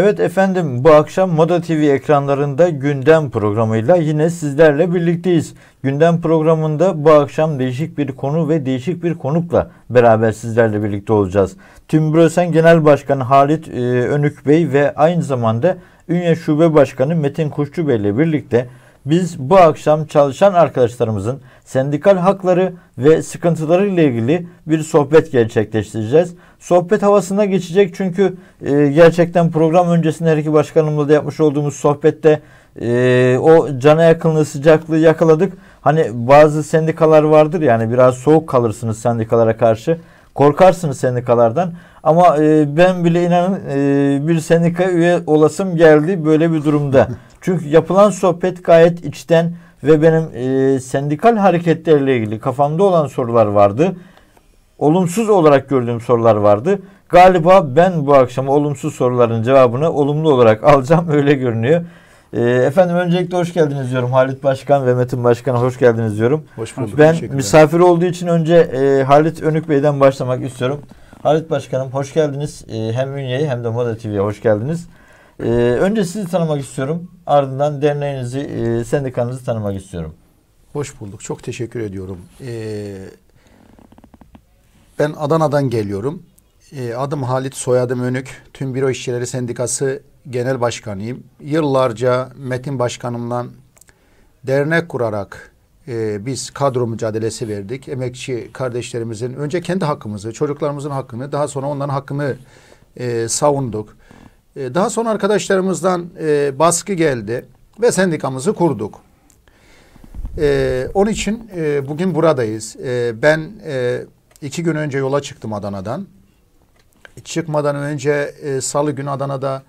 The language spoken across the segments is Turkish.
Evet efendim bu akşam Moda TV ekranlarında gündem programıyla yine sizlerle birlikteyiz. Gündem programında bu akşam değişik bir konu ve değişik bir konukla beraber sizlerle birlikte olacağız. Tümbürösen Genel Başkanı Halit e, Önük Bey ve aynı zamanda Ünye Şube Başkanı Metin Kuşçu Bey ile birlikte biz bu akşam çalışan arkadaşlarımızın sendikal hakları ve sıkıntıları ile ilgili bir sohbet gerçekleştireceğiz sohbet havasına geçecek çünkü e, gerçekten program öncesinde her iki başkanımla da yapmış olduğumuz sohbette e, o cana yakınlığı sıcaklığı yakaladık. Hani bazı sendikalar vardır yani biraz soğuk kalırsınız sendikalara karşı. Korkarsınız sendikalardan ama e, ben bile inanın e, bir sendika üye olasım geldi böyle bir durumda. Çünkü yapılan sohbet gayet içten ve benim e, sendikal hareketlerle ilgili kafamda olan sorular vardı olumsuz olarak gördüğüm sorular vardı. Galiba ben bu akşam olumsuz soruların cevabını olumlu olarak alacağım. Öyle görünüyor. E, efendim öncelikle hoş geldiniz diyorum. Halit Başkan ve Metin Başkan hoş geldiniz diyorum. Hoş bulduk. Ben misafir olduğu için önce e, Halit Önük Bey'den başlamak istiyorum. Halit Başkanım hoş geldiniz. E, hem Ünye'ye hem de Moda TV'ye hoş geldiniz. E, önce sizi tanımak istiyorum. Ardından derneğinizi, e, sendikanızı tanımak istiyorum. Hoş bulduk. Çok teşekkür ediyorum. Eee ben Adana'dan geliyorum. Ee, adım Halit, soyadım Önük. Tüm Büro İşçileri Sendikası Genel Başkanıyım. Yıllarca Metin Başkanımla dernek kurarak e, biz kadro mücadelesi verdik. Emekçi kardeşlerimizin önce kendi hakkımızı, çocuklarımızın hakkını, daha sonra onların hakkını e, savunduk. E, daha sonra arkadaşlarımızdan baskı geldi ve sendikamızı kurduk. onun için bugün buradayız. ben... İki gün önce yola çıktım Adana'dan. Çıkmadan önce e, salı günü Adana'da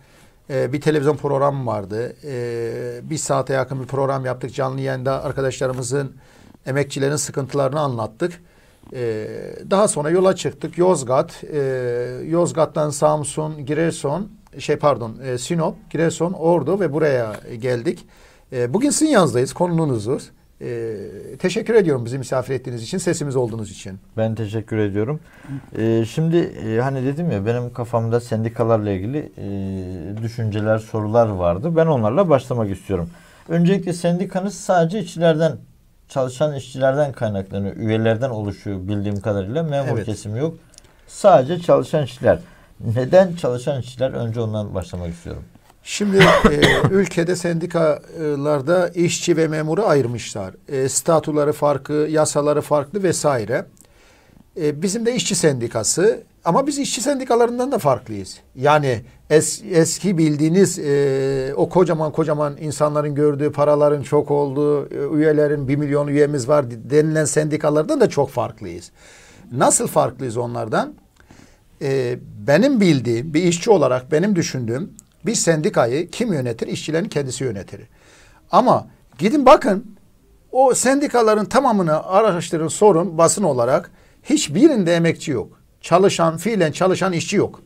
e, bir televizyon programı vardı. E, bir saate yakın bir program yaptık. Canlı yayında arkadaşlarımızın, emekçilerin sıkıntılarını anlattık. E, daha sonra yola çıktık. Yozgat, e, Yozgat'tan Samsun, Giresun, şey pardon e, Sinop, Giresun, Ordu ve buraya geldik. E, bugün Sinyaz'dayız konuğunuzuz. Ee, teşekkür ediyorum bizi misafir ettiğiniz için, sesimiz olduğunuz için. Ben teşekkür ediyorum. Ee, şimdi e, hani dedim ya benim kafamda sendikalarla ilgili e, düşünceler, sorular vardı. Ben onlarla başlamak istiyorum. Öncelikle sendikanız sadece işçilerden, çalışan işçilerden kaynaklanıyor. Üyelerden oluşuyor bildiğim kadarıyla. Memur evet. kesimi yok. Sadece çalışan işçiler. Neden çalışan işçiler? Önce ondan başlamak istiyorum. Şimdi e, ülkede sendikalarda işçi ve memuru ayırmışlar. E, statüleri farklı, yasaları farklı vesaire. E, bizim de işçi sendikası ama biz işçi sendikalarından da farklıyız. Yani es, eski bildiğiniz e, o kocaman kocaman insanların gördüğü paraların çok olduğu, e, üyelerin bir milyon üyemiz var denilen sendikalardan da çok farklıyız. Nasıl farklıyız onlardan? E, benim bildiğim, bir işçi olarak benim düşündüğüm bir sendikayı kim yönetir? İşçilerin kendisi yönetir. Ama gidin bakın o sendikaların tamamını araştırın sorun basın olarak hiçbirinde emekçi yok. Çalışan fiilen çalışan işçi yok.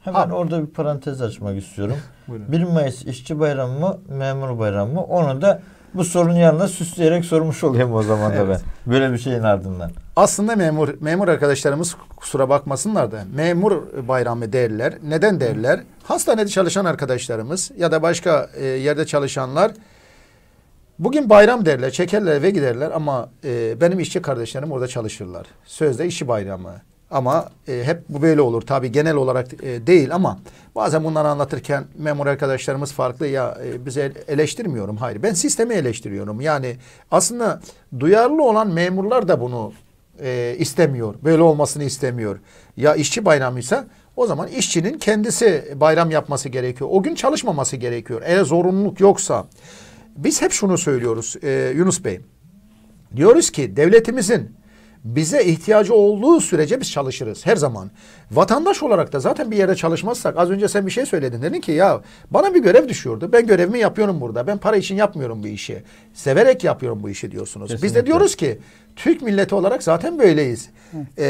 Hemen ha. orada bir parantez açmak istiyorum. 1 Mayıs işçi bayramı mı memur bayramı mı onu da bu sorunun yanına süsleyerek sormuş olayım o zaman da evet. ben. Böyle bir şeyin ardından. Aslında memur memur arkadaşlarımız kusura bakmasınlar da memur bayramı derler. Neden derler? Hastanede çalışan arkadaşlarımız ya da başka e, yerde çalışanlar bugün bayram derler, çekerler eve giderler ama e, benim işçi kardeşlerim orada çalışırlar. Sözde işçi bayramı. Ama e, hep bu böyle olur. Tabii genel olarak e, değil ama bazen bunları anlatırken memur arkadaşlarımız farklı ya e, bize eleştirmiyorum. Hayır ben sistemi eleştiriyorum. Yani aslında duyarlı olan memurlar da bunu e, istemiyor. Böyle olmasını istemiyor. Ya işçi bayramıysa o zaman işçinin kendisi bayram yapması gerekiyor. O gün çalışmaması gerekiyor. Eğer zorunluluk yoksa. Biz hep şunu söylüyoruz e, Yunus Bey. Diyoruz ki devletimizin bize ihtiyacı olduğu sürece biz çalışırız her zaman. Vatandaş olarak da zaten bir yere çalışmazsak az önce sen bir şey söyledin. Dedin ki ya bana bir görev düşüyordu. Ben görevimi yapıyorum burada. Ben para için yapmıyorum bu işi. Severek yapıyorum bu işi diyorsunuz. Kesinlikle. Biz de diyoruz ki Türk milleti olarak zaten böyleyiz. Ee,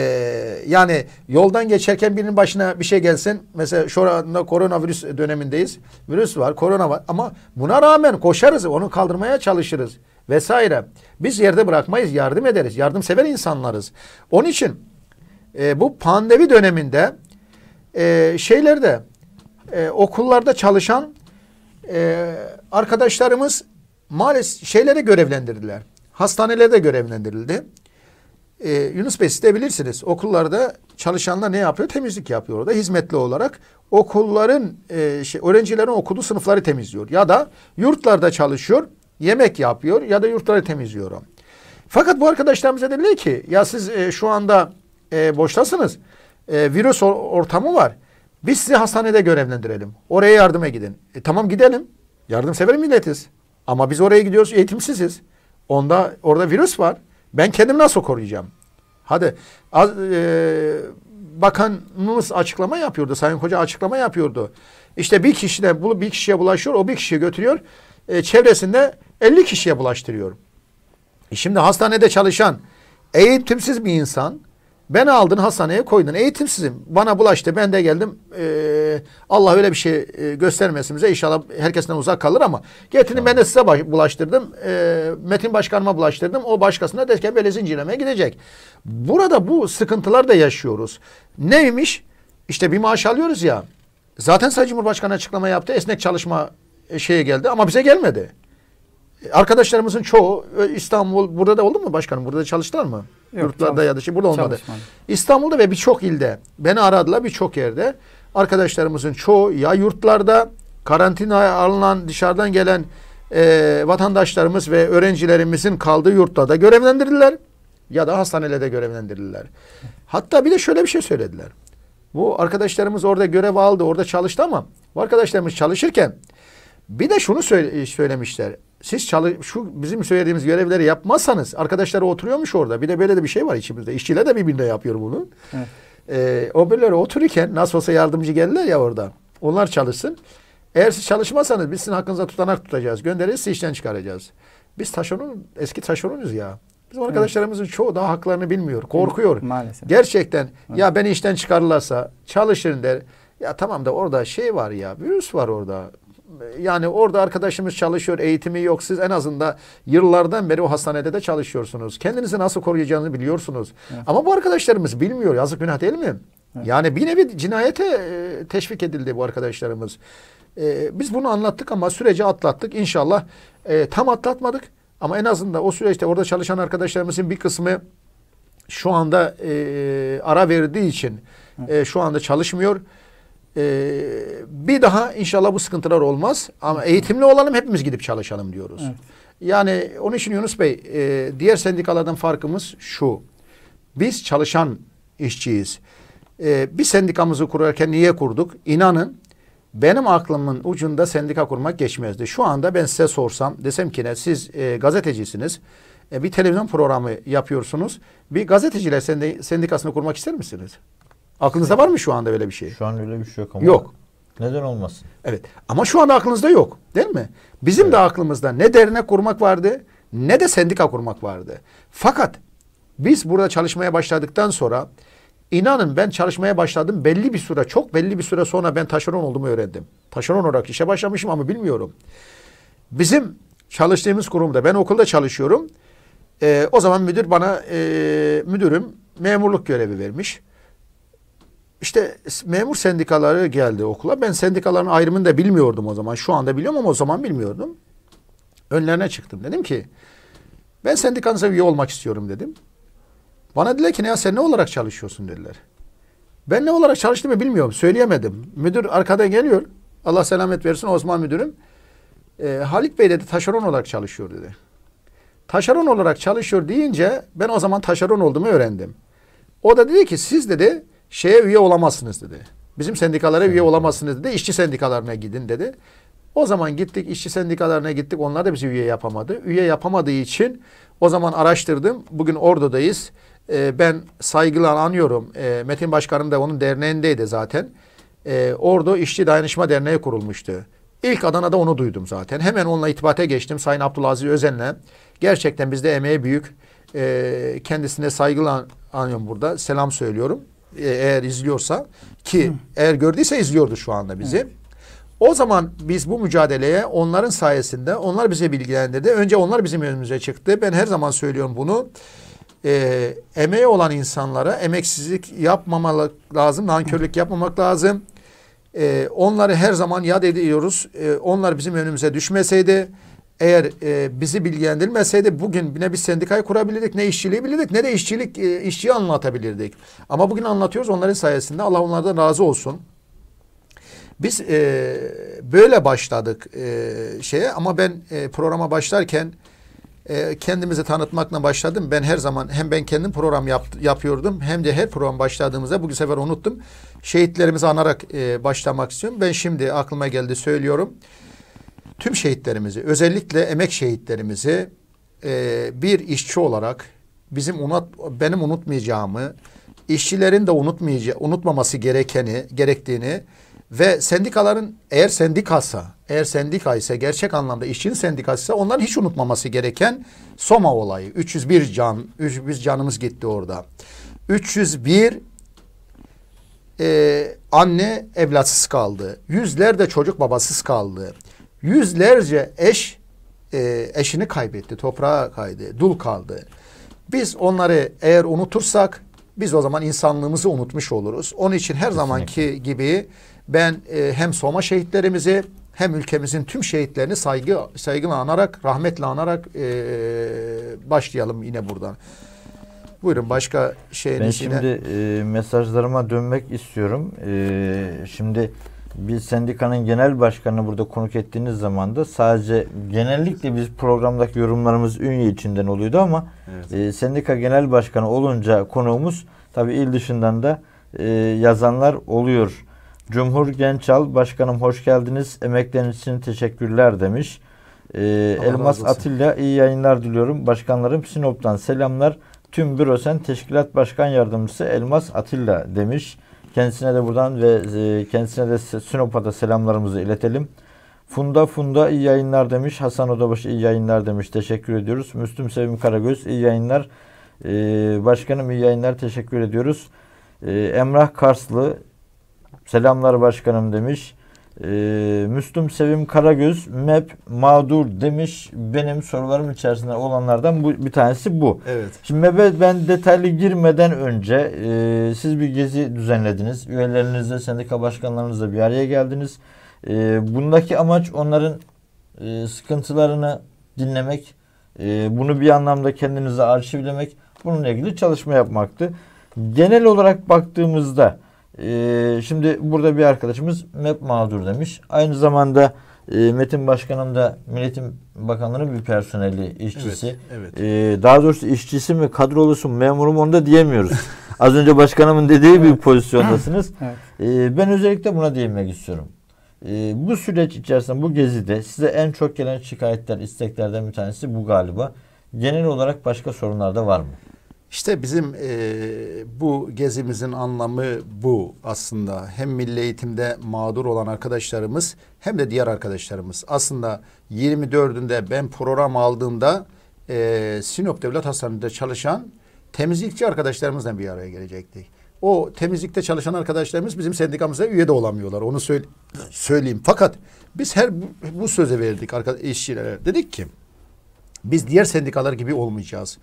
yani yoldan geçerken birinin başına bir şey gelsin. Mesela şu anda koronavirüs dönemindeyiz. Virüs var, korona var ama buna rağmen koşarız, onu kaldırmaya çalışırız vesaire. Biz yerde bırakmayız, yardım ederiz. Yardımsever insanlarız. Onun için e, bu pandemi döneminde e, şeylerde e, okullarda çalışan e, arkadaşlarımız maalesef şeylere görevlendirdiler. Hastanelerde görevlendirildi. Ee, Yunus Bey siz de bilirsiniz. Okullarda çalışanlar ne yapıyor? Temizlik yapıyor orada hizmetli olarak. Okulların, e, şey, öğrencilerin okuduğu sınıfları temizliyor. Ya da yurtlarda çalışıyor, yemek yapıyor ya da yurtları temizliyor. Fakat bu arkadaşlarımıza dedi ki ya siz e, şu anda e, boştasınız. E, virüs ortamı var. Biz sizi hastanede görevlendirelim. Oraya yardıma gidin. E, tamam gidelim. yardım Yardımsever milletiz. Ama biz oraya gidiyoruz eğitimsiziz. Onda orada virüs var. Ben kendimi nasıl koruyacağım? Hadi az, e, bakanımız açıklama yapıyordu. Sayın Koca açıklama yapıyordu. İşte bir kişiden bu bir kişiye bulaşıyor. O bir kişiye götürüyor. E, çevresinde 50 kişiye bulaştırıyor. E şimdi hastanede çalışan eğitimsiz bir insan ben aldın hastaneye koydun. Eğitimsizim. Bana bulaştı. Ben de geldim. Ee, Allah öyle bir şey e, göstermesin bize. İnşallah herkesten uzak kalır ama. Getirin ben de size baş, bulaştırdım. Ee, Metin başkanıma bulaştırdım. O başkasına derken böyle zincirlemeye gidecek. Burada bu sıkıntılar da yaşıyoruz. Neymiş? İşte bir maaş alıyoruz ya. Zaten Sayın Cumhurbaşkanı açıklama yaptı. Esnek çalışma e, şeye geldi ama bize gelmedi. Arkadaşlarımızın çoğu e, İstanbul burada da oldu mu başkanım? Burada çalıştılar mı? Yok, Yurtlarda ya da şey burada olmadı. Çalışmadı. İstanbul'da ve birçok ilde beni aradılar birçok yerde. Arkadaşlarımızın çoğu ya yurtlarda karantinaya alınan dışarıdan gelen e, vatandaşlarımız ve öğrencilerimizin kaldığı yurtta da görevlendirdiler. Ya da hastanelerde görevlendirdiler. Hatta bir de şöyle bir şey söylediler. Bu arkadaşlarımız orada görev aldı, orada çalıştı ama bu arkadaşlarımız çalışırken bir de şunu söyle, söylemişler siz çalış, şu bizim söylediğimiz görevleri yapmazsanız arkadaşları oturuyormuş orada. Bir de böyle de bir şey var içimizde. İşçiler de birbirine yapıyor bunu. Evet. Ee, o böyle otururken nasıl olsa yardımcı gelirler ya orada. Onlar çalışsın. Eğer siz çalışmazsanız biz sizin hakkınıza tutanak tutacağız. Göndeririz sizi işten çıkaracağız. Biz taşonun eski taşeronuz ya. Bizim arkadaşlarımızın evet. çoğu daha haklarını bilmiyor. Korkuyor. Maalesef. Gerçekten evet. ya beni işten çıkarırlarsa çalışırın der. Ya tamam da orada şey var ya virüs var orada yani orada arkadaşımız çalışıyor, eğitimi yok. Siz en azından yıllardan beri o hastanede de çalışıyorsunuz. Kendinizi nasıl koruyacağınızı biliyorsunuz. Evet. Ama bu arkadaşlarımız bilmiyor. Yazık günah değil mi? Evet. Yani bir nevi cinayete e, teşvik edildi bu arkadaşlarımız. E, biz bunu anlattık ama süreci atlattık. İnşallah e, tam atlatmadık. Ama en azından o süreçte orada çalışan arkadaşlarımızın bir kısmı şu anda e, ara verdiği için e, şu anda çalışmıyor. Ee, bir daha inşallah bu sıkıntılar olmaz. Ama eğitimli olalım hepimiz gidip çalışalım diyoruz. Evet. Yani onun için Yunus Bey e, diğer sendikalardan farkımız şu. Biz çalışan işçiyiz. E, bir sendikamızı kurarken niye kurduk? İnanın benim aklımın ucunda sendika kurmak geçmezdi. Şu anda ben size sorsam desem ki ne siz e, gazetecisiniz. E, bir televizyon programı yapıyorsunuz. Bir gazeteciler sendikasını kurmak ister misiniz? Aklınızda var mı şu anda böyle bir şey? Şu an öyle bir şey yok ama. Yok. Neden olmasın? Evet. Ama şu anda aklınızda yok. Değil mi? Bizim evet. de aklımızda ne dernek kurmak vardı ne de sendika kurmak vardı. Fakat biz burada çalışmaya başladıktan sonra inanın ben çalışmaya başladım. Belli bir süre, çok belli bir süre sonra ben taşeron olduğumu öğrendim. Taşeron olarak işe başlamışım ama bilmiyorum. Bizim çalıştığımız kurumda ben okulda çalışıyorum. Ee, o zaman müdür bana e, müdürüm memurluk görevi vermiş işte memur sendikaları geldi okula. Ben sendikaların ayrımını da bilmiyordum o zaman. Şu anda biliyorum ama o zaman bilmiyordum. Önlerine çıktım. Dedim ki ben sendikanıza üye olmak istiyorum dedim. Bana dediler ki ne ya sen ne olarak çalışıyorsun dediler. Ben ne olarak çalıştığımı bilmiyorum. Söyleyemedim. Müdür arkada geliyor. Allah selamet versin Osman müdürüm. E, ee, Halit Bey dedi taşeron olarak çalışıyor dedi. Taşeron olarak çalışıyor deyince ben o zaman taşeron olduğumu öğrendim. O da dedi ki siz dedi şeye üye olamazsınız dedi. Bizim sendikalara üye olamazsınız dedi. İşçi sendikalarına gidin dedi. O zaman gittik işçi sendikalarına gittik. Onlar da bizi üye yapamadı. Üye yapamadığı için o zaman araştırdım. Bugün Ordu'dayız. Ee, ben saygıyla anıyorum. Ee, Metin Başkanım da onun derneğindeydi zaten. Ee, Ordu İşçi Dayanışma Derneği kurulmuştu. İlk Adana'da onu duydum zaten. Hemen onunla itibate geçtim Sayın Abdülaziz Özen'le. Gerçekten bizde emeği büyük. Ee, kendisine saygıyla anıyorum burada. Selam söylüyorum. E, eğer izliyorsa ki Hı. eğer gördüyse izliyordu şu anda bizi. Evet. O zaman biz bu mücadeleye onların sayesinde onlar bize bilgilendirdi. Önce onlar bizim önümüze çıktı. Ben her zaman söylüyorum bunu. Ee, emeği olan insanlara emeksizlik yapmamalı lazım. Nankörlük yapmamak lazım. Ee, onları her zaman yad ediyoruz. Ee, onlar bizim önümüze düşmeseydi eğer e, bizi bilgilendirmeseydi bugün ne bir sendikayı kurabilirdik, ne işçiliği bilirdik, ne de işçilik e, işçiyi anlatabilirdik. Ama bugün anlatıyoruz onların sayesinde. Allah onlardan razı olsun. Biz e, böyle başladık e, şeye ama ben e, programa başlarken e, kendimizi tanıtmakla başladım. Ben her zaman hem ben kendim program yap, yapıyordum hem de her program başladığımızda bugün sefer unuttum. Şehitlerimizi anarak e, başlamak istiyorum. Ben şimdi aklıma geldi söylüyorum tüm şehitlerimizi özellikle emek şehitlerimizi e, bir işçi olarak bizim unut, benim unutmayacağımı işçilerin de unutmayacağı, unutmaması gerekeni gerektiğini ve sendikaların eğer sendikasa, eğer sendika ise gerçek anlamda işçinin sendikası ise onların hiç unutmaması gereken Soma olayı. 301 can, 301 canımız gitti orada. 301 e, anne evlatsız kaldı. yüzlerde çocuk babasız kaldı yüzlerce eş e, eşini kaybetti, toprağa kaydı, dul kaldı. Biz onları eğer unutursak biz o zaman insanlığımızı unutmuş oluruz. Onun için her Kesinlikle. zamanki gibi ben e, hem Soma şehitlerimizi hem ülkemizin tüm şehitlerini saygı saygıyla anarak, rahmetle anarak e, başlayalım yine buradan. Buyurun başka şeyiniz Ben şimdi e, mesajlarıma dönmek istiyorum. E, şimdi biz sendikanın genel başkanını burada konuk ettiğiniz zaman da sadece genellikle biz programdaki yorumlarımız Ünye içinden oluyordu ama evet. e, sendika genel başkanı olunca konuğumuz tabi il dışından da e, yazanlar oluyor. Cumhur Gençal başkanım hoş geldiniz. Emekleriniz için teşekkürler demiş. E, Elmas Atilla iyi yayınlar diliyorum. Başkanlarım Sinop'tan selamlar. Tüm Bürosen Teşkilat Başkan Yardımcısı Elmas Atilla demiş. Kendisine de buradan ve e, kendisine de Sinop'a selamlarımızı iletelim. Funda Funda iyi yayınlar demiş. Hasan Odabaşı iyi yayınlar demiş. Teşekkür ediyoruz. Müslüm Sevim Karagöz iyi yayınlar. E, başkanım iyi yayınlar. Teşekkür ediyoruz. E, Emrah Karslı selamlar başkanım demiş. E, Müslüm Sevim Karagöz, MEP mağdur demiş. Benim sorularım içerisinde olanlardan bu, bir tanesi bu. Evet. Şimdi MEP'e ben detaylı girmeden önce e, siz bir gezi düzenlediniz. Üyelerinizle, sendika başkanlarınızla bir araya geldiniz. E, bundaki amaç onların e, sıkıntılarını dinlemek, e, bunu bir anlamda kendinize arşivlemek, bununla ilgili çalışma yapmaktı. Genel olarak baktığımızda ee, şimdi burada bir arkadaşımız MEP mağdur demiş. Aynı zamanda e, Metin Başkanım da Milletim Bakanlığı'nın bir personeli, işçisi. Evet, evet. E, daha doğrusu işçisi mi, kadrolusu mu, memuru mu onu da diyemiyoruz. Az önce başkanımın dediği evet. bir pozisyondasınız. evet. e, ben özellikle buna değinmek istiyorum. E, bu süreç içerisinde, bu gezide size en çok gelen şikayetler, isteklerden bir tanesi bu galiba. Genel olarak başka sorunlar da var mı? İşte bizim e, bu gezimizin anlamı bu aslında. Hem milli eğitimde mağdur olan arkadaşlarımız hem de diğer arkadaşlarımız. Aslında 24'ünde ben program aldığımda e, Sinop Devlet Hastanesi'nde çalışan temizlikçi arkadaşlarımızla bir araya gelecektik. O temizlikte çalışan arkadaşlarımız bizim sendikamıza üye de olamıyorlar. Onu söyle, söyleyeyim. Fakat biz her bu, bu söze verdik işçilere. Dedik ki biz diğer sendikalar gibi olmayacağız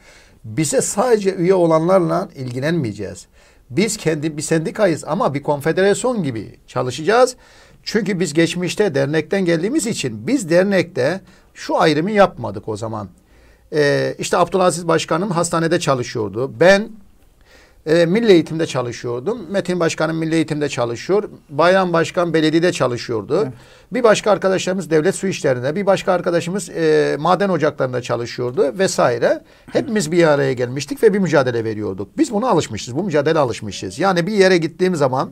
bize sadece üye olanlarla ilgilenmeyeceğiz. Biz kendi bir sendikayız ama bir konfederasyon gibi çalışacağız. Çünkü biz geçmişte dernekten geldiğimiz için biz dernekte şu ayrımı yapmadık o zaman. Ee, işte Abdülaziz Başkanım hastanede çalışıyordu. Ben e, milli eğitimde çalışıyordum. Metin Başkanım milli eğitimde çalışıyor. Bayan Başkan belediyede çalışıyordu. Evet. Bir başka arkadaşlarımız devlet su işlerinde, bir başka arkadaşımız e, maden ocaklarında çalışıyordu vesaire. Hepimiz bir araya gelmiştik ve bir mücadele veriyorduk. Biz buna alışmışız, bu mücadele alışmışız. Yani bir yere gittiğim zaman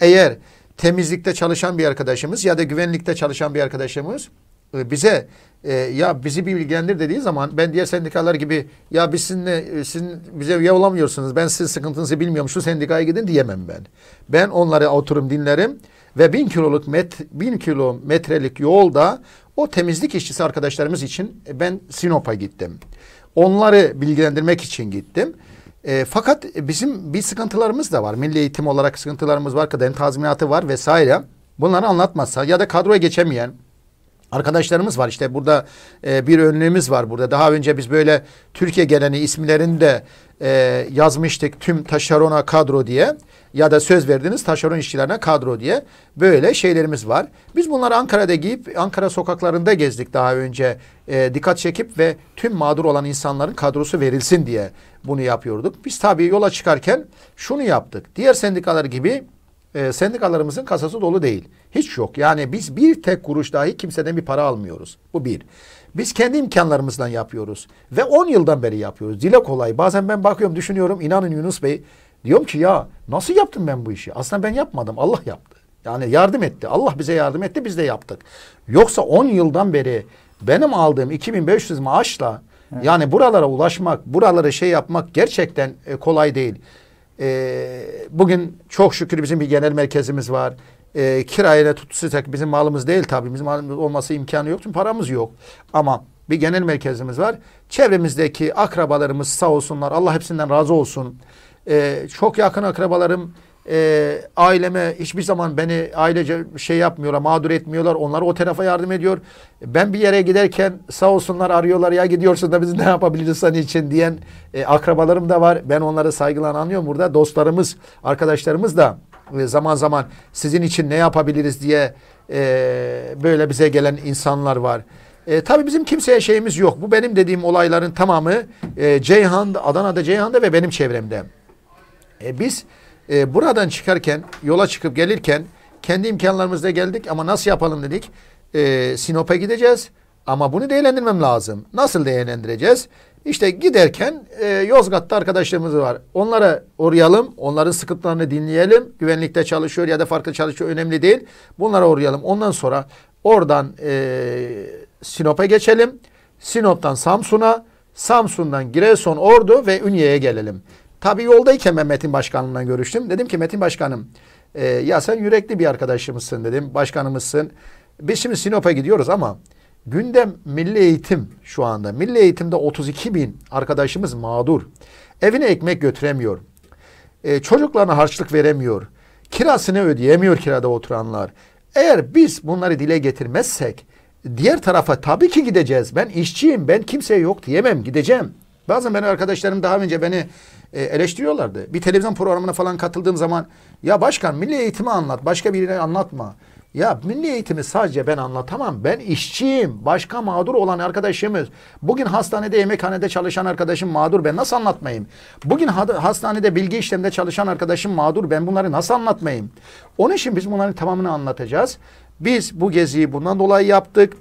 eğer temizlikte çalışan bir arkadaşımız ya da güvenlikte çalışan bir arkadaşımız ee, bize e, ya bizi bir bilgilendir dediği zaman ben diğer sendikalar gibi ya biz sizinle e, sizin bize üye olamıyorsunuz. Ben sizin sıkıntınızı bilmiyorum. Şu sendikaya gidin diyemem ben. Ben onları oturum dinlerim ve bin kiloluk met, bin kilometrelik yolda o temizlik işçisi arkadaşlarımız için e, ben Sinop'a gittim. Onları bilgilendirmek için gittim. E, fakat bizim bir sıkıntılarımız da var. Milli eğitim olarak sıkıntılarımız var, kadem tazminatı var vesaire. Bunları anlatmazsa ya da kadroya geçemeyen Arkadaşlarımız var işte burada e, bir önlüğümüz var burada. Daha önce biz böyle Türkiye geleni isimlerini de e, yazmıştık tüm taşerona kadro diye. Ya da söz verdiniz taşeron işçilerine kadro diye böyle şeylerimiz var. Biz bunları Ankara'da giyip Ankara sokaklarında gezdik daha önce. E, dikkat çekip ve tüm mağdur olan insanların kadrosu verilsin diye bunu yapıyorduk. Biz tabii yola çıkarken şunu yaptık. Diğer sendikalar gibi e, sendikalarımızın kasası dolu değil. Hiç yok. Yani biz bir tek kuruş dahi kimseden bir para almıyoruz. Bu bir. Biz kendi imkanlarımızdan yapıyoruz. Ve 10 yıldan beri yapıyoruz. Dile kolay. Bazen ben bakıyorum düşünüyorum. inanın Yunus Bey. Diyorum ki ya nasıl yaptım ben bu işi? Aslında ben yapmadım. Allah yaptı. Yani yardım etti. Allah bize yardım etti. Biz de yaptık. Yoksa 10 yıldan beri benim aldığım 2500 maaşla evet. yani buralara ulaşmak, buralara şey yapmak gerçekten e, kolay değil. E, bugün çok şükür bizim bir genel merkezimiz var. E, kirayla tutsak bizim malımız değil tabii. Bizim malımız olması imkanı yoktu. Paramız yok. Ama bir genel merkezimiz var. Çevremizdeki akrabalarımız sağ olsunlar. Allah hepsinden razı olsun. E, çok yakın akrabalarım e, aileme hiçbir zaman beni ailece şey yapmıyorlar, mağdur etmiyorlar. Onlar o tarafa yardım ediyor. Ben bir yere giderken sağ olsunlar arıyorlar ya gidiyorsun da biz ne yapabiliriz senin için diyen e, akrabalarım da var. Ben onlara saygılan anlıyorum burada. Dostlarımız, arkadaşlarımız da e, zaman zaman sizin için ne yapabiliriz diye e, böyle bize gelen insanlar var. E, tabii bizim kimseye şeyimiz yok. Bu benim dediğim olayların tamamı e, Ceyhan'da, Adana'da, Ceyhan'da ve benim çevremde. E, biz e, buradan çıkarken, yola çıkıp gelirken kendi imkanlarımızla geldik ama nasıl yapalım dedik. E, Sinop'a gideceğiz ama bunu değerlendirmem lazım. Nasıl değerlendireceğiz? İşte giderken e, Yozgat'ta arkadaşlarımız var. Onlara uğrayalım, onların sıkıntılarını dinleyelim. Güvenlikte çalışıyor ya da farklı çalışıyor önemli değil. Bunlara uğrayalım. Ondan sonra oradan e, Sinop'a geçelim. Sinop'tan Samsun'a, Samsun'dan Giresun, Ordu ve Ünye'ye gelelim. Tabi yoldayken ben Metin Başkanım'la görüştüm. Dedim ki Metin Başkanım e, ya sen yürekli bir arkadaşımızsın dedim. Başkanımızsın. Biz şimdi Sinop'a gidiyoruz ama gündem milli eğitim şu anda. Milli eğitimde 32 bin arkadaşımız mağdur. Evine ekmek götüremiyor. E, çocuklarına harçlık veremiyor. Kirasını ödeyemiyor kirada oturanlar. Eğer biz bunları dile getirmezsek diğer tarafa tabii ki gideceğiz. Ben işçiyim ben kimseye yok diyemem gideceğim. Bazen benim arkadaşlarım daha önce beni e, eleştiriyorlardı. Bir televizyon programına falan katıldığım zaman ya başkan milli eğitimi anlat başka birine anlatma. Ya milli eğitimi sadece ben anlatamam. Ben işçiyim. Başka mağdur olan arkadaşımız. Bugün hastanede yemekhanede çalışan arkadaşım mağdur. Ben nasıl anlatmayayım? Bugün hastanede bilgi işlemde çalışan arkadaşım mağdur. Ben bunları nasıl anlatmayayım? Onun için biz bunların tamamını anlatacağız. Biz bu geziyi bundan dolayı yaptık.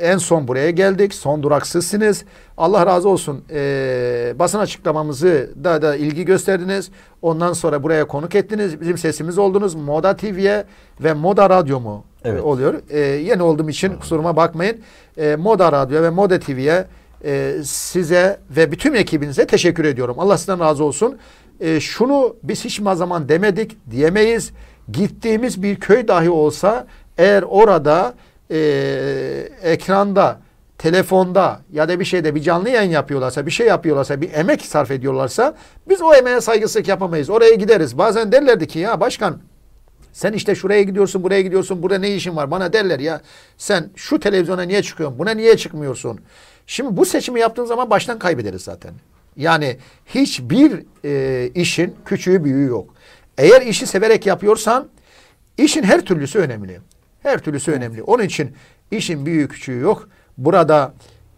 En son buraya geldik. Son durak sizsiniz. Allah razı olsun. Ee, basın açıklamamızı da da ilgi gösterdiniz. Ondan sonra buraya konuk ettiniz. Bizim sesimiz oldunuz. Moda TV'ye ve Moda Radyo mu evet. oluyor? Ee, yeni olduğum için kusuruma bakmayın. Ee, Moda Radyo ve Moda TV'ye e, size ve bütün ekibinize teşekkür ediyorum. Allah sizden razı olsun. Ee, şunu biz hiç zaman demedik diyemeyiz. Gittiğimiz bir köy dahi olsa eğer orada e, ekranda, telefonda ya da bir şeyde bir canlı yayın yapıyorlarsa, bir şey yapıyorlarsa, bir emek sarf ediyorlarsa biz o emeğe saygısızlık yapamayız. Oraya gideriz. Bazen derlerdi ki ya başkan sen işte şuraya gidiyorsun, buraya gidiyorsun, burada ne işin var? Bana derler ya sen şu televizyona niye çıkıyorsun, buna niye çıkmıyorsun? Şimdi bu seçimi yaptığın zaman baştan kaybederiz zaten. Yani hiçbir e, işin küçüğü büyüğü yok. Eğer işi severek yapıyorsan işin her türlüsü önemli. Her türlüsü evet. önemli. Onun için işin büyük küçüğü yok. Burada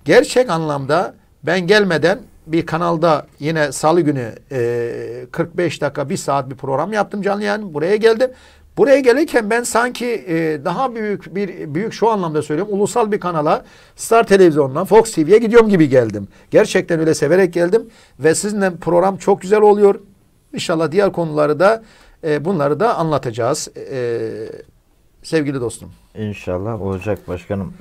gerçek anlamda ben gelmeden bir kanalda yine salı günü e, 45 dakika bir saat bir program yaptım canlı yani buraya geldim. Buraya gelirken ben sanki e, daha büyük bir büyük şu anlamda söylüyorum ulusal bir kanala Star Televizyon'dan Fox TV'ye gidiyorum gibi geldim. Gerçekten öyle severek geldim ve sizinle program çok güzel oluyor. İnşallah diğer konuları da e, bunları da anlatacağız. E, sevgili dostum. İnşallah olacak başkanım.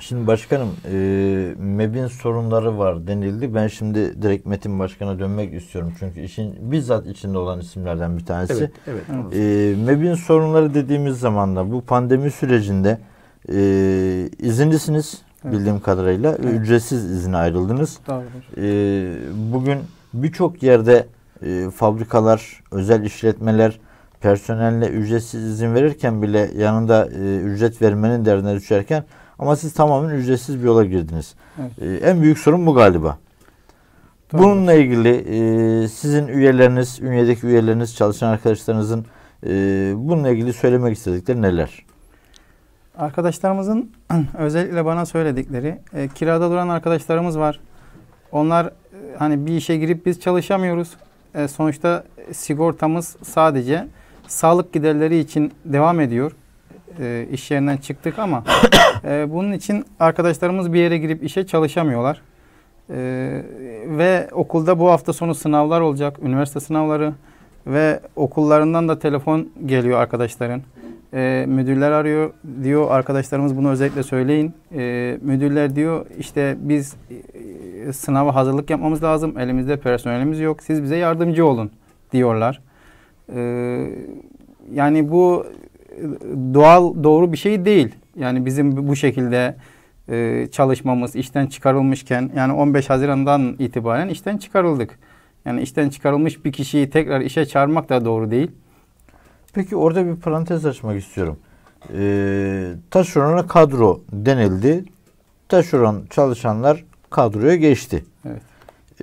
Şimdi başkanım e, MEB'in sorunları var denildi. Ben şimdi direkt Metin Başkan'a dönmek istiyorum. Çünkü işin bizzat içinde olan isimlerden bir tanesi. Evet, evet. E, MEB'in sorunları dediğimiz zaman da bu pandemi sürecinde e, izinlisiniz evet. bildiğim kadarıyla. Evet. Ücretsiz izine ayrıldınız. Doğru. E, bugün birçok yerde e, fabrikalar, özel işletmeler personeline ücretsiz izin verirken bile yanında e, ücret vermenin derdine düşerken ama siz tamamen ücretsiz bir yola girdiniz. Evet. E, en büyük sorun bu galiba. Tabii. Bununla ilgili e, sizin üyeleriniz, ünyedeki üyeleriniz, çalışan arkadaşlarınızın e, bununla ilgili söylemek istedikleri neler? Arkadaşlarımızın özellikle bana söyledikleri, e, kirada duran arkadaşlarımız var. Onlar e, hani bir işe girip biz çalışamıyoruz. E, sonuçta sigortamız sadece sağlık giderleri için devam ediyor. E, iş yerinden çıktık ama e, bunun için arkadaşlarımız bir yere girip işe çalışamıyorlar. E, ve okulda bu hafta sonu sınavlar olacak, üniversite sınavları ve okullarından da telefon geliyor arkadaşların. E, müdürler arıyor diyor arkadaşlarımız bunu özellikle söyleyin. E, müdürler diyor işte biz e, sınava hazırlık yapmamız lazım. Elimizde personelimiz yok. Siz bize yardımcı olun diyorlar. Ee, yani bu e, doğal doğru bir şey değil. Yani bizim bu şekilde e, çalışmamız işten çıkarılmışken yani 15 Haziran'dan itibaren işten çıkarıldık. Yani işten çıkarılmış bir kişiyi tekrar işe çağırmak da doğru değil. Peki orada bir parantez açmak istiyorum. Ee, taşerona kadro denildi. Taşeron çalışanlar kadroya geçti. Evet.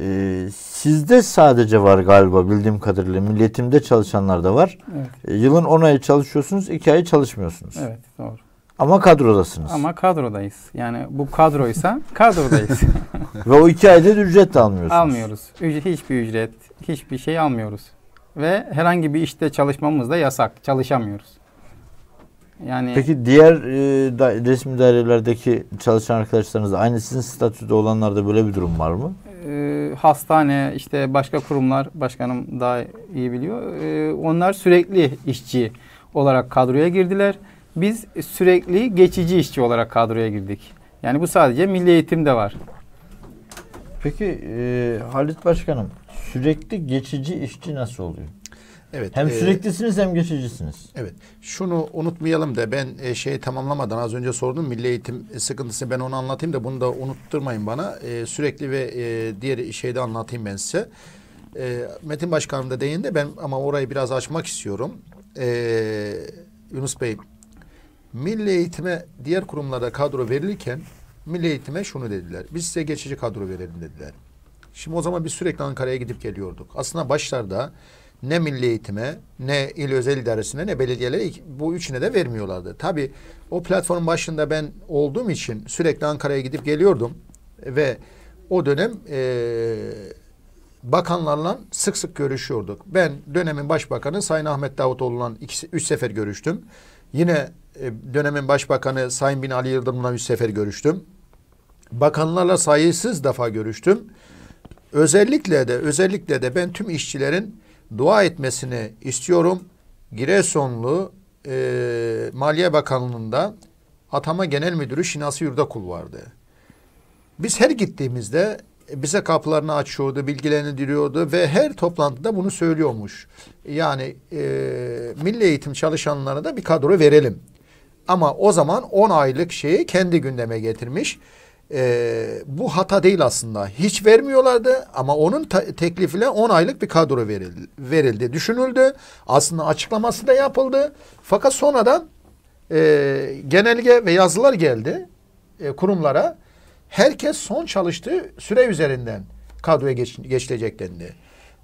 Ee, sizde sadece var galiba bildiğim kadarıyla. Milletimde çalışanlar da var. Evet. Ee, yılın 10 ayı çalışıyorsunuz, 2 ayı çalışmıyorsunuz. Evet, doğru. Ama kadrodasınız. Ama kadrodayız. Yani bu kadroysa kadrodayız. Ve o iki ayda da ücret de almıyorsunuz. Almıyoruz. Ücret, hiçbir ücret, hiçbir şey almıyoruz. Ve herhangi bir işte çalışmamız da yasak. Çalışamıyoruz. Yani Peki diğer e, da, resmi dairelerdeki çalışan arkadaşlarınız aynı sizin statüde olanlarda böyle bir durum var mı? e, hastane, işte başka kurumlar, başkanım daha iyi biliyor. E, onlar sürekli işçi olarak kadroya girdiler. Biz sürekli geçici işçi olarak kadroya girdik. Yani bu sadece milli eğitimde var. Peki e, Halit Başkanım sürekli geçici işçi nasıl oluyor? Evet. Hem e, süreklisiniz hem geçicisiniz. Evet. Şunu unutmayalım da ben e, şeyi tamamlamadan az önce sordum milli eğitim sıkıntısı ben onu anlatayım da bunu da unutturmayın bana. E, sürekli ve e, diğer de anlatayım ben size. E, Metin Başkanım da değindi ben ama orayı biraz açmak istiyorum. E, Yunus Bey milli eğitime diğer kurumlarda kadro verilirken milli eğitime şunu dediler. Biz size geçici kadro verelim dediler. Şimdi o zaman biz sürekli Ankara'ya gidip geliyorduk. Aslında başlarda ne milli eğitime, ne il özel idaresine, ne belediyelere bu üçüne de vermiyorlardı. Tabi o platform başında ben olduğum için sürekli Ankara'ya gidip geliyordum ve o dönem e, bakanlarla sık sık görüşüyorduk. Ben dönemin başbakanı Sayın Ahmet Davutoğlu'la iki, üç sefer görüştüm. Yine e, dönemin başbakanı Sayın Bin Ali Yıldırım'la üç sefer görüştüm. Bakanlarla sayısız defa görüştüm. Özellikle de özellikle de ben tüm işçilerin dua etmesini istiyorum. Giresunlu e, Maliye Bakanlığı'nda atama genel müdürü Şinasi Yurdakul vardı. Biz her gittiğimizde bize kapılarını açıyordu, bilgilendiriyordu ve her toplantıda bunu söylüyormuş. Yani e, milli eğitim çalışanlarına da bir kadro verelim. Ama o zaman 10 aylık şeyi kendi gündeme getirmiş e, bu hata değil aslında. Hiç vermiyorlardı ama onun teklifiyle 10 aylık bir kadro verildi, verildi. Düşünüldü. Aslında açıklaması da yapıldı. Fakat sonradan e, genelge ve yazılar geldi e, kurumlara. Herkes son çalıştığı süre üzerinden kadroya geç, geçilecek dendi.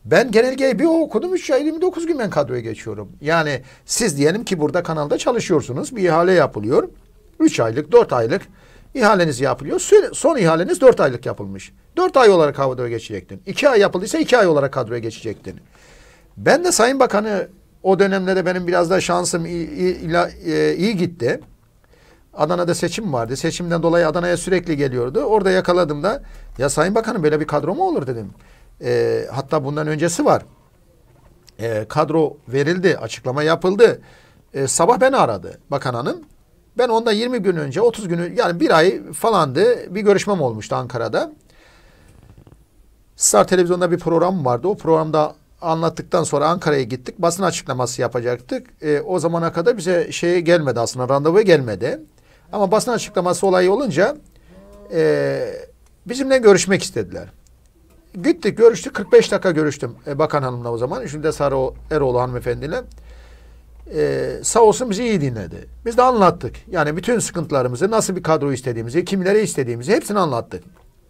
Ben genelgeyi bir okudum 3 ay 29 gün ben kadroya geçiyorum. Yani siz diyelim ki burada kanalda çalışıyorsunuz. Bir ihale yapılıyor. 3 aylık 4 aylık ihaleniz yapılıyor. Son ihaleniz dört aylık yapılmış. Dört ay olarak kadroya geçecektin. İki ay yapıldıysa iki ay olarak kadroya geçecektin. Ben de Sayın Bakan'ı o dönemde de benim biraz da şansım iyi, iyi, e, iyi gitti. Adana'da seçim vardı. Seçimden dolayı Adana'ya sürekli geliyordu. Orada yakaladım da ya Sayın Bakanım böyle bir kadro mu olur dedim. E, hatta bundan öncesi var. E, kadro verildi, açıklama yapıldı. E, sabah beni aradı Bakan Hanım. Ben onda 20 gün önce 30 günü yani bir ay falandı bir görüşmem olmuştu Ankara'da. Star Televizyon'da bir program vardı. O programda anlattıktan sonra Ankara'ya gittik. Basın açıklaması yapacaktık. E, o zamana kadar bize şeye gelmedi aslında randevu gelmedi. Ama basın açıklaması olayı olunca e, bizimle görüşmek istediler. Gittik görüştük 45 dakika görüştüm e, bakan hanımla o zaman. Şimdi de Sarı Eroğlu hanımefendiyle e, sağ olsun bizi iyi dinledi. Biz de anlattık. Yani bütün sıkıntılarımızı, nasıl bir kadro istediğimizi, kimlere istediğimizi hepsini anlattık.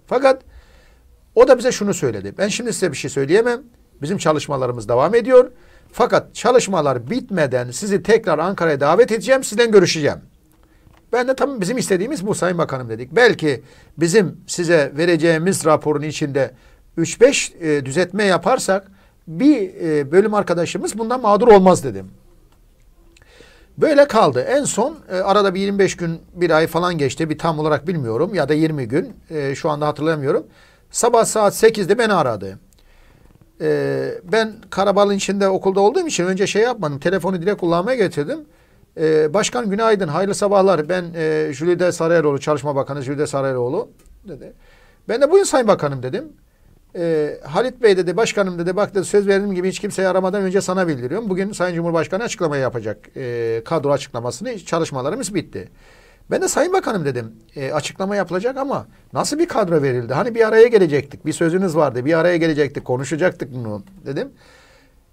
Fakat o da bize şunu söyledi. Ben şimdi size bir şey söyleyemem. Bizim çalışmalarımız devam ediyor. Fakat çalışmalar bitmeden sizi tekrar Ankara'ya davet edeceğim, sizden görüşeceğim. Ben de tam bizim istediğimiz bu Sayın Bakanım dedik. Belki bizim size vereceğimiz raporun içinde 3-5 e, düzeltme yaparsak bir e, bölüm arkadaşımız bundan mağdur olmaz dedim. Böyle kaldı. En son e, arada bir 25 gün bir ay falan geçti. Bir tam olarak bilmiyorum ya da 20 gün. E, şu anda hatırlayamıyorum. Sabah saat 8'de beni aradı. E, ben Karabal'ın içinde okulda olduğum için önce şey yapmadım. Telefonu direkt kullanmaya getirdim. E, Başkan günaydın, hayırlı sabahlar. Ben e, Jülide Sarıeloğlu, Çalışma Bakanı Jülide Sarıeloğlu dedi. Ben de buyurun Sayın Bakanım dedim e, Halit Bey dedi başkanım dedi bak dedi söz verdiğim gibi hiç kimseyi aramadan önce sana bildiriyorum. Bugün Sayın Cumhurbaşkanı açıklama yapacak. E, kadro açıklamasını çalışmalarımız bitti. Ben de Sayın Bakanım dedim e, açıklama yapılacak ama nasıl bir kadro verildi? Hani bir araya gelecektik bir sözünüz vardı bir araya gelecektik konuşacaktık bunu dedim.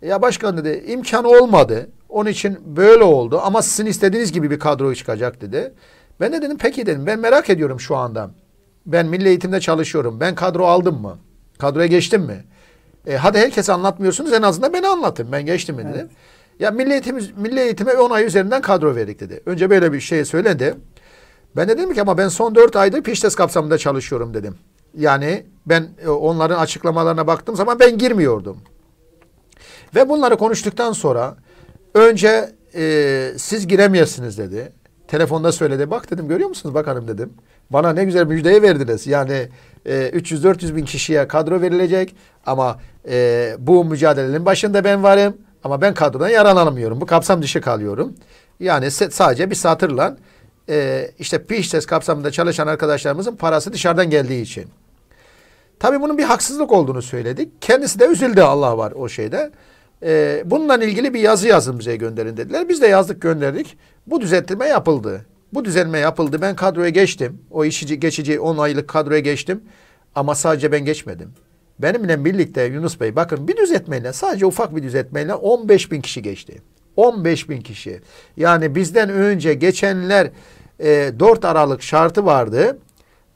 Ya başkan dedi imkan olmadı onun için böyle oldu ama sizin istediğiniz gibi bir kadro çıkacak dedi. Ben de dedim peki dedim ben merak ediyorum şu anda. Ben milli eğitimde çalışıyorum ben kadro aldım mı? Kadroya geçtim mi? E, hadi herkese anlatmıyorsunuz en azından beni anlatın. Ben geçtim mi dedim. Evet. Ya milli, eğitimiz, milli eğitime 10 ay üzerinden kadro verdik dedi. Önce böyle bir şey söyledi. Ben de dedim ki ama ben son 4 aydır Piştes kapsamında çalışıyorum dedim. Yani ben e, onların açıklamalarına baktığım zaman ben girmiyordum. Ve bunları konuştuktan sonra önce e, siz giremiyorsunuz dedi. Telefonda söyledi. Bak dedim görüyor musunuz bakanım dedim. Bana ne güzel müjdeyi verdiniz. Yani e, ee, 300-400 bin kişiye kadro verilecek. Ama e, bu mücadelenin başında ben varım. Ama ben kadrodan yararlanamıyorum. Bu kapsam dışı kalıyorum. Yani sadece bir satırla e, işte piş test kapsamında çalışan arkadaşlarımızın parası dışarıdan geldiği için. tabii bunun bir haksızlık olduğunu söyledik. Kendisi de üzüldü Allah var o şeyde. E, bununla ilgili bir yazı yazın bize gönderin dediler. Biz de yazdık gönderdik. Bu düzeltme yapıldı. Bu düzenleme yapıldı. Ben kadroya geçtim. O işici geçici 10 aylık kadroya geçtim. Ama sadece ben geçmedim. Benimle birlikte Yunus Bey bakın bir düzeltmeyle sadece ufak bir düzeltmeyle 15 bin kişi geçti. 15 bin kişi. Yani bizden önce geçenler e, 4 Aralık şartı vardı.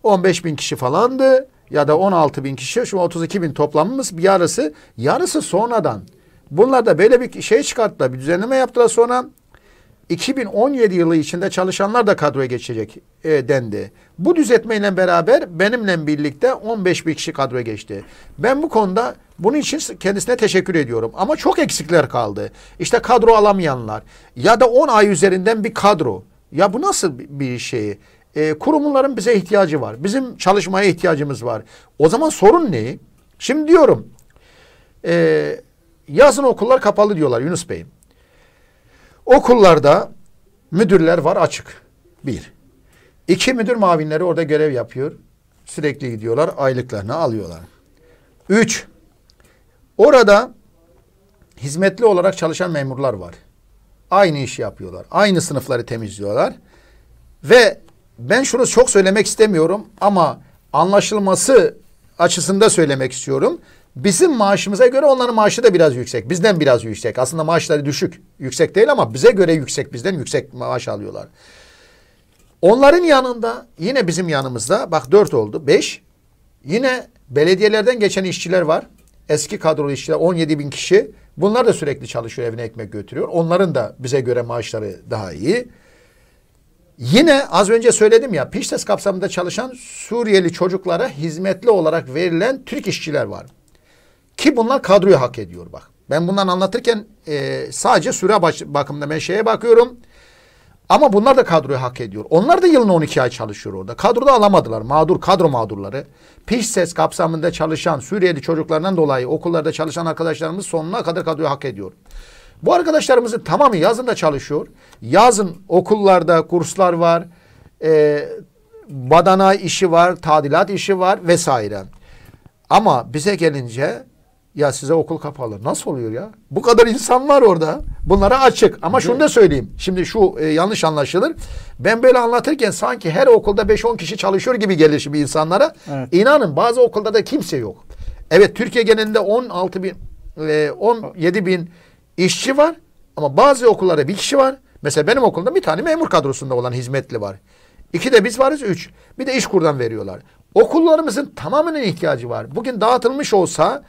15 bin kişi falandı ya da 16 bin kişi. Şu 32 bin toplamımız bir yarısı. Yarısı sonradan. Bunlar da böyle bir şey çıkarttılar. Bir düzenleme yaptılar sonra. 2017 yılı içinde çalışanlar da kadroya geçecek e, dendi. Bu düzeltmeyle beraber benimle birlikte 15 bin kişi kadroya geçti. Ben bu konuda bunun için kendisine teşekkür ediyorum. Ama çok eksikler kaldı. İşte kadro alamayanlar ya da 10 ay üzerinden bir kadro. Ya bu nasıl bir şey? E, kurumların bize ihtiyacı var. Bizim çalışmaya ihtiyacımız var. O zaman sorun ne? Şimdi diyorum. E, yazın okullar kapalı diyorlar Yunus Bey'im. Okullarda müdürler var açık. Bir. İki müdür mavinleri orada görev yapıyor. Sürekli gidiyorlar. Aylıklarını alıyorlar. Üç. Orada hizmetli olarak çalışan memurlar var. Aynı işi yapıyorlar. Aynı sınıfları temizliyorlar. Ve ben şunu çok söylemek istemiyorum ama anlaşılması açısında söylemek istiyorum. Bizim maaşımıza göre onların maaşı da biraz yüksek. Bizden biraz yüksek. Aslında maaşları düşük. Yüksek değil ama bize göre yüksek. Bizden yüksek maaş alıyorlar. Onların yanında yine bizim yanımızda bak dört oldu. Beş. Yine belediyelerden geçen işçiler var. Eski kadrolu işçiler 17 bin kişi. Bunlar da sürekli çalışıyor evine ekmek götürüyor. Onların da bize göre maaşları daha iyi. Yine az önce söyledim ya Piştes e kapsamında çalışan Suriyeli çocuklara hizmetli olarak verilen Türk işçiler var. Ki bunlar kadroyu hak ediyor bak. Ben bundan anlatırken e, sadece süre baş, bakımında ben şeye bakıyorum. Ama bunlar da kadroyu hak ediyor. Onlar da yılın 12 ay çalışıyor orada. Kadroda alamadılar. Mağdur, kadro mağdurları. Piş ses kapsamında çalışan Suriyeli çocuklarından dolayı okullarda çalışan arkadaşlarımız sonuna kadar kadroyu hak ediyor. Bu arkadaşlarımızın tamamı yazın da çalışıyor. Yazın okullarda kurslar var. E, badana işi var, tadilat işi var vesaire. Ama bize gelince ya size okul kapalı. Nasıl oluyor ya? Bu kadar insan var orada. Bunlara açık. Ama şunu da söyleyeyim. Şimdi şu e, yanlış anlaşılır. Ben böyle anlatırken sanki her okulda 5-10 kişi çalışıyor gibi gelir şimdi insanlara. Evet. İnanın bazı okulda da kimse yok. Evet Türkiye genelinde 16 bin, e, 17 bin işçi var. Ama bazı okullarda bir kişi var. Mesela benim okulda bir tane memur kadrosunda olan hizmetli var. İki de biz varız üç. Bir de iş kurdan veriyorlar. Okullarımızın tamamının ihtiyacı var. Bugün dağıtılmış olsa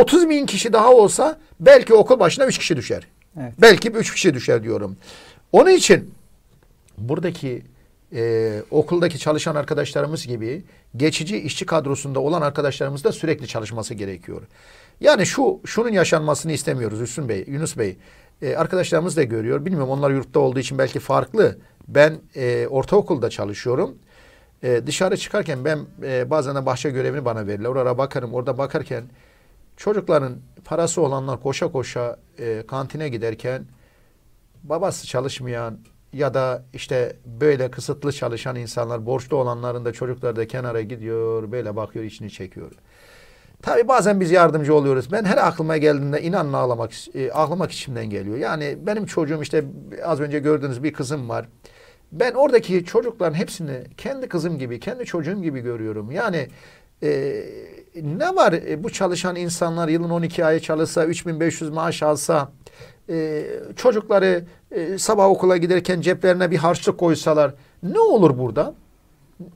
30 bin kişi daha olsa belki okul başına 3 kişi düşer. Evet. Belki 3 kişi düşer diyorum. Onun için buradaki e, okuldaki çalışan arkadaşlarımız gibi geçici işçi kadrosunda olan arkadaşlarımız da sürekli çalışması gerekiyor. Yani şu şunun yaşanmasını istemiyoruz Hüsnü Bey, Yunus Bey. E, arkadaşlarımız da görüyor. Bilmiyorum onlar yurtta olduğu için belki farklı. Ben e, ortaokulda çalışıyorum. E, dışarı çıkarken ben e, bazen de bahçe görevini bana verirler. orada bakarım. Orada bakarken Çocukların parası olanlar koşa koşa e, kantine giderken babası çalışmayan ya da işte böyle kısıtlı çalışan insanlar, borçlu olanların da çocukları da kenara gidiyor, böyle bakıyor, içini çekiyor. Tabii bazen biz yardımcı oluyoruz. Ben her aklıma geldiğinde inanın ağlamak, e, ağlamak içimden geliyor. Yani benim çocuğum işte az önce gördüğünüz bir kızım var. Ben oradaki çocukların hepsini kendi kızım gibi, kendi çocuğum gibi görüyorum. Yani e, ne var e, bu çalışan insanlar yılın 12 ayı çalışsa 3500 maaş alsa e, çocukları e, sabah okula giderken ceplerine bir harçlık koysalar ne olur burada?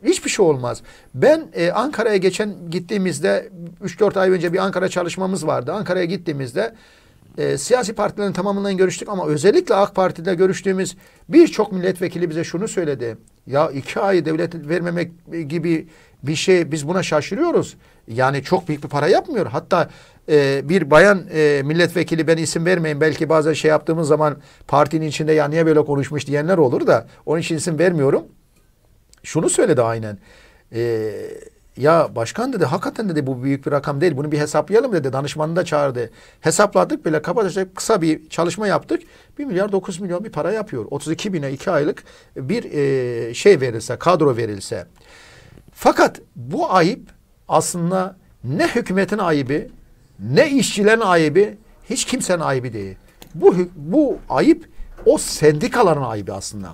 Hiçbir şey olmaz. Ben e, Ankara'ya geçen gittiğimizde 3-4 ay önce bir Ankara çalışmamız vardı. Ankara'ya gittiğimizde e, siyasi partilerin tamamından görüştük ama özellikle AK Parti'de görüştüğümüz birçok milletvekili bize şunu söyledi. Ya iki ay devlet vermemek gibi bir şey biz buna şaşırıyoruz. Yani çok büyük bir para yapmıyor. Hatta e, bir bayan e, milletvekili ben isim vermeyin belki bazen şey yaptığımız zaman partinin içinde ya niye böyle konuşmuş diyenler olur da onun için isim vermiyorum. Şunu söyledi aynen. E, ya başkan dedi hakikaten dedi bu büyük bir rakam değil bunu bir hesaplayalım dedi danışmanını da çağırdı. Hesapladık bile kapatacak kısa bir çalışma yaptık. 1 milyar 9 milyon bir para yapıyor. 32 bine 2 aylık bir e, şey verilse kadro verilse. Fakat bu ayıp aslında ne hükümetin ayıbı, ne işçilerin ayıbı, hiç kimsenin ayıbı değil. Bu, bu ayıp o sendikaların ayıbı aslında.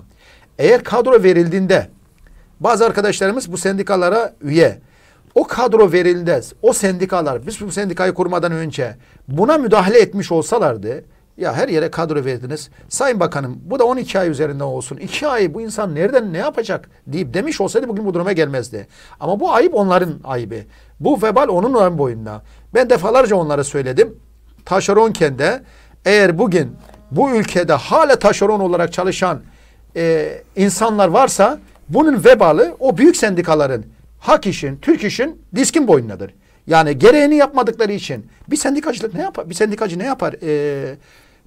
Eğer kadro verildiğinde bazı arkadaşlarımız bu sendikalara üye. O kadro verildiğinde o sendikalar biz bu sendikayı kurmadan önce buna müdahale etmiş olsalardı ya her yere kadro verdiniz. Sayın Bakanım bu da 12 ay üzerinden olsun. 2 ay bu insan nereden ne yapacak deyip demiş olsaydı bugün bu duruma gelmezdi. Ama bu ayıp onların ayıbı. Bu vebal onun ön boyunda. Ben defalarca onlara söyledim. Taşeronken de eğer bugün bu ülkede hala taşeron olarak çalışan e, insanlar varsa bunun vebalı o büyük sendikaların Hak işin, Türk işin diskin boynunadır. Yani gereğini yapmadıkları için bir sendikacılık ne yapar? Bir sendikacı ne yapar? Ee,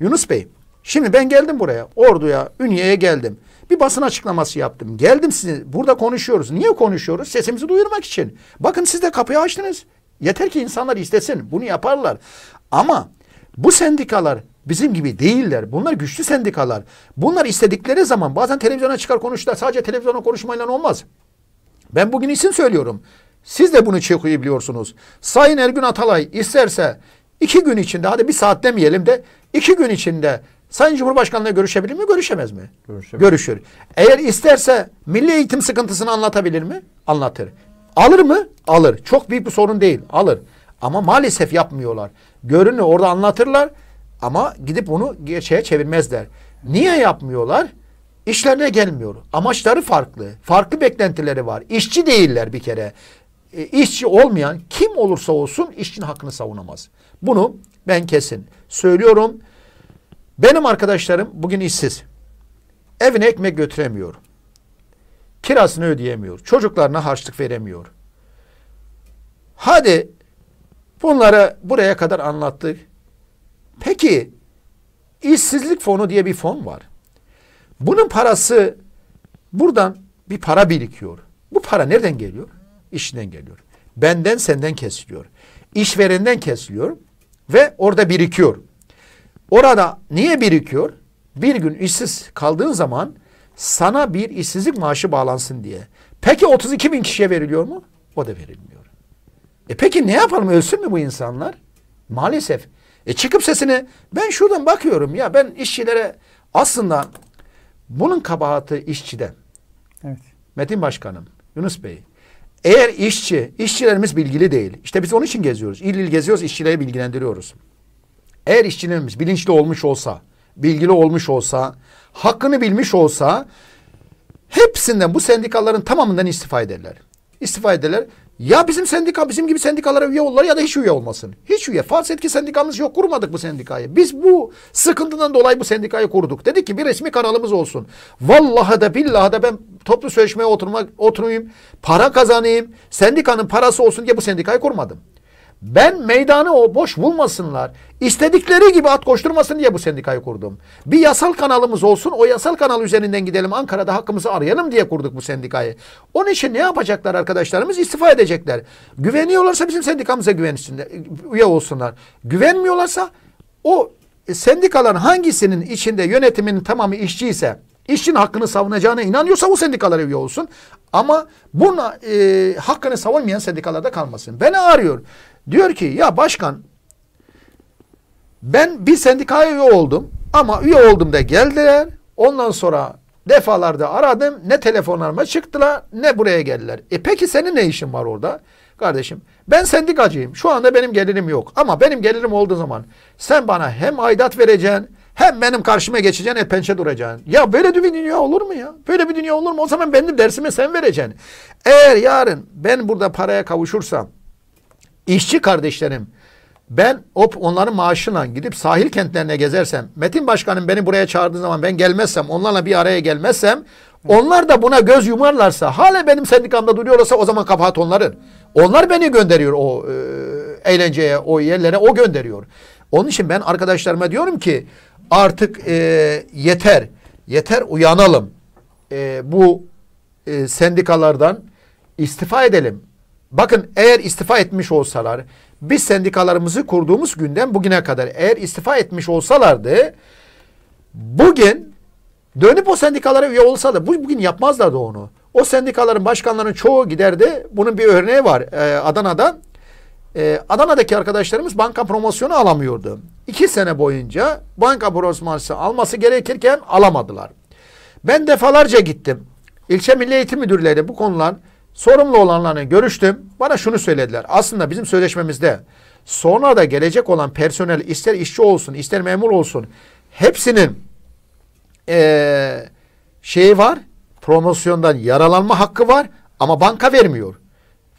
Yunus Bey şimdi ben geldim buraya Ordu'ya Ünye'ye geldim. Bir basın açıklaması yaptım. Geldim sizi, burada konuşuyoruz. Niye konuşuyoruz? Sesimizi duyurmak için. Bakın siz de kapıyı açtınız. Yeter ki insanlar istesin. Bunu yaparlar. Ama bu sendikalar bizim gibi değiller. Bunlar güçlü sendikalar. Bunlar istedikleri zaman bazen televizyona çıkar konuşurlar. Sadece televizyona konuşmayla olmaz. Ben bugün isim söylüyorum. Siz de bunu çok iyi biliyorsunuz. Sayın Ergün Atalay isterse iki gün içinde hadi bir saat demeyelim de iki gün içinde Sayın Cumhurbaşkanı'na görüşebilir mi? Görüşemez mi? Görüşemez. Görüşür. Eğer isterse milli eğitim sıkıntısını anlatabilir mi? Anlatır. Alır mı? Alır. Çok büyük bir sorun değil. Alır. Ama maalesef yapmıyorlar. Görünü orada anlatırlar ama gidip onu gerçeğe çevirmezler. Niye yapmıyorlar? İşlerine gelmiyor. Amaçları farklı. Farklı beklentileri var. İşçi değiller bir kere e, işçi olmayan kim olursa olsun işçinin hakkını savunamaz. Bunu ben kesin söylüyorum. Benim arkadaşlarım bugün işsiz. Evine ekmek götüremiyor. Kirasını ödeyemiyor. Çocuklarına harçlık veremiyor. Hadi bunları buraya kadar anlattık. Peki işsizlik fonu diye bir fon var. Bunun parası buradan bir para birikiyor. Bu para nereden geliyor? işinden geliyor. Benden senden kesiliyor. İşverenden kesiliyor ve orada birikiyor. Orada niye birikiyor? Bir gün işsiz kaldığın zaman sana bir işsizlik maaşı bağlansın diye. Peki 32 bin kişiye veriliyor mu? O da verilmiyor. E peki ne yapalım ölsün mü bu insanlar? Maalesef. E çıkıp sesini ben şuradan bakıyorum ya ben işçilere aslında bunun kabahati işçiden. Evet. Metin Başkanım, Yunus Bey eğer işçi, işçilerimiz bilgili değil. İşte biz onun için geziyoruz. İl il geziyoruz, işçileri bilgilendiriyoruz. Eğer işçilerimiz bilinçli olmuş olsa, bilgili olmuş olsa, hakkını bilmiş olsa hepsinden bu sendikaların tamamından istifa ederler. İstifa ederler. Ya bizim sendika bizim gibi sendikalara üye olurlar ya da hiç üye olmasın. Hiç üye. Falsetki sendikamız yok. Kurmadık bu sendikayı. Biz bu sıkıntıdan dolayı bu sendikayı kurduk. Dedik ki bir resmi kanalımız olsun. Vallahi da billahi da ben toplu sözleşmeye oturmak, oturayım. Para kazanayım. Sendikanın parası olsun diye bu sendikayı kurmadım. Ben meydanı o boş bulmasınlar. İstedikleri gibi at koşturmasın diye bu sendikayı kurdum. Bir yasal kanalımız olsun o yasal kanal üzerinden gidelim Ankara'da hakkımızı arayalım diye kurduk bu sendikayı. Onun için ne yapacaklar arkadaşlarımız? İstifa edecekler. Güveniyorlarsa bizim sendikamıza güvensinler, üye olsunlar. Güvenmiyorlarsa o e, sendikaların hangisinin içinde yönetiminin tamamı işçi ise işçinin hakkını savunacağına inanıyorsa bu sendikalara üye olsun. Ama buna e, hakkını savunmayan sendikalarda kalmasın. Beni arıyor. Diyor ki ya başkan ben bir sendikaya üye oldum ama üye oldum da geldiler. Ondan sonra defalarda aradım. Ne telefonlarıma çıktılar ne buraya geldiler. E peki senin ne işin var orada? Kardeşim ben sendikacıyım. Şu anda benim gelirim yok. Ama benim gelirim olduğu zaman sen bana hem aidat vereceksin hem benim karşıma geçeceksin el pençe duracaksın. Ya böyle bir dünya olur mu ya? Böyle bir dünya olur mu? O zaman benim dersimi sen vereceksin. Eğer yarın ben burada paraya kavuşursam İşçi kardeşlerim ben op onların maaşıyla gidip sahil kentlerine gezersem, Metin Başkanım beni buraya çağırdığı zaman ben gelmezsem, onlarla bir araya gelmezsem, onlar da buna göz yumarlarsa, hala benim sendikamda duruyorlarsa o zaman kabahat onların. Onlar beni gönderiyor o e, eğlenceye, o yerlere o gönderiyor. Onun için ben arkadaşlarıma diyorum ki artık e, yeter, yeter uyanalım. E, bu e, sendikalardan istifa edelim. Bakın eğer istifa etmiş olsalar biz sendikalarımızı kurduğumuz günden bugüne kadar eğer istifa etmiş olsalardı bugün dönüp o sendikalara üye olsalar bugün yapmazlardı onu. O sendikaların başkanlarının çoğu giderdi. Bunun bir örneği var ee, Adana'da. Ee, Adana'daki arkadaşlarımız banka promosyonu alamıyordu. İki sene boyunca banka promosyonu alması gerekirken alamadılar. Ben defalarca gittim. İlçe Milli Eğitim Müdürleri bu konular Sorumlu olanlarla görüştüm. Bana şunu söylediler. Aslında bizim sözleşmemizde sonra da gelecek olan personel ister işçi olsun ister memur olsun hepsinin ee, şeyi var. Promosyondan yaralanma hakkı var ama banka vermiyor.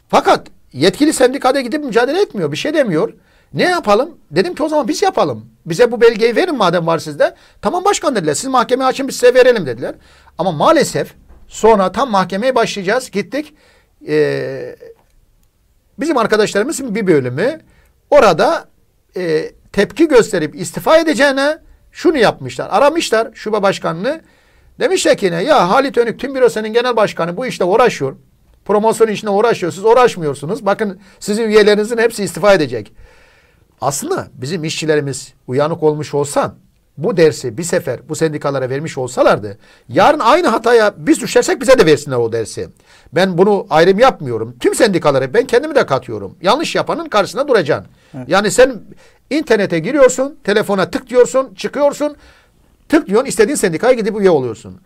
Fakat yetkili sendikada gidip mücadele etmiyor. Bir şey demiyor. Ne yapalım? Dedim ki o zaman biz yapalım. Bize bu belgeyi verin madem var sizde. Tamam başkan dediler. Siz mahkemeye açın biz size verelim dediler. Ama maalesef Sonra tam mahkemeye başlayacağız. Gittik. Ee, bizim arkadaşlarımızın bir bölümü orada e, tepki gösterip istifa edeceğine şunu yapmışlar. Aramışlar şube başkanını. Demişler ki ne? Ya Halit Önük tüm bürosunun genel başkanı bu işte uğraşıyor. Promosyon işine uğraşıyor. Siz uğraşmıyorsunuz. Bakın sizin üyelerinizin hepsi istifa edecek. Aslında bizim işçilerimiz uyanık olmuş olsan bu dersi bir sefer bu sendikalara vermiş olsalardı yarın aynı hataya biz düşersek bize de versinler o dersi. Ben bunu ayrım yapmıyorum. Tüm sendikalara ben kendimi de katıyorum. Yanlış yapanın karşısına duracaksın. Evet. Yani sen internete giriyorsun, telefona tık diyorsun, çıkıyorsun, tık diyorsun, istediğin sendikaya gidip üye oluyorsun.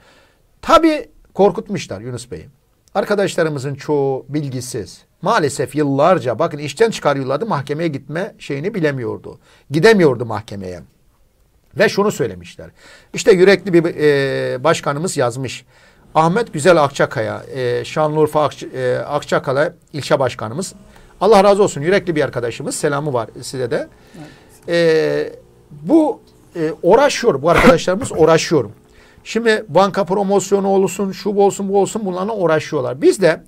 Tabi korkutmuşlar Yunus Bey. Arkadaşlarımızın çoğu bilgisiz. Maalesef yıllarca bakın işten çıkarıyorlardı mahkemeye gitme şeyini bilemiyordu. Gidemiyordu mahkemeye. Ve şunu söylemişler. İşte yürekli bir e, başkanımız yazmış. Ahmet Güzel Akçakaya, e, Şanlıurfa Akç e, Akçakala ilçe başkanımız. Allah razı olsun yürekli bir arkadaşımız. Selamı var size de. Evet. E, bu e, uğraşıyor, bu arkadaşlarımız uğraşıyor. Şimdi banka promosyonu olsun, şu olsun, bu olsun bunlarla uğraşıyorlar. Biz de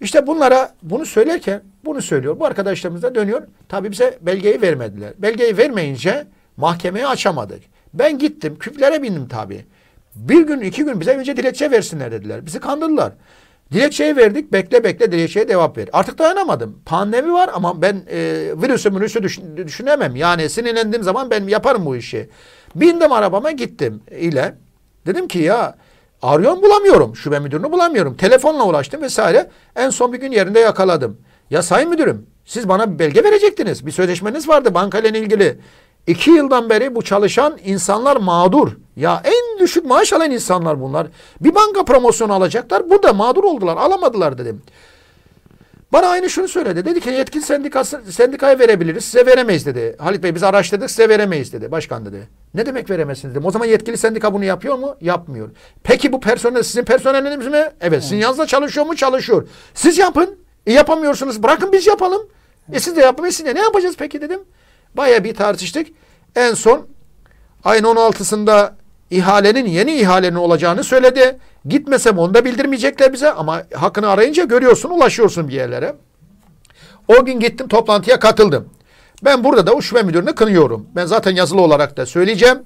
işte bunlara bunu söylerken bunu söylüyor. Bu arkadaşlarımız da dönüyor. Tabii bize belgeyi vermediler. Belgeyi vermeyince Mahkemeyi açamadık. Ben gittim küplere bindim tabii. Bir gün iki gün bize önce dilekçe versinler dediler. Bizi kandırdılar. Dilekçeyi verdik bekle bekle dilekçeye cevap ver. Artık dayanamadım. Pandemi var ama ben e, virüsü mürüsü düşün, düşünemem. Yani sinirlendiğim zaman ben yaparım bu işi. Bindim arabama gittim ile. Dedim ki ya arıyorum bulamıyorum. Şube müdürünü bulamıyorum. Telefonla ulaştım vesaire. En son bir gün yerinde yakaladım. Ya sayın müdürüm siz bana bir belge verecektiniz. Bir sözleşmeniz vardı bankayla ilgili. İki yıldan beri bu çalışan insanlar mağdur. Ya en düşük maaş alan insanlar bunlar. Bir banka promosyonu alacaklar. Bu da mağdur oldular. Alamadılar dedim. Bana aynı şunu söyledi. Dedi ki yetkin sendikası, sendikaya verebiliriz. Size veremeyiz dedi. Halit Bey biz araştırdık size veremeyiz dedi. Başkan dedi. Ne demek veremezsiniz dedim. O zaman yetkili sendika bunu yapıyor mu? Yapmıyor. Peki bu personel sizin personeliniz mi? Evet. evet. Sizin yanınızda çalışıyor mu? Çalışıyor. Siz yapın. E, yapamıyorsunuz. Bırakın biz yapalım. E siz de yapın. siz de ne yapacağız peki dedim. Baya bir tartıştık. En son ayın 16'sında ihalenin yeni ihalenin olacağını söyledi. Gitmesem onu da bildirmeyecekler bize ama hakkını arayınca görüyorsun ulaşıyorsun bir yerlere. O gün gittim toplantıya katıldım. Ben burada da o müdürünü kınıyorum. Ben zaten yazılı olarak da söyleyeceğim.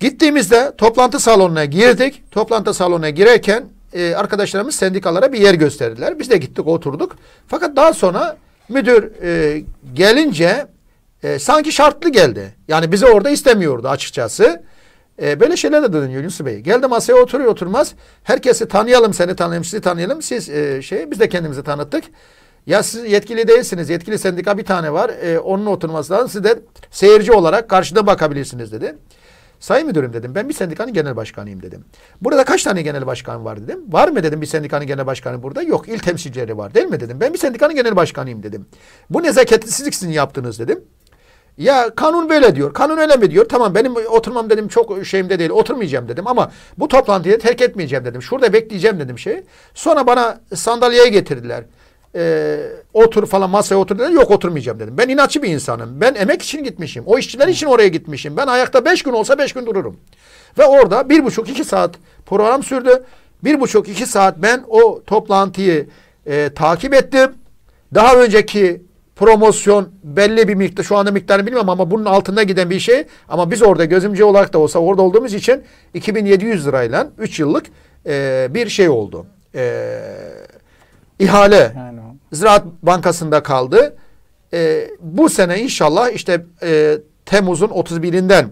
Gittiğimizde toplantı salonuna girdik. Toplantı salonuna girerken e, arkadaşlarımız sendikalara bir yer gösterdiler. Biz de gittik oturduk. Fakat daha sonra müdür e, gelince e, sanki şartlı geldi. Yani bizi orada istemiyordu açıkçası. E, böyle şeyler de dönüyor Yusuf Bey. Geldi masaya oturuyor oturmaz. Herkesi tanıyalım seni tanıyalım sizi tanıyalım. Siz e, şey biz de kendimizi tanıttık. Ya siz yetkili değilsiniz. Yetkili sendika bir tane var. E, onun oturması lazım. Siz de seyirci olarak karşıda bakabilirsiniz dedi. Sayın müdürüm dedim ben bir sendikanın genel başkanıyım dedim. Burada kaç tane genel başkan var dedim. Var mı dedim bir sendikanın genel başkanı burada? Yok il temsilcileri var değil mi dedim. Ben bir sendikanın genel başkanıyım dedim. Bu nezaketsizlik sizin yaptınız dedim. Ya kanun böyle diyor. Kanun öyle mi diyor? Tamam benim oturmam dedim çok şeyimde değil. Oturmayacağım dedim ama bu toplantıyı terk etmeyeceğim dedim. Şurada bekleyeceğim dedim şey. Sonra bana sandalyeye getirdiler. Ee, otur falan masaya otur dediler. Yok oturmayacağım dedim. Ben inatçı bir insanım. Ben emek için gitmişim. O işçiler için oraya gitmişim. Ben ayakta beş gün olsa beş gün dururum. Ve orada bir buçuk iki saat program sürdü. Bir buçuk iki saat ben o toplantıyı e, takip ettim. Daha önceki promosyon belli bir miktar şu anda miktarını bilmiyorum ama bunun altında giden bir şey ama biz orada gözümce olarak da olsa orada olduğumuz için 2700 lirayla 3 yıllık e, bir şey oldu. E, ihale Ziraat Bankası'nda kaldı. E, bu sene inşallah işte e, Temmuz'un 31'inden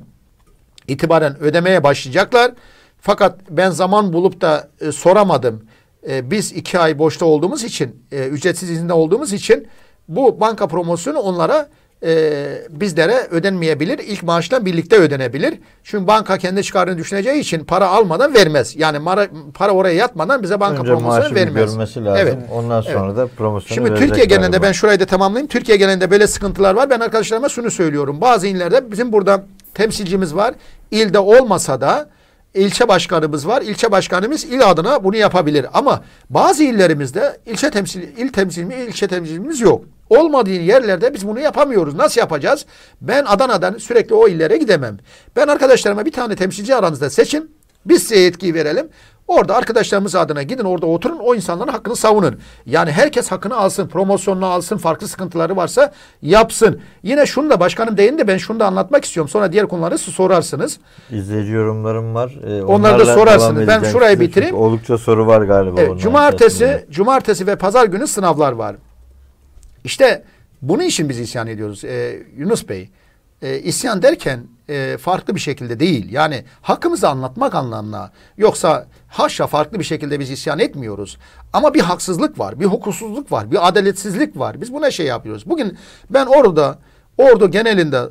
itibaren ödemeye başlayacaklar. Fakat ben zaman bulup da e, soramadım. E, biz iki ay boşta olduğumuz için, e, ücretsiz izinde olduğumuz için bu banka promosyonu onlara e, bizlere ödenmeyebilir. İlk maaşla birlikte ödenebilir. Çünkü banka kendi çıkarını düşüneceği için para almadan vermez. Yani para, para oraya yatmadan bize banka Önce promosyonu vermez. görmesi lazım. Evet. Ondan sonra evet. da promosyonu Şimdi Türkiye genelinde ben şurayı da tamamlayayım. Türkiye genelinde böyle sıkıntılar var. Ben arkadaşlarıma şunu söylüyorum. Bazı illerde bizim burada temsilcimiz var. İlde olmasa da ilçe başkanımız var. İlçe başkanımız il adına bunu yapabilir. Ama bazı illerimizde ilçe temsil il temsilimi ilçe temsilimiz yok. Olmadığı yerlerde biz bunu yapamıyoruz. Nasıl yapacağız? Ben Adana'dan sürekli o illere gidemem. Ben arkadaşlarıma bir tane temsilci aranızda seçin. Biz size yetkiyi verelim. Orada arkadaşlarımız adına gidin orada oturun o insanların hakkını savunun. Yani herkes hakkını alsın, promosyonunu alsın, farklı sıkıntıları varsa yapsın. Yine şunu da başkanım deyin de ben şunu da anlatmak istiyorum. Sonra diğer konuları sorarsınız. İzleyici yorumlarım var. Ee, Onları da sorarsınız. Ben şurayı bitireyim. Oldukça soru var galiba. Evet, cumartesi, cumartesi ve pazar günü sınavlar var. İşte bunun için biz isyan ediyoruz ee, Yunus Bey e, isyan derken e, farklı bir şekilde değil. Yani hakkımızı anlatmak anlamına. Yoksa haşa farklı bir şekilde biz isyan etmiyoruz. Ama bir haksızlık var, bir hukuksuzluk var, bir adaletsizlik var. Biz buna şey yapıyoruz. Bugün ben orada, ordu genelinde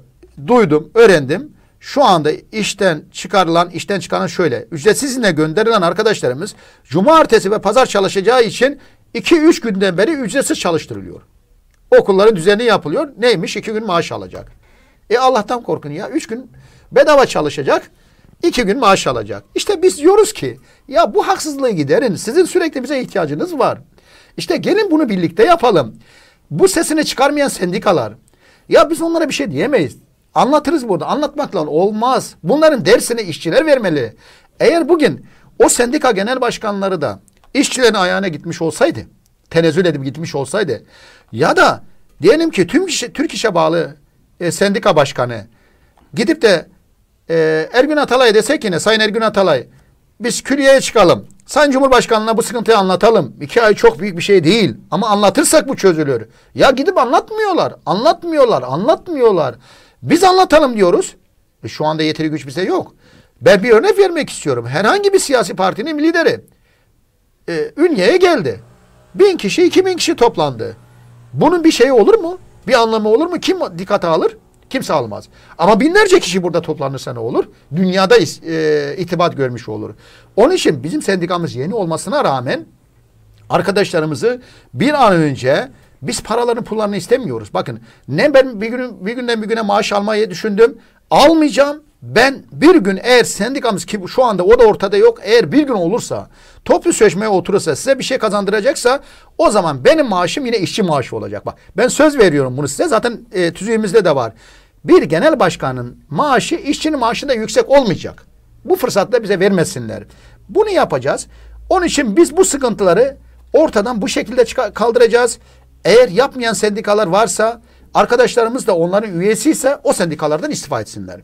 duydum, öğrendim. Şu anda işten çıkarılan, işten çıkaran şöyle. Ücretsiz izne gönderilen arkadaşlarımız cumartesi ve pazar çalışacağı için 2-3 günden beri ücretsiz çalıştırılıyor. Okulların düzeni yapılıyor. Neymiş? 2 gün maaş alacak. E Allah'tan korkun ya. Üç gün bedava çalışacak. iki gün maaş alacak. İşte biz diyoruz ki ya bu haksızlığı giderin. Sizin sürekli bize ihtiyacınız var. İşte gelin bunu birlikte yapalım. Bu sesini çıkarmayan sendikalar. Ya biz onlara bir şey diyemeyiz. Anlatırız burada. Anlatmakla olmaz. Bunların dersini işçiler vermeli. Eğer bugün o sendika genel başkanları da işçilerin ayağına gitmiş olsaydı, tenezzül edip gitmiş olsaydı ya da diyelim ki tüm kişi, Türk işe bağlı e, sendika başkanı gidip de e, Ergün Atalay desek yine Sayın Ergün Atalay biz külliyeye çıkalım. Sayın Cumhurbaşkanı'na bu sıkıntıyı anlatalım. İki ay çok büyük bir şey değil. Ama anlatırsak bu çözülür. Ya gidip anlatmıyorlar. Anlatmıyorlar. Anlatmıyorlar. Biz anlatalım diyoruz. E şu anda yeteri güç bize yok. Ben bir örnek vermek istiyorum. Herhangi bir siyasi partinin lideri e, Ünye'ye geldi. Bin kişi, iki bin kişi toplandı. Bunun bir şeyi olur mu? bir anlamı olur mu? Kim dikkate alır? Kimse almaz. Ama binlerce kişi burada toplanırsa ne olur? Dünyada e, itibat görmüş olur. Onun için bizim sendikamız yeni olmasına rağmen arkadaşlarımızı bir an önce biz paraların pullarını istemiyoruz. Bakın ne ben bir gün bir günden bir güne maaş almayı düşündüm. Almayacağım ben bir gün eğer sendikamız ki şu anda o da ortada yok eğer bir gün olursa toplu sözleşmeye oturursa size bir şey kazandıracaksa o zaman benim maaşım yine işçi maaşı olacak. Bak ben söz veriyorum bunu size zaten e, tüzüğümüzde de var. Bir genel başkanın maaşı işçinin maaşında yüksek olmayacak. Bu fırsatla bize vermesinler. Bunu yapacağız. Onun için biz bu sıkıntıları ortadan bu şekilde kaldıracağız. Eğer yapmayan sendikalar varsa arkadaşlarımız da onların üyesi ise o sendikalardan istifa etsinler.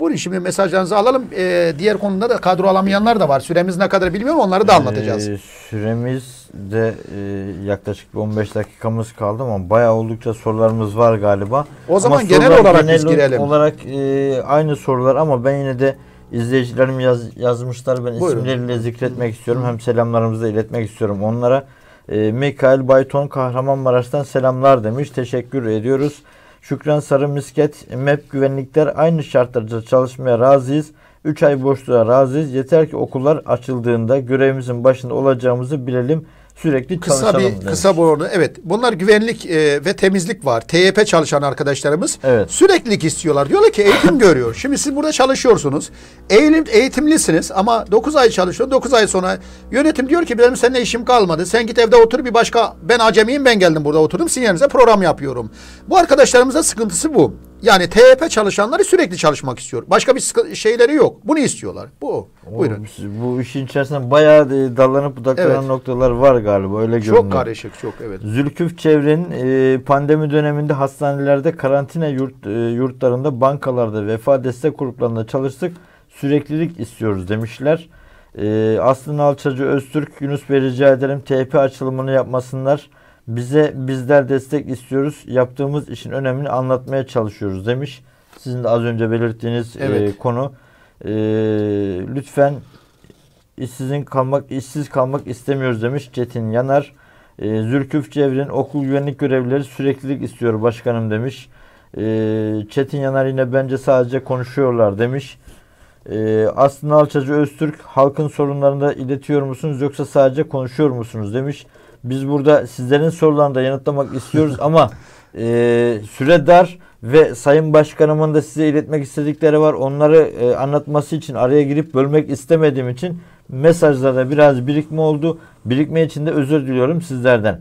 Buyurun şimdi mesajlarınızı alalım. Ee, diğer konuda da kadro alamayanlar da var. Süremiz ne kadar bilmiyorum onları da ee, anlatacağız. Ee, süremiz de e, yaklaşık 15 dakikamız kaldı ama bayağı oldukça sorularımız var galiba. O zaman ama genel olarak genel biz girelim. olarak e, aynı sorular ama ben yine de izleyicilerim yaz, yazmışlar. Ben Buyurun. isimleriyle zikretmek istiyorum. Hem selamlarımızı da iletmek istiyorum onlara. E, Mikail Bayton Kahramanmaraş'tan selamlar demiş. Teşekkür ediyoruz. Şükran Sarı Misket, MEP güvenlikler aynı şartlarda çalışmaya razıyız. 3 ay boşluğa razıyız. Yeter ki okullar açıldığında görevimizin başında olacağımızı bilelim.'' sürekli kısa çalışalım. Bir, Kısa bir orada evet. Bunlar güvenlik e, ve temizlik var. TYP e çalışan arkadaşlarımız evet. süreklilik istiyorlar. Diyorlar ki eğitim görüyor. Şimdi siz burada çalışıyorsunuz. eğitim eğitimlisiniz ama 9 ay çalışıyor. 9 ay sonra yönetim diyor ki benim seninle işim kalmadı. Sen git evde otur bir başka ben acemiyim ben geldim burada oturdum. Sizin program yapıyorum. Bu arkadaşlarımızın sıkıntısı bu. Yani TYP çalışanları sürekli çalışmak istiyor. Başka bir şeyleri yok. Bunu istiyorlar. Bu o. Buyurun. Bu işin içerisinde bayağı e, dallanıp budaklanan evet. noktalar var galiba. Öyle görünüyor. Çok karışık çok evet. Zülküf Çevre'nin e, pandemi döneminde hastanelerde, karantina yurt, e, yurtlarında, bankalarda, vefa destek gruplarında çalıştık. Süreklilik istiyoruz demişler. E, Aslı Nalçacı Öztürk, Yunus Bey rica ederim THP açılımını yapmasınlar. Bize bizler destek istiyoruz. Yaptığımız işin önemini anlatmaya çalışıyoruz demiş. Sizin de az önce belirttiğiniz e, evet. e, konu. E, lütfen işsizin kalmak işsiz kalmak istemiyoruz demiş Çetin Yanar. E, Zülküf Cevrin okul güvenlik görevlileri süreklilik istiyor başkanım demiş. E, Çetin Yanar yine bence sadece konuşuyorlar demiş. E, Aslı Alçacı Öztürk halkın sorunlarını da iletiyor musunuz yoksa sadece konuşuyor musunuz demiş. Biz burada sizlerin sorularını da yanıtlamak istiyoruz ama e, süre dar ve Sayın Başkanımın da size iletmek istedikleri var. Onları e, anlatması için araya girip bölmek istemediğim için mesajlarda biraz birikme oldu. Birikme için de özür diliyorum sizlerden.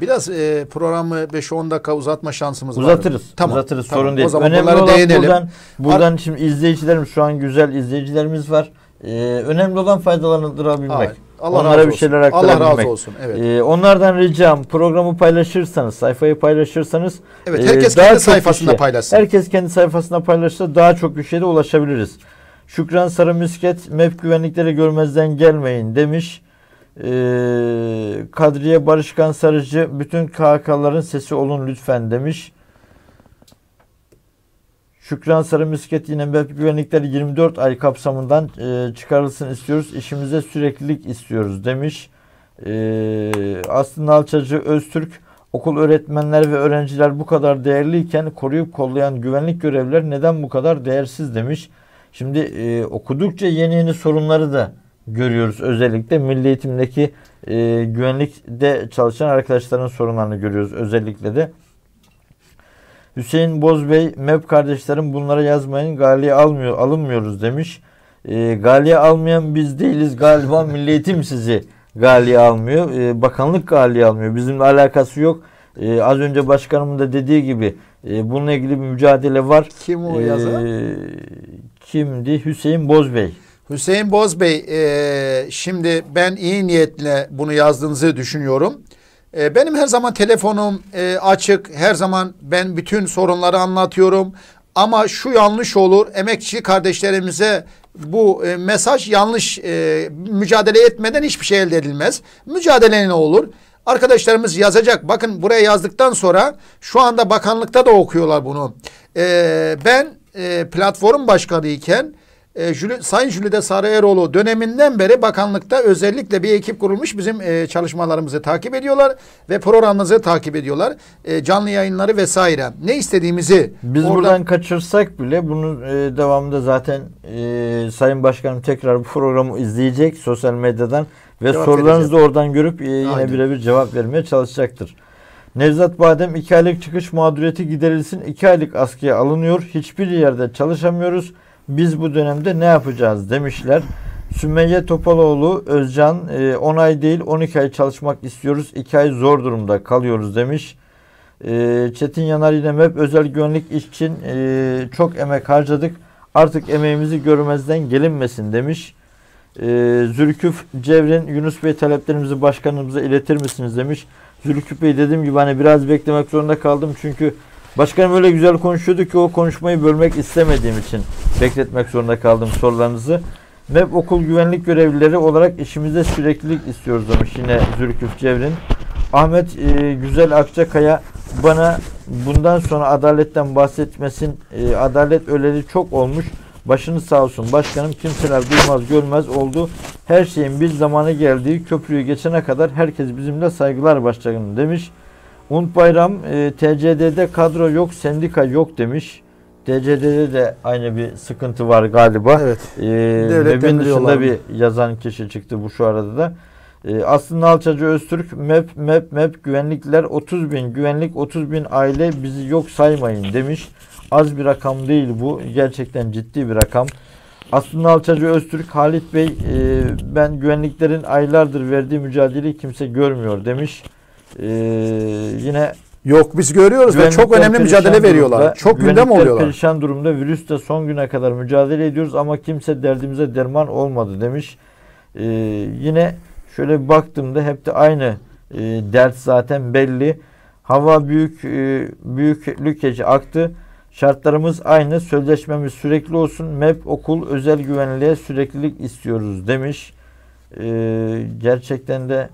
Biraz e, programı 5-10 dakika uzatma şansımız uzatırız, var. Uzatırız. Tamam. Uzatırız. Tamam. Sorun değil. O zaman Önemli olan değinelim. buradan, buradan Ar- şimdi izleyicilerimiz şu an güzel izleyicilerimiz var. Ee, önemli olan faydalarını faydalanıldırabilmek. Evet. Allah onlara razı bir şeyler olsun. aktarabilmek. Allah razı olsun. Evet. Ee, onlardan ricam programı paylaşırsanız, sayfayı paylaşırsanız Evet, e, herkes kendi sayfasında kişiye, paylaşsın. Herkes kendi sayfasında paylaşsa daha çok kişiye de ulaşabiliriz. Şükran Sarı Müsket MEP güvenlikleri görmezden gelmeyin demiş. Ee, Kadriye Barışkan Sarıcı bütün KHK'ların sesi olun lütfen demiş. Şükran Sarı Misket yine web güvenlikleri 24 ay kapsamından e, çıkarılsın istiyoruz. İşimize süreklilik istiyoruz demiş. E, Aslı Nalçacı Öztürk okul öğretmenler ve öğrenciler bu kadar değerliyken koruyup kollayan güvenlik görevliler neden bu kadar değersiz demiş. Şimdi e, okudukça yeni yeni sorunları da görüyoruz. Özellikle milli eğitimdeki e, güvenlikte çalışan arkadaşların sorunlarını görüyoruz özellikle de. Hüseyin Bozbey, MEP kardeşlerim bunlara yazmayın galiye almıyor, alınmıyoruz demiş. E, galiye almayan biz değiliz galiba milliyetim sizi galiye almıyor. E, bakanlık galiye almıyor. Bizimle alakası yok. E, az önce başkanımın da dediği gibi e, bununla ilgili bir mücadele var. Kim o e, yazan? Kimdi? Hüseyin Bozbey. Hüseyin Bozbey e, şimdi ben iyi niyetle bunu yazdığınızı düşünüyorum. Ee, benim her zaman telefonum e, açık. Her zaman ben bütün sorunları anlatıyorum. Ama şu yanlış olur. Emekçi kardeşlerimize bu e, mesaj yanlış e, mücadele etmeden hiçbir şey elde edilmez. Mücadele ne olur? Arkadaşlarımız yazacak. Bakın buraya yazdıktan sonra şu anda bakanlıkta da okuyorlar bunu. Ee, ben e, platform iken e, Jüle, Sayın Jülide Sarı Eroğlu döneminden beri bakanlıkta özellikle bir ekip kurulmuş. Bizim e, çalışmalarımızı takip ediyorlar ve programımızı takip ediyorlar. E, canlı yayınları vesaire. Ne istediğimizi biz oradan... buradan kaçırsak bile bunu e, devamında zaten e, Sayın Başkanım tekrar bu programı izleyecek sosyal medyadan ve cevap sorularınızı vereceğim. da oradan görüp e, yine birebir cevap vermeye çalışacaktır. Nevzat Badem iki aylık çıkış mağduriyeti giderilsin. iki aylık askıya alınıyor. Hiçbir yerde çalışamıyoruz biz bu dönemde ne yapacağız demişler. Sümeyye Topaloğlu, Özcan 10 e, ay değil 12 ay çalışmak istiyoruz. 2 ay zor durumda kalıyoruz demiş. E, Çetin Yanar yine hep özel güvenlik için e, çok emek harcadık. Artık emeğimizi görmezden gelinmesin demiş. Zülküf Cevrin, Yunus Bey taleplerimizi başkanımıza iletir misiniz demiş. Zülküf Bey dediğim gibi hani biraz beklemek zorunda kaldım çünkü Başkanım öyle güzel konuşuyordu ki o konuşmayı bölmek istemediğim için bekletmek zorunda kaldım sorularınızı. MEP okul güvenlik görevlileri olarak işimizde süreklilik istiyoruz demiş yine Zülküf Cevrin. Ahmet e, Güzel Akçakaya bana bundan sonra adaletten bahsetmesin. E, adalet öleli çok olmuş. başını sağ olsun başkanım kimseler duymaz görmez oldu. Her şeyin bir zamanı geldiği köprüyü geçene kadar herkes bizimle saygılar başlayın demiş. Umut Bayram e, TCD'de kadro yok, sendika yok demiş. TCD'de de aynı bir sıkıntı var galiba. Evet. E, MEB'in dışında bir yazan kişi çıktı bu şu arada da. E, aslında Alçacı Öztürk MEP MEP MEP güvenlikler 30 bin güvenlik 30 bin aile bizi yok saymayın demiş. Az bir rakam değil bu. Gerçekten ciddi bir rakam. Aslında Alçacı Öztürk Halit Bey e, ben güvenliklerin aylardır verdiği mücadeleyi kimse görmüyor demiş e, yine Yok biz görüyoruz ve çok önemli mücadele veriyorlar. Çok gündem oluyorlar. Perişan durumda virüs de son güne kadar mücadele ediyoruz ama kimse derdimize derman olmadı demiş. Ee, yine şöyle baktığımda hep de aynı e, dert zaten belli. Hava büyük e, büyüklük gece aktı. Şartlarımız aynı. Sözleşmemiz sürekli olsun. MEP okul özel güvenliğe süreklilik istiyoruz demiş. Ee, gerçekten de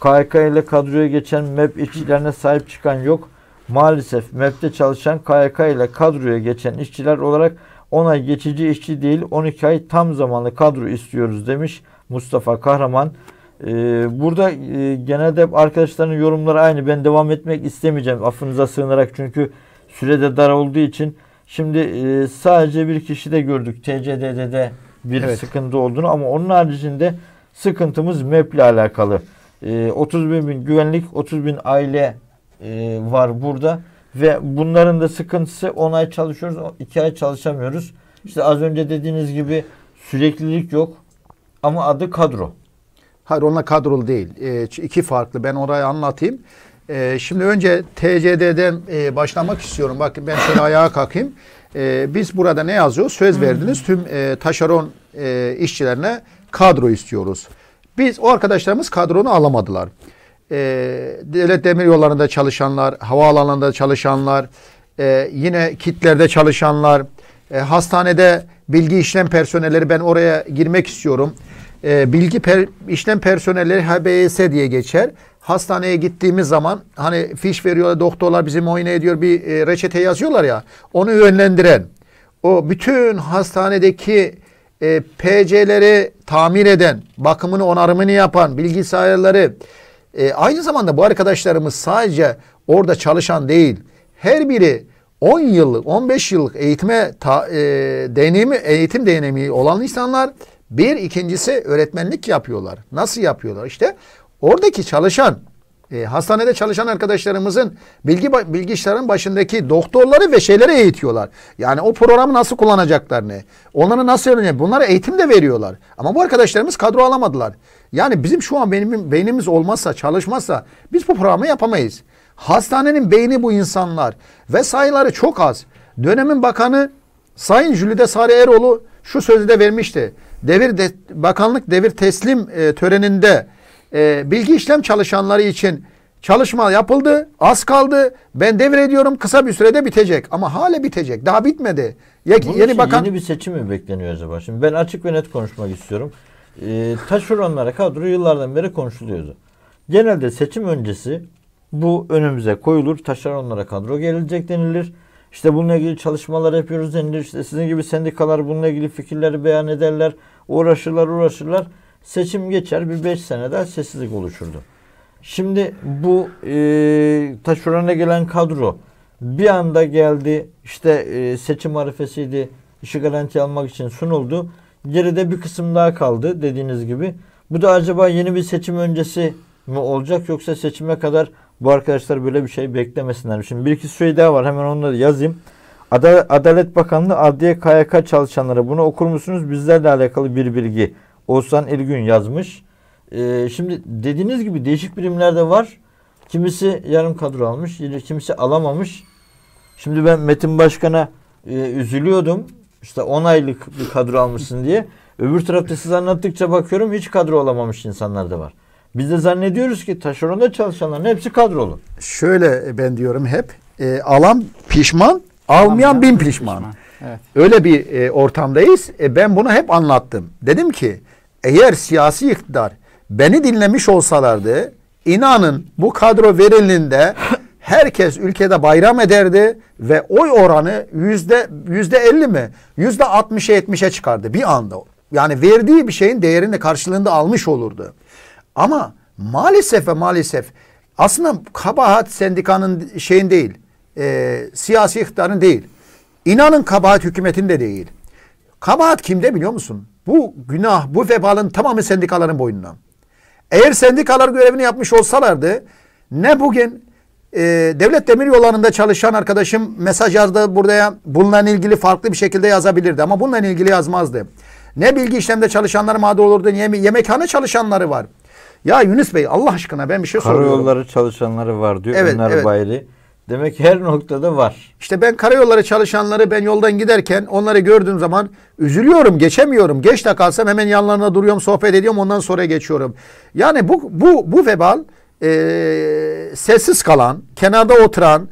KHK ile kadroya geçen MEP işçilerine sahip çıkan yok. Maalesef MEP'te çalışan KHK ile kadroya geçen işçiler olarak 10 ay geçici işçi değil 12 ay tam zamanlı kadro istiyoruz demiş Mustafa Kahraman. Ee, burada e, genelde hep arkadaşların yorumları aynı. Ben devam etmek istemeyeceğim affınıza sığınarak çünkü sürede dar olduğu için. Şimdi e, sadece bir kişi de gördük TCDD'de bir evet. sıkıntı olduğunu ama onun haricinde sıkıntımız MEP ile alakalı. 30 ee, bin, güvenlik, 30 bin aile e, var burada. Ve bunların da sıkıntısı 10 ay çalışıyoruz, 2 ay çalışamıyoruz. İşte az önce dediğiniz gibi süreklilik yok ama adı kadro. Hayır onlar kadrolu değil. E, iki farklı. Ben orayı anlatayım. Ee, şimdi önce TCD'den e, başlamak istiyorum. Bakın ben şöyle ayağa kalkayım. biz burada ne yazıyor? Söz verdiniz tüm e, taşeron işçilerine kadro istiyoruz. Biz o arkadaşlarımız kadronu alamadılar. E, devlet demir yollarında çalışanlar, havaalanında çalışanlar, e, yine kitlerde çalışanlar, e, hastanede bilgi işlem personelleri ben oraya girmek istiyorum. E, bilgi per, işlem personelleri HBS diye geçer. Hastaneye gittiğimiz zaman hani fiş veriyorlar, doktorlar bizi muayene ediyor, bir e, reçete yazıyorlar ya. Onu yönlendiren, o bütün hastanedeki e, PC'leri tamir eden, bakımını, onarımını yapan, bilgisayarları e, aynı zamanda bu arkadaşlarımız sadece orada çalışan değil, her biri 10 yıllık, 15 yıllık eğitime ta, e, deneyimi, eğitim deneyimi olan insanlar bir ikincisi öğretmenlik yapıyorlar. Nasıl yapıyorlar? İşte oradaki çalışan e, hastanede çalışan arkadaşlarımızın bilgi bilgi başındaki doktorları ve şeylere eğitiyorlar. Yani o programı nasıl kullanacaklar ne? onları nasıl öğrenecek, bunlara eğitim de veriyorlar. Ama bu arkadaşlarımız kadro alamadılar. Yani bizim şu an beynim, beynimiz olmazsa, çalışmazsa biz bu programı yapamayız. Hastanenin beyni bu insanlar ve sayıları çok az. Dönemin bakanı Sayın Jülide Sarı Eroğlu şu sözü de vermişti. Devir de, bakanlık devir teslim e, töreninde e, bilgi işlem çalışanları için çalışma yapıldı. Az kaldı. Ben devrediyorum. Kısa bir sürede bitecek. Ama hala bitecek. Daha bitmedi. Ya, Bunun yeni bakan yeni bir seçim mi bekleniyor acaba? Şimdi ben açık ve net konuşmak istiyorum. E, taşeronlara kadro yıllardan beri konuşuluyordu. Genelde seçim öncesi bu önümüze koyulur. Taşeronlara kadro gelecek denilir. İşte bununla ilgili çalışmalar yapıyoruz denilir. İşte sizin gibi sendikalar bununla ilgili fikirleri beyan ederler. Uğraşırlar uğraşırlar. Seçim geçer bir 5 senede sessizlik oluşurdu. Şimdi bu e, taşurana gelen kadro bir anda geldi işte e, seçim arifesiydi işi garanti almak için sunuldu. Geride bir kısım daha kaldı dediğiniz gibi. Bu da acaba yeni bir seçim öncesi mi olacak yoksa seçime kadar bu arkadaşlar böyle bir şey beklemesinler. Şimdi bir iki şey daha var hemen onu da yazayım. Adalet Bakanlığı Adliye KYK çalışanları bunu okur musunuz? Bizlerle alakalı bir bilgi Oğuzhan Ergün yazmış. E, şimdi dediğiniz gibi değişik birimler de var. Kimisi yarım kadro almış, kimisi alamamış. Şimdi ben Metin Başkan'a e, üzülüyordum. İşte 10 aylık bir kadro almışsın diye. Öbür tarafta siz anlattıkça bakıyorum hiç kadro olamamış insanlar da var. Biz de zannediyoruz ki taşeronda çalışanların hepsi kadrolu. Şöyle ben diyorum hep e, alan pişman, almayan bin pişman. pişman. Evet. Öyle bir e, ortamdayız. E, ben bunu hep anlattım. Dedim ki eğer siyasi iktidar beni dinlemiş olsalardı inanın bu kadro verilinde herkes ülkede bayram ederdi ve oy oranı yüzde yüzde elli mi yüzde altmışa yetmişe çıkardı bir anda. Yani verdiği bir şeyin değerini karşılığında almış olurdu. Ama maalesef ve maalesef aslında kabahat sendikanın şeyin değil e, siyasi iktidarın değil. İnanın kabahat hükümetin de değil. Kabahat kimde biliyor musun? Bu günah, bu vebalın tamamı sendikaların boynuna. Eğer sendikalar görevini yapmış olsalardı ne bugün e, devlet demir yollarında çalışan arkadaşım mesaj mesajlarda buraya bununla ilgili farklı bir şekilde yazabilirdi ama bununla ilgili yazmazdı. Ne bilgi işlemde çalışanlar mağdur olurdu, niye Yemekhane çalışanları var. Ya Yunus Bey Allah aşkına ben bir şey soruyorum. Karayolları çalışanları var diyor evet, Ömer evet. Bayli. Demek her noktada var. İşte ben karayolları çalışanları ben yoldan giderken onları gördüğüm zaman üzülüyorum, geçemiyorum. Geç de kalsam hemen yanlarına duruyorum, sohbet ediyorum, ondan sonra geçiyorum. Yani bu bu bu vebal e, sessiz kalan, kenarda oturan,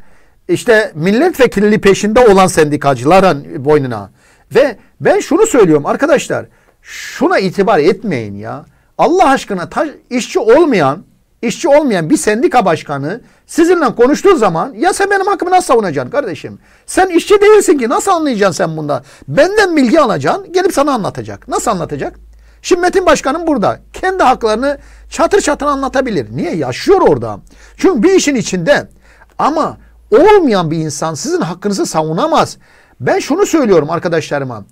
işte milletvekilliği peşinde olan sendikacıların boynuna. Ve ben şunu söylüyorum arkadaşlar, şuna itibar etmeyin ya. Allah aşkına taş, işçi olmayan işçi olmayan bir sendika başkanı sizinle konuştuğu zaman ya sen benim hakkımı nasıl savunacaksın kardeşim? Sen işçi değilsin ki nasıl anlayacaksın sen bunda? Benden bilgi alacaksın gelip sana anlatacak. Nasıl anlatacak? Şimdi Metin başkanım burada kendi haklarını çatır çatır anlatabilir. Niye? Yaşıyor orada. Çünkü bir işin içinde ama olmayan bir insan sizin hakkınızı savunamaz. Ben şunu söylüyorum arkadaşlarıma.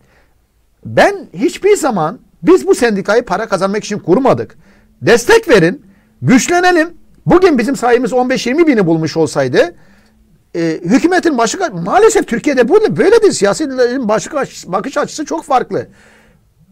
Ben hiçbir zaman biz bu sendikayı para kazanmak için kurmadık. Destek verin. Güçlenelim. Bugün bizim sayımız 15-20 bini bulmuş olsaydı e, hükümetin başka maalesef Türkiye'de böyle böyledir. Siyasilerin başka bakış açısı çok farklı.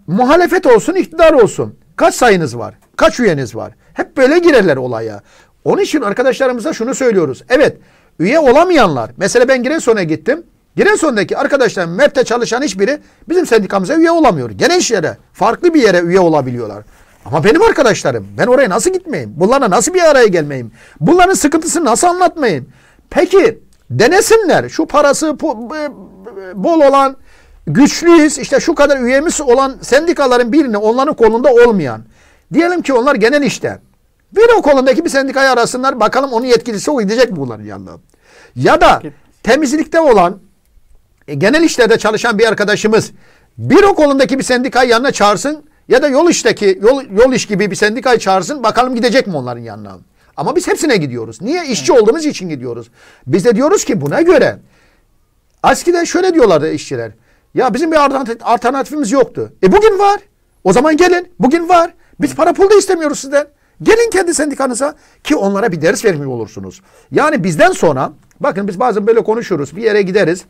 Muhalefet olsun, iktidar olsun. Kaç sayınız var? Kaç üyeniz var? Hep böyle girerler olaya. Onun için arkadaşlarımıza şunu söylüyoruz. Evet, üye olamayanlar. Mesela ben Giresun'a gittim. Giresun'daki arkadaşlarım MEP'te çalışan hiçbiri bizim sendikamıza üye olamıyor. Gene iş farklı bir yere üye olabiliyorlar. Ama benim arkadaşlarım. Ben oraya nasıl gitmeyeyim? Bunlarla nasıl bir araya gelmeyeyim? Bunların sıkıntısını nasıl anlatmayayım? Peki denesinler. Şu parası e, bol olan, güçlüyüz, işte şu kadar üyemiz olan sendikaların birini onların kolunda olmayan. Diyelim ki onlar genel işte. Bir o kolundaki bir sendikayı arasınlar. Bakalım onun yetkilisi o gidecek mi bunların yanına? Ya da temizlikte olan, e, genel işlerde çalışan bir arkadaşımız bir o kolundaki bir sendikayı yanına çağırsın. Ya da yol işteki yol, yol iş gibi bir sendikayı çağırsın bakalım gidecek mi onların yanına. Ama biz hepsine gidiyoruz. Niye? işçi olduğumuz için gidiyoruz. Biz de diyoruz ki buna göre. Eskiden şöyle diyorlardı işçiler. Ya bizim bir alternatifimiz yoktu. E bugün var. O zaman gelin. Bugün var. Biz para pul da istemiyoruz sizden. Gelin kendi sendikanıza ki onlara bir ders vermiyor olursunuz. Yani bizden sonra bakın biz bazen böyle konuşuruz. Bir yere gideriz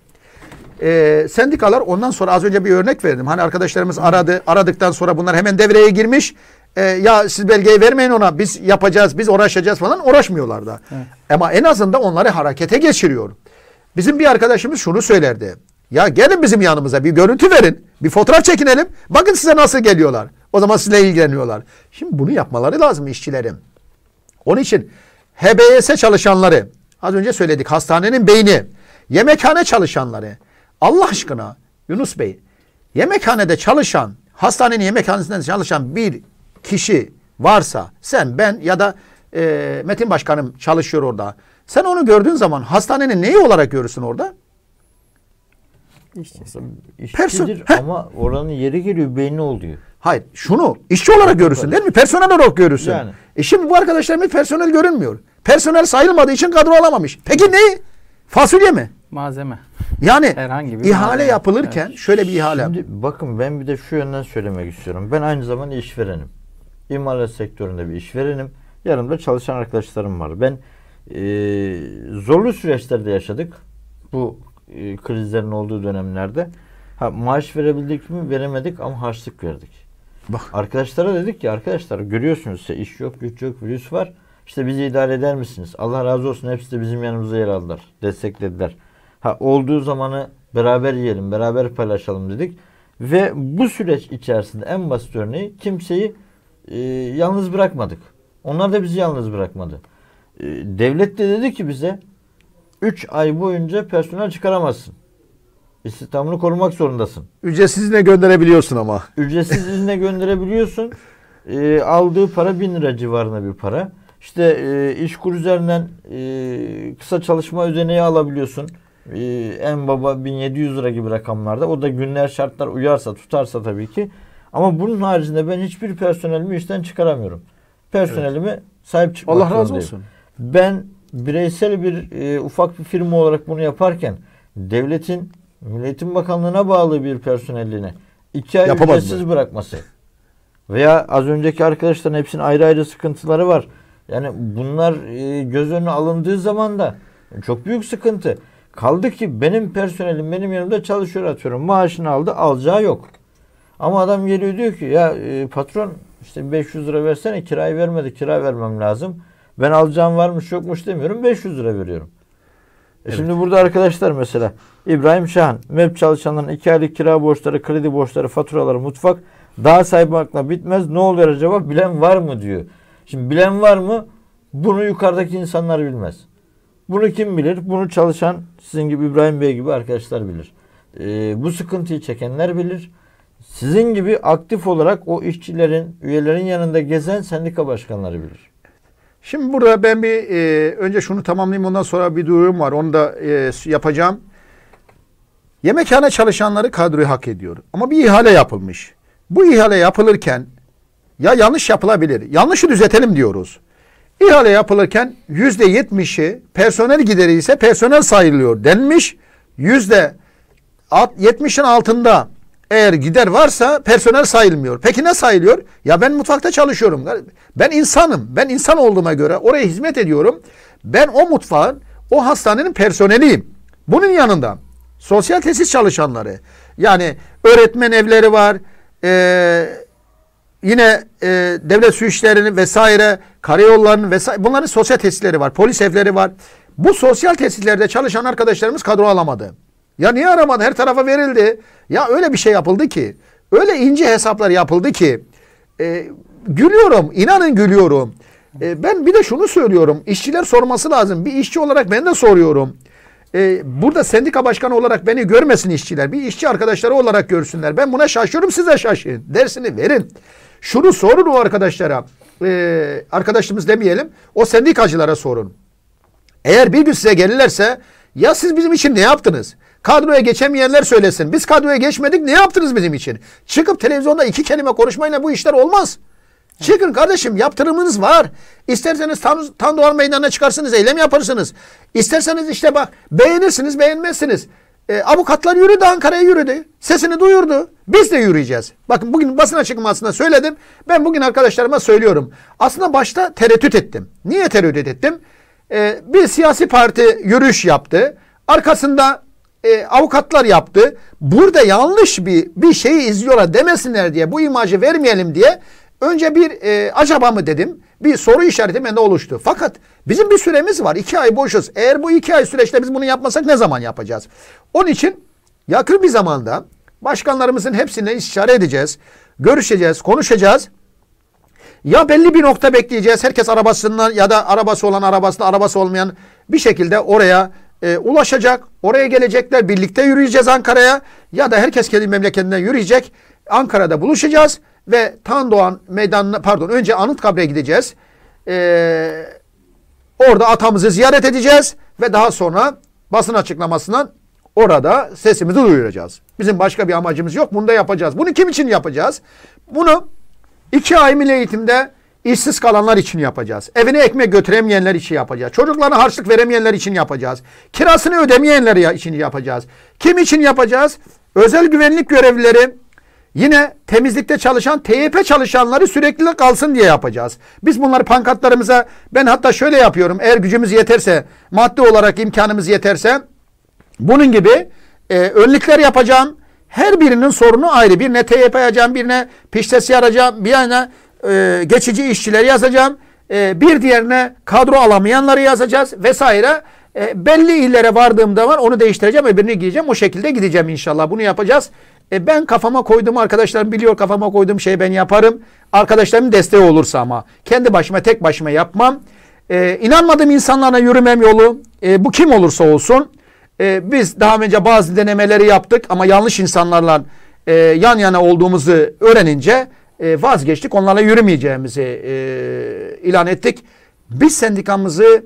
e, sendikalar ondan sonra az önce bir örnek verdim. Hani arkadaşlarımız aradı. Aradıktan sonra bunlar hemen devreye girmiş. E, ya siz belgeyi vermeyin ona biz yapacağız biz uğraşacağız falan uğraşmıyorlar da. Evet. Ama en azından onları harekete geçiriyor. Bizim bir arkadaşımız şunu söylerdi. Ya gelin bizim yanımıza bir görüntü verin. Bir fotoğraf çekinelim. Bakın size nasıl geliyorlar. O zaman sizinle ilgileniyorlar. Şimdi bunu yapmaları lazım işçilerim. Onun için HBS çalışanları, az önce söyledik hastanenin beyni, yemekhane çalışanları, Allah aşkına Yunus Bey yemekhanede çalışan hastanenin yemekhanesinde çalışan bir kişi varsa sen ben ya da e, Metin Başkanım çalışıyor orada. Sen onu gördüğün zaman hastanenin neyi olarak görürsün orada? İşçi. İşçidir ama Heh. oranın yeri geliyor beyni oluyor. Hayır şunu işçi olarak görürsün değil mi? Personel olarak görürsün. Yani. E şimdi bu arkadaşlarımız personel görünmüyor. Personel sayılmadığı için kadro alamamış. Peki neyi? Fasulye mi? Malzeme. Yani Herhangi bir ihale malzeme. yapılırken evet. şöyle bir ihale. Şimdi bakın ben bir de şu yönden söylemek istiyorum. Ben aynı zamanda işverenim. İmalat sektöründe bir işverenim. Yanımda çalışan arkadaşlarım var. Ben e, zorlu süreçlerde yaşadık. Bu e, krizlerin olduğu dönemlerde. Ha, maaş verebildik mi? Veremedik ama harçlık verdik. Bak. Arkadaşlara dedik ki arkadaşlar görüyorsunuz size iş yok, güç yok, virüs var. İşte bizi idare eder misiniz? Allah razı olsun hepsi de bizim yanımıza yer aldılar. Desteklediler. Ha olduğu zamanı beraber yiyelim, beraber paylaşalım dedik. Ve bu süreç içerisinde en basit örneği kimseyi e, yalnız bırakmadık. Onlar da bizi yalnız bırakmadı. E, devlet de dedi ki bize 3 ay boyunca personel çıkaramazsın. İstihdamını korumak zorundasın. Ücretsiz izne gönderebiliyorsun ama. Ücretsiz izne gönderebiliyorsun. E, aldığı para bin lira civarında bir para. İşte e, iş kur üzerinden e, kısa çalışma ödeneği alabiliyorsun. E, en baba 1700 lira gibi rakamlarda. O da günler şartlar uyarsa tutarsa tabii ki. Ama bunun haricinde ben hiçbir personelimi işten çıkaramıyorum. Personelimi evet. sahip çıkmak Allah razı olsun. Diyeyim. Ben bireysel bir e, ufak bir firma olarak bunu yaparken devletin Milliyetin Bakanlığı'na bağlı bir personelini iki ay Yapamaz ücretsiz mi? bırakması veya az önceki arkadaşların hepsinin ayrı ayrı sıkıntıları var yani bunlar e, göz önüne alındığı zaman da çok büyük sıkıntı. Kaldı ki benim personelim benim yanımda çalışıyor atıyorum. Maaşını aldı alacağı yok. Ama adam geliyor diyor ki ya e, patron işte 500 lira versene kirayı vermedi kira vermem lazım. Ben alacağım varmış yokmuş demiyorum 500 lira veriyorum. E evet. E şimdi burada arkadaşlar mesela İbrahim Şahan, MEP çalışanların 2 aylık kira borçları, kredi borçları, faturaları, mutfak daha saymakla bitmez. Ne oluyor acaba bilen var mı diyor. Şimdi bilen var mı? Bunu yukarıdaki insanlar bilmez. Bunu kim bilir? Bunu çalışan sizin gibi İbrahim Bey gibi arkadaşlar bilir. Ee, bu sıkıntıyı çekenler bilir. Sizin gibi aktif olarak o işçilerin, üyelerin yanında gezen sendika başkanları bilir. Şimdi burada ben bir e, önce şunu tamamlayayım ondan sonra bir durum var. Onu da e, yapacağım. Yemekhane çalışanları kadroyu hak ediyor. Ama bir ihale yapılmış. Bu ihale yapılırken ya yanlış yapılabilir. Yanlışı düzeltelim diyoruz. İhale yapılırken yüzde yetmişi personel gideri ise personel sayılıyor denmiş. Yüzde yetmişin altında eğer gider varsa personel sayılmıyor. Peki ne sayılıyor? Ya ben mutfakta çalışıyorum. Ben insanım. Ben insan olduğuma göre oraya hizmet ediyorum. Ben o mutfağın, o hastanenin personeliyim. Bunun yanında sosyal tesis çalışanları yani öğretmen evleri var, e, yine e, devlet su işlerinin vesaire, karayollarının vesaire bunların sosyal tesisleri var, polis evleri var. Bu sosyal tesislerde çalışan arkadaşlarımız kadro alamadı. Ya niye aramadı? Her tarafa verildi. Ya öyle bir şey yapıldı ki, öyle ince hesaplar yapıldı ki e, gülüyorum, inanın gülüyorum. E, ben bir de şunu söylüyorum. işçiler sorması lazım. Bir işçi olarak ben de soruyorum. E, burada sendika başkanı olarak beni görmesin işçiler. Bir işçi arkadaşları olarak görsünler. Ben buna şaşıyorum size şaşın. Dersini verin. Şunu sorun o arkadaşlara. Ee, arkadaşımız demeyelim. O sendikacılara sorun. Eğer bir gün size gelirlerse ya siz bizim için ne yaptınız? Kadroya geçemeyenler söylesin. Biz kadroya geçmedik ne yaptınız bizim için? Çıkıp televizyonda iki kelime konuşmayla bu işler olmaz. Çıkın kardeşim yaptırımınız var. İsterseniz tam tam Tandoğan Meydanı'na çıkarsınız, eylem yaparsınız. İsterseniz işte bak beğenirsiniz, beğenmezsiniz. E, avukatlar yürüdü Ankara'ya yürüdü. Sesini duyurdu. Biz de yürüyeceğiz. Bakın bugün basın açıklamasında söyledim. Ben bugün arkadaşlarıma söylüyorum. Aslında başta tereddüt ettim. Niye tereddüt ettim? E, bir siyasi parti yürüyüş yaptı. Arkasında e, avukatlar yaptı. Burada yanlış bir bir şeyi izliyorlar demesinler diye bu imajı vermeyelim diye önce bir e, acaba mı dedim bir soru işareti bende oluştu. Fakat bizim bir süremiz var. iki ay boşuz. Eğer bu iki ay süreçte biz bunu yapmasak ne zaman yapacağız? Onun için yakın bir zamanda başkanlarımızın hepsine istişare edeceğiz. Görüşeceğiz, konuşacağız. Ya belli bir nokta bekleyeceğiz. Herkes arabasından ya da arabası olan arabasında arabası olmayan bir şekilde oraya e, ulaşacak. Oraya gelecekler. Birlikte yürüyeceğiz Ankara'ya. Ya da herkes kendi memleketinden yürüyecek. Ankara'da buluşacağız ve Tan Doğan meydanına pardon önce Anıtkabir'e gideceğiz. Ee, orada atamızı ziyaret edeceğiz ve daha sonra basın açıklamasından orada sesimizi duyuracağız. Bizim başka bir amacımız yok. Bunu da yapacağız. Bunu kim için yapacağız? Bunu iki ay milli eğitimde işsiz kalanlar için yapacağız. Evine ekmek götüremeyenler için yapacağız. Çocuklarına harçlık veremeyenler için yapacağız. Kirasını ödemeyenler için yapacağız. Kim için yapacağız? Özel güvenlik görevlileri Yine temizlikte çalışan TYP çalışanları sürekli kalsın diye yapacağız. Biz bunları pankartlarımıza ben hatta şöyle yapıyorum. Eğer gücümüz yeterse, maddi olarak imkanımız yeterse bunun gibi e, önlükler yapacağım. Her birinin sorunu ayrı. Birine TYP yapacağım, birine piştesi yaracağım, birine e, geçici işçileri yazacağım. E, bir diğerine kadro alamayanları yazacağız vesaire. E, belli illere vardığımda var onu değiştireceğim öbürünü giyeceğim o şekilde gideceğim inşallah bunu yapacağız. E ben kafama koydum arkadaşlarım biliyor kafama koyduğum şeyi ben yaparım. Arkadaşlarım desteği olursa ama kendi başıma tek başıma yapmam. E, inanmadığım insanlara yürümem yolu e, bu kim olursa olsun. E, biz daha önce bazı denemeleri yaptık ama yanlış insanlarla e, yan yana olduğumuzu öğrenince e, vazgeçtik. Onlarla yürümeyeceğimizi e, ilan ettik. Biz sendikamızı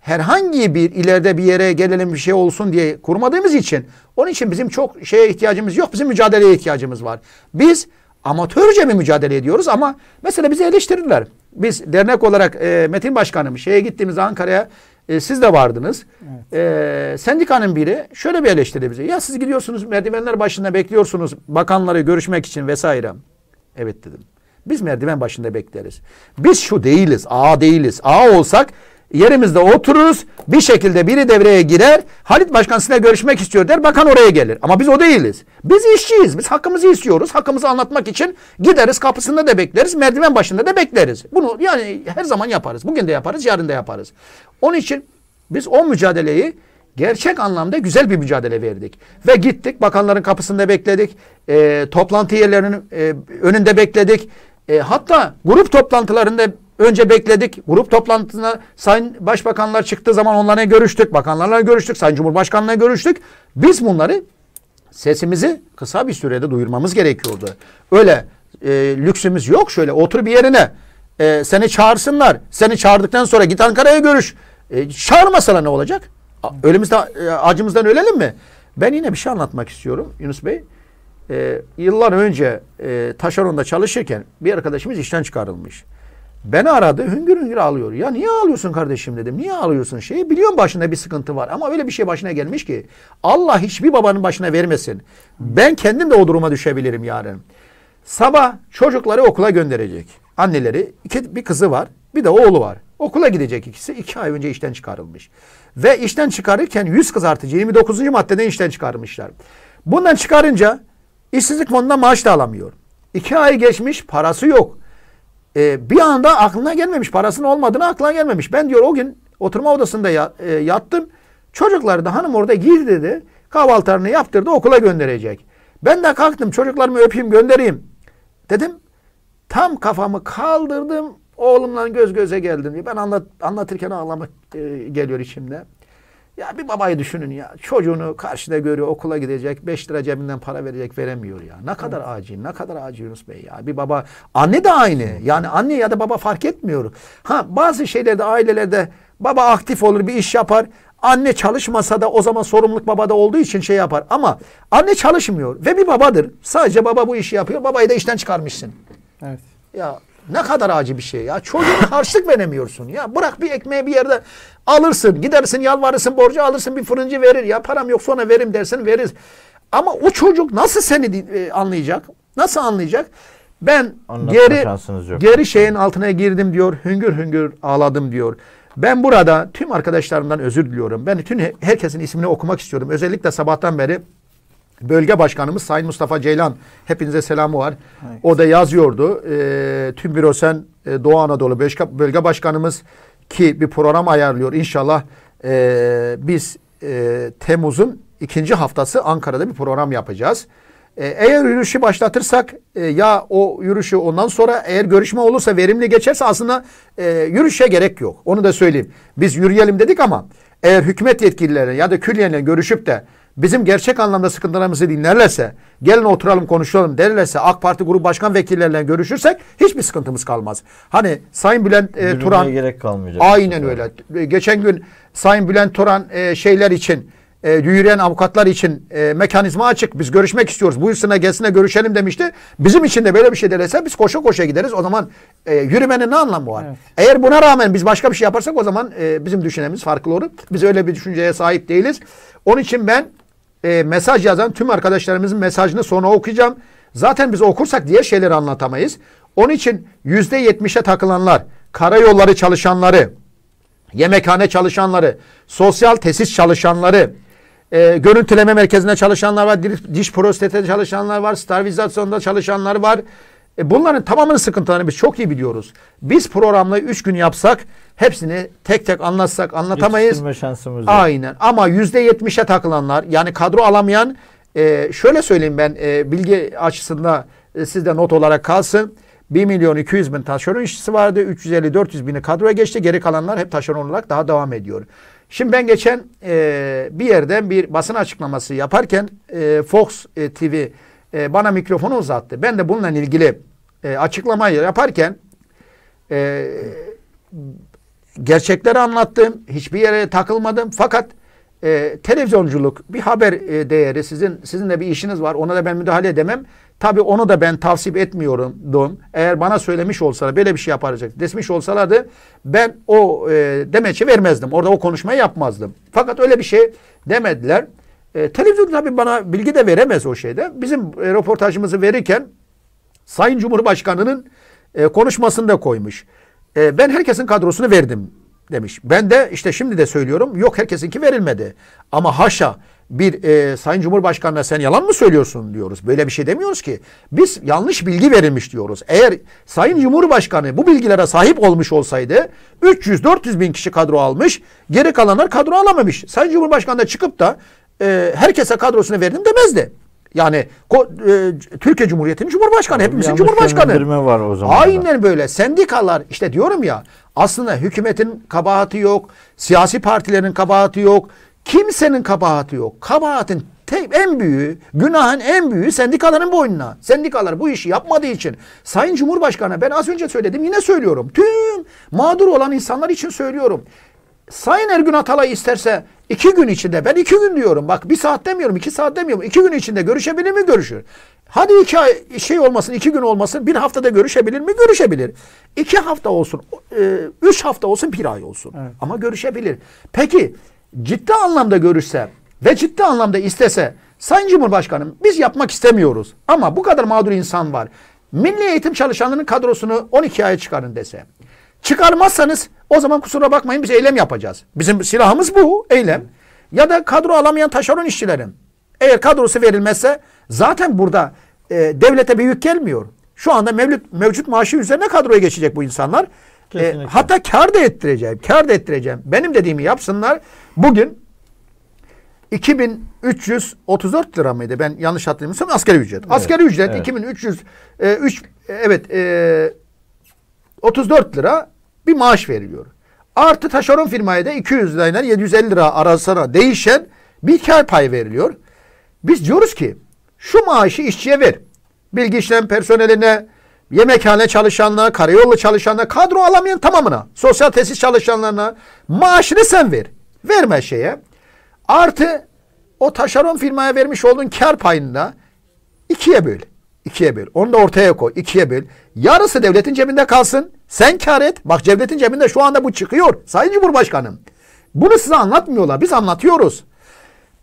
herhangi bir ileride bir yere gelelim bir şey olsun diye kurmadığımız için onun için bizim çok şeye ihtiyacımız yok. Bizim mücadeleye ihtiyacımız var. Biz amatörce mi mücadele ediyoruz ama mesela bizi eleştirirler. Biz dernek olarak e, Metin Başkanım şeye gittiğimiz Ankara'ya e, siz de vardınız. Evet. E, sendikanın biri şöyle bir eleştirdi bize. Ya siz gidiyorsunuz merdivenler başında bekliyorsunuz bakanları görüşmek için vesaire. Evet dedim. Biz merdiven başında bekleriz. Biz şu değiliz. A değiliz. A olsak yerimizde otururuz. Bir şekilde biri devreye girer. Halit Başkan sizinle görüşmek istiyor der. Bakan oraya gelir. Ama biz o değiliz. Biz işçiyiz. Biz hakkımızı istiyoruz. Hakkımızı anlatmak için gideriz kapısında da bekleriz. Merdiven başında da bekleriz. Bunu yani her zaman yaparız. Bugün de yaparız. Yarın da yaparız. Onun için biz o mücadeleyi gerçek anlamda güzel bir mücadele verdik. Ve gittik bakanların kapısında bekledik. E, toplantı yerlerinin e, önünde bekledik. E, hatta grup toplantılarında Önce bekledik. Grup toplantısına Sayın Başbakanlar çıktığı zaman onlarla görüştük. Bakanlarla görüştük. Sayın Cumhurbaşkanı'na görüştük. Biz bunları sesimizi kısa bir sürede duyurmamız gerekiyordu. Öyle e, lüksümüz yok. Şöyle otur bir yerine. E, seni çağırsınlar. Seni çağırdıktan sonra git Ankara'ya görüş. E, çağırmasana ne olacak? Ölümüzde e, acımızdan ölelim mi? Ben yine bir şey anlatmak istiyorum Yunus Bey. E, yıllar önce e, Taşeron'da çalışırken bir arkadaşımız işten çıkarılmış. Beni aradı hüngür hüngür ağlıyor. Ya niye ağlıyorsun kardeşim dedim. Niye ağlıyorsun şeyi biliyorum başında bir sıkıntı var. Ama öyle bir şey başına gelmiş ki Allah hiçbir babanın başına vermesin. Ben kendim de o duruma düşebilirim yarın. Sabah çocukları okula gönderecek. Anneleri iki, bir kızı var bir de oğlu var. Okula gidecek ikisi iki ay önce işten çıkarılmış. Ve işten çıkarırken yüz kızartıcı 29. maddeden işten çıkarmışlar. Bundan çıkarınca işsizlik fonundan maaş da alamıyor. İki ay geçmiş parası yok. E, bir anda aklına gelmemiş. Parasının olmadığını aklına gelmemiş. Ben diyor o gün oturma odasında ya, e, yattım. Çocuklar da hanım orada gir dedi. Kahvaltılarını yaptırdı okula gönderecek. Ben de kalktım çocuklarımı öpeyim göndereyim. Dedim tam kafamı kaldırdım oğlumla göz göze geldim. Ben anlat, anlatırken ağlamak e, geliyor içimde. Ya bir babayı düşünün ya. Çocuğunu karşıda görüyor, okula gidecek, beş lira cebinden para verecek, veremiyor ya. Ne kadar evet. acil, ne kadar acil Yunus Bey ya. Bir baba, anne de aynı. Yani anne ya da baba fark etmiyor. Ha bazı şeylerde ailelerde baba aktif olur, bir iş yapar. Anne çalışmasa da o zaman sorumluluk babada olduğu için şey yapar. Ama anne çalışmıyor ve bir babadır. Sadece baba bu işi yapıyor. Babayı da işten çıkarmışsın. Evet. Ya ne kadar acı bir şey ya. Çocuğun harçlık veremiyorsun ya. Bırak bir ekmeği bir yerde alırsın. Gidersin yalvarırsın borcu alırsın bir fırıncı verir. Ya param yok sonra verim dersin verir. Ama o çocuk nasıl seni e, anlayacak? Nasıl anlayacak? Ben Anlatma geri geri şeyin altına girdim diyor. Hüngür hüngür ağladım diyor. Ben burada tüm arkadaşlarımdan özür diliyorum. Ben tüm herkesin ismini okumak istiyorum. Özellikle sabahtan beri Bölge Başkanımız Sayın Mustafa Ceylan hepinize selamı var. Evet. O da yazıyordu. E, tüm Bürosen e, Doğu Anadolu Bölge, Başkanımız ki bir program ayarlıyor. İnşallah e, biz e, Temmuz'un ikinci haftası Ankara'da bir program yapacağız. E, eğer yürüyüşü başlatırsak e, ya o yürüyüşü ondan sonra eğer görüşme olursa verimli geçerse aslında e, yürüyüşe gerek yok. Onu da söyleyeyim. Biz yürüyelim dedik ama eğer hükümet yetkilileri ya da külliyenle görüşüp de bizim gerçek anlamda sıkıntılarımızı dinlerlerse, gelin oturalım konuşalım derlerse, AK Parti grup başkan vekillerle görüşürsek hiçbir sıkıntımız kalmaz. Hani Sayın Bülent e, Turan gerek kalmayacak. Aynen öyle. E, geçen gün Sayın Bülent Turan e, şeyler için e, yürüyen avukatlar için e, mekanizma açık. Biz görüşmek istiyoruz. Bu Buyursun'a gelsine görüşelim demişti. Bizim için de böyle bir şey derse biz koşa koşa gideriz. O zaman e, yürümenin ne anlamı var? Evet. Eğer buna rağmen biz başka bir şey yaparsak o zaman e, bizim düşüncemiz farklı olur. Biz öyle bir düşünceye sahip değiliz. Onun için ben e, mesaj yazan tüm arkadaşlarımızın mesajını sonra okuyacağım. Zaten biz okursak diğer şeyleri anlatamayız. Onun için yüzde %70'e takılanlar, karayolları çalışanları, yemekhane çalışanları, sosyal tesis çalışanları, e, görüntüleme merkezinde çalışanlar var, diş prostete çalışanlar var, starvizasyonda çalışanlar var, e bunların tamamının sıkıntılarını biz çok iyi biliyoruz. Biz programla 3 gün yapsak hepsini tek tek anlatsak anlatamayız. Yetiştirme şansımız yok. Aynen ama %70'e takılanlar yani kadro alamayan e, şöyle söyleyeyim ben e, bilgi açısında e, sizde not olarak kalsın. 1 milyon 200 bin taşeron işçisi vardı. 350-400 bini kadroya geçti. Geri kalanlar hep taşeron olarak daha devam ediyor. Şimdi ben geçen e, bir yerden bir basın açıklaması yaparken e, Fox e, TV e, bana mikrofonu uzattı. Ben de bununla ilgili e, açıklamayı yaparken e, gerçekleri anlattım. Hiçbir yere takılmadım. Fakat e, televizyonculuk bir haber e, değeri sizin sizin de bir işiniz var. Ona da ben müdahale edemem. Tabi onu da ben tavsiye etmiyorum. Eğer bana söylemiş olsalar böyle bir şey yaparacak desmiş olsalardı ben o e, demeci vermezdim. Orada o konuşmayı yapmazdım. Fakat öyle bir şey demediler. E, televizyon tabii bana bilgi de veremez o şeyde. Bizim e, röportajımızı verirken Sayın Cumhurbaşkanı'nın e, konuşmasını da koymuş. E, ben herkesin kadrosunu verdim demiş. Ben de işte şimdi de söylüyorum yok herkesinki verilmedi. Ama haşa bir e, Sayın Cumhurbaşkanı'na sen yalan mı söylüyorsun diyoruz. Böyle bir şey demiyoruz ki. Biz yanlış bilgi verilmiş diyoruz. Eğer Sayın Cumhurbaşkanı bu bilgilere sahip olmuş olsaydı 300-400 bin kişi kadro almış geri kalanlar kadro alamamış. Sayın Cumhurbaşkanı da çıkıp da e, herkese kadrosunu verdim demezdi. Yani e, Türkiye Cumhuriyeti'nin Cumhurbaşkanı, Abi hepimizin Cumhurbaşkanı. var o zaman. Aynen böyle. Sendikalar işte diyorum ya aslında hükümetin kabahati yok, siyasi partilerin kabahati yok, kimsenin kabahati yok. Kabahatin en büyüğü, günahın en büyüğü sendikaların boynuna. Sendikalar bu işi yapmadığı için Sayın Cumhurbaşkanı ben az önce söyledim yine söylüyorum. Tüm mağdur olan insanlar için söylüyorum. Sayın Ergün Atalay isterse iki gün içinde ben iki gün diyorum bak bir saat demiyorum iki saat demiyorum iki gün içinde görüşebilir mi görüşür. Hadi iki ay, şey olmasın iki gün olmasın bir haftada görüşebilir mi görüşebilir. İki hafta olsun e, üç hafta olsun bir ay olsun evet. ama görüşebilir. Peki ciddi anlamda görüşse ve ciddi anlamda istese Sayın Cumhurbaşkanım biz yapmak istemiyoruz ama bu kadar mağdur insan var. Milli eğitim çalışanlarının kadrosunu 12 aya çıkarın dese. Çıkarmazsanız o zaman kusura bakmayın biz eylem yapacağız. Bizim silahımız bu eylem. Ya da kadro alamayan taşeron işçilerin. Eğer kadrosu verilmezse zaten burada e, devlete bir yük gelmiyor. Şu anda mevcut, mevcut maaşı üzerine kadroya geçecek bu insanlar. E, hatta kar da ettireceğim. Kar da ettireceğim. Benim dediğimi yapsınlar. Bugün 2334 lira mıydı? Ben yanlış hatırlamıyorsam asgari ücret. Evet, asgari ücret evet. 2300 e, 3 evet e, 34 lira bir maaş veriliyor. Artı taşeron firmaya da 200 lirayla 750 lira arasına değişen bir kar payı veriliyor. Biz diyoruz ki şu maaşı işçiye ver. Bilgi işlem personeline, yemekhane çalışanlarına, karayolu çalışanlarına, kadro alamayan tamamına, sosyal tesis çalışanlarına maaşını sen ver. Verme şeye. Artı o taşeron firmaya vermiş olduğun kar payını da ikiye böl. İkiye böl. Onu da ortaya koy. İkiye böl. Yarısı devletin cebinde kalsın. Sen kar et. Bak Cevdet'in cebinde şu anda bu çıkıyor. Sayın Cumhurbaşkanım. Bunu size anlatmıyorlar. Biz anlatıyoruz.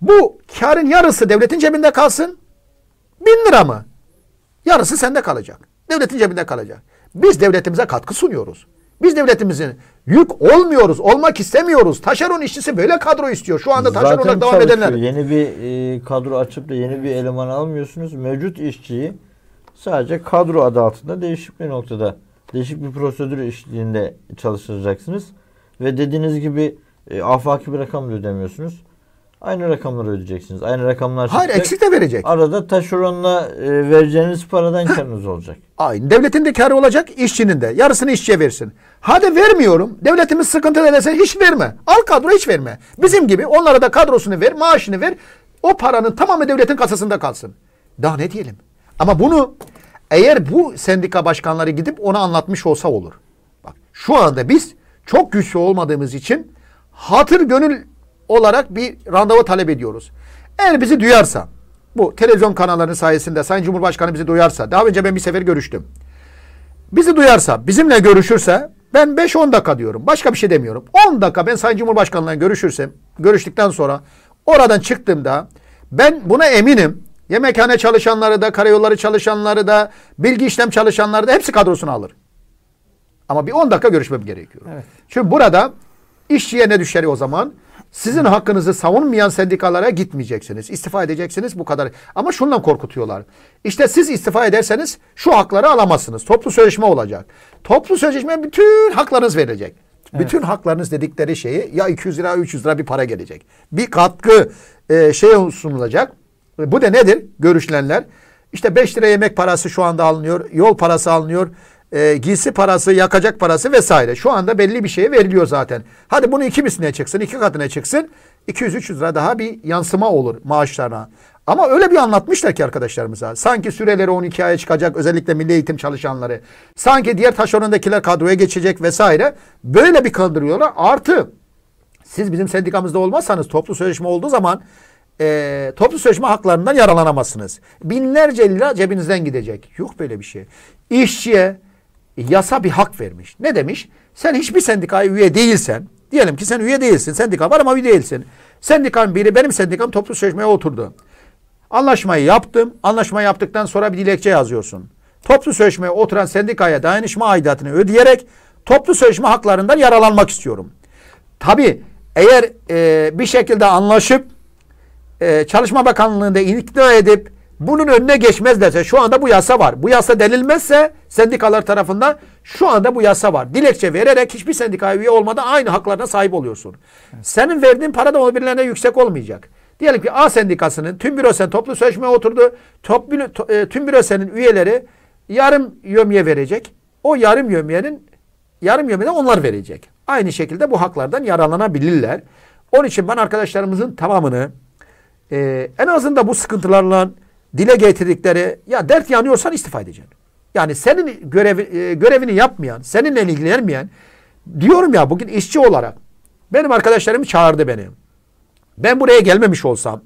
Bu karın yarısı devletin cebinde kalsın. Bin lira mı? Yarısı sende kalacak. Devletin cebinde kalacak. Biz devletimize katkı sunuyoruz. Biz devletimizin yük olmuyoruz, olmak istemiyoruz. Taşeron işçisi böyle kadro istiyor. Şu anda taşeron olarak devam edenler. Yeni bir e, kadro açıp da yeni bir eleman almıyorsunuz. Mevcut işçiyi sadece kadro adı altında değişik bir noktada değişik bir prosedür eşliğinde çalıştıracaksınız. Ve dediğiniz gibi e, afaki bir rakam da ödemiyorsunuz. Aynı rakamları ödeyeceksiniz. Aynı rakamlar Hayır çıkacak. eksik de verecek. Arada taşeronla e, vereceğiniz paradan Heh. karınız olacak. Aynı. Devletin de karı olacak, işçinin de. Yarısını işçiye versin. Hadi vermiyorum. Devletimiz sıkıntıda dese hiç verme. Al kadro hiç verme. Bizim gibi onlara da kadrosunu ver, maaşını ver. O paranın tamamı devletin kasasında kalsın. Daha ne diyelim? Ama bunu eğer bu sendika başkanları gidip ona anlatmış olsa olur. Bak şu anda biz çok güçlü olmadığımız için hatır gönül olarak bir randevu talep ediyoruz. Eğer bizi duyarsa bu televizyon kanallarının sayesinde Sayın Cumhurbaşkanı bizi duyarsa daha önce ben bir sefer görüştüm. Bizi duyarsa bizimle görüşürse ben 5-10 dakika diyorum. Başka bir şey demiyorum. 10 dakika ben Sayın Cumhurbaşkanı'yla görüşürsem görüştükten sonra oradan çıktığımda ben buna eminim. Yemekhane çalışanları da, karayolları çalışanları da, bilgi işlem çalışanları da hepsi kadrosunu alır. Ama bir 10 dakika görüşmem gerekiyor. Evet. Çünkü burada işçiye ne düşer o zaman? Sizin hakkınızı savunmayan sendikalara gitmeyeceksiniz. İstifa edeceksiniz bu kadar. Ama şundan korkutuyorlar. İşte siz istifa ederseniz şu hakları alamazsınız. Toplu sözleşme olacak. Toplu sözleşme bütün haklarınız verecek. Evet. Bütün haklarınız dedikleri şeyi ya 200 lira 300 lira bir para gelecek. Bir katkı e, şey sunulacak. Bu da nedir? görüşlenler? İşte 5 lira yemek parası şu anda alınıyor. Yol parası alınıyor. E, giysi parası, yakacak parası vesaire. Şu anda belli bir şeye veriliyor zaten. Hadi bunu iki misline çıksın, iki katına çıksın. 200-300 lira daha bir yansıma olur maaşlarına. Ama öyle bir anlatmışlar ki arkadaşlarımıza. Sanki süreleri 12 aya çıkacak özellikle milli eğitim çalışanları. Sanki diğer taşeronundakiler kadroya geçecek vesaire. Böyle bir kandırıyorlar. Artı siz bizim sendikamızda olmazsanız toplu sözleşme olduğu zaman e, toplu sözleşme haklarından yaralanamazsınız. Binlerce lira cebinizden gidecek. Yok böyle bir şey. İşçiye yasa bir hak vermiş. Ne demiş? Sen hiçbir sendikaya üye değilsen, diyelim ki sen üye değilsin, sendika var ama üye değilsin. Sendikan biri, benim sendikam toplu sözleşmeye oturdu. Anlaşmayı yaptım, anlaşma yaptıktan sonra bir dilekçe yazıyorsun. Toplu sözleşmeye oturan sendikaya dayanışma aidatını ödeyerek toplu sözleşme haklarından yaralanmak istiyorum. Tabi eğer e, bir şekilde anlaşıp e, Çalışma Bakanlığı'nda ikna edip bunun önüne geçmezlerse şu anda bu yasa var. Bu yasa denilmezse sendikalar tarafından şu anda bu yasa var. Dilekçe vererek hiçbir sendikaya üye olmadan aynı haklarına sahip oluyorsun. Senin verdiğin para da o birbirlerine yüksek olmayacak. Diyelim ki A sendikasının tüm bürosen toplu sözleşmeye oturdu. Toplu, e, tüm bürosenin üyeleri yarım yömye verecek. O yarım yömyenin yarım yömyeden onlar verecek. Aynı şekilde bu haklardan yararlanabilirler. Onun için ben arkadaşlarımızın tamamını e, en azından bu sıkıntılarla dile getirdikleri ya dert yanıyorsan istifa edeceksin. Yani senin görevi, e, görevini yapmayan, seninle ilgilenmeyen diyorum ya bugün işçi olarak benim arkadaşlarım çağırdı beni. Ben buraya gelmemiş olsam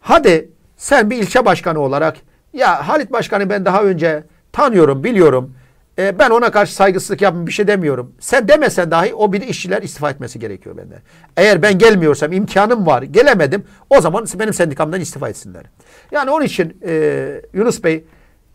hadi sen bir ilçe başkanı olarak ya Halit Başkanı ben daha önce tanıyorum, biliyorum. E, ben ona karşı saygısızlık yapmam bir şey demiyorum. Sen demesen dahi o bir işçiler istifa etmesi gerekiyor benden. Eğer ben gelmiyorsam imkanım var gelemedim o zaman benim sendikamdan istifa etsinler. Yani onun için e, Yunus Bey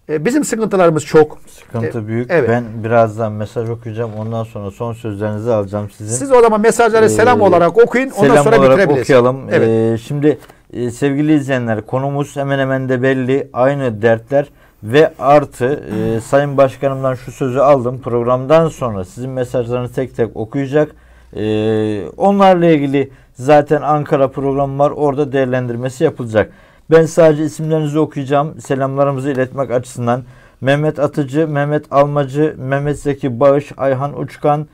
e, bizim sıkıntılarımız çok. Sıkıntı e, büyük. Evet. Ben birazdan mesaj okuyacağım ondan sonra son sözlerinizi alacağım sizin. Siz o zaman mesajları ee, selam olarak okuyun selam ondan sonra olarak okuyalım. Evet. Ee, şimdi e, sevgili izleyenler konumuz hemen hemen de belli. Aynı dertler ve artı e, Sayın Başkanımdan şu sözü aldım. Programdan sonra sizin mesajlarını tek tek okuyacak. E, onlarla ilgili zaten Ankara programı var. Orada değerlendirmesi yapılacak. Ben sadece isimlerinizi okuyacağım. Selamlarımızı iletmek açısından. Mehmet Atıcı, Mehmet Almacı, Mehmet Zeki Bağış, Ayhan Uçkan,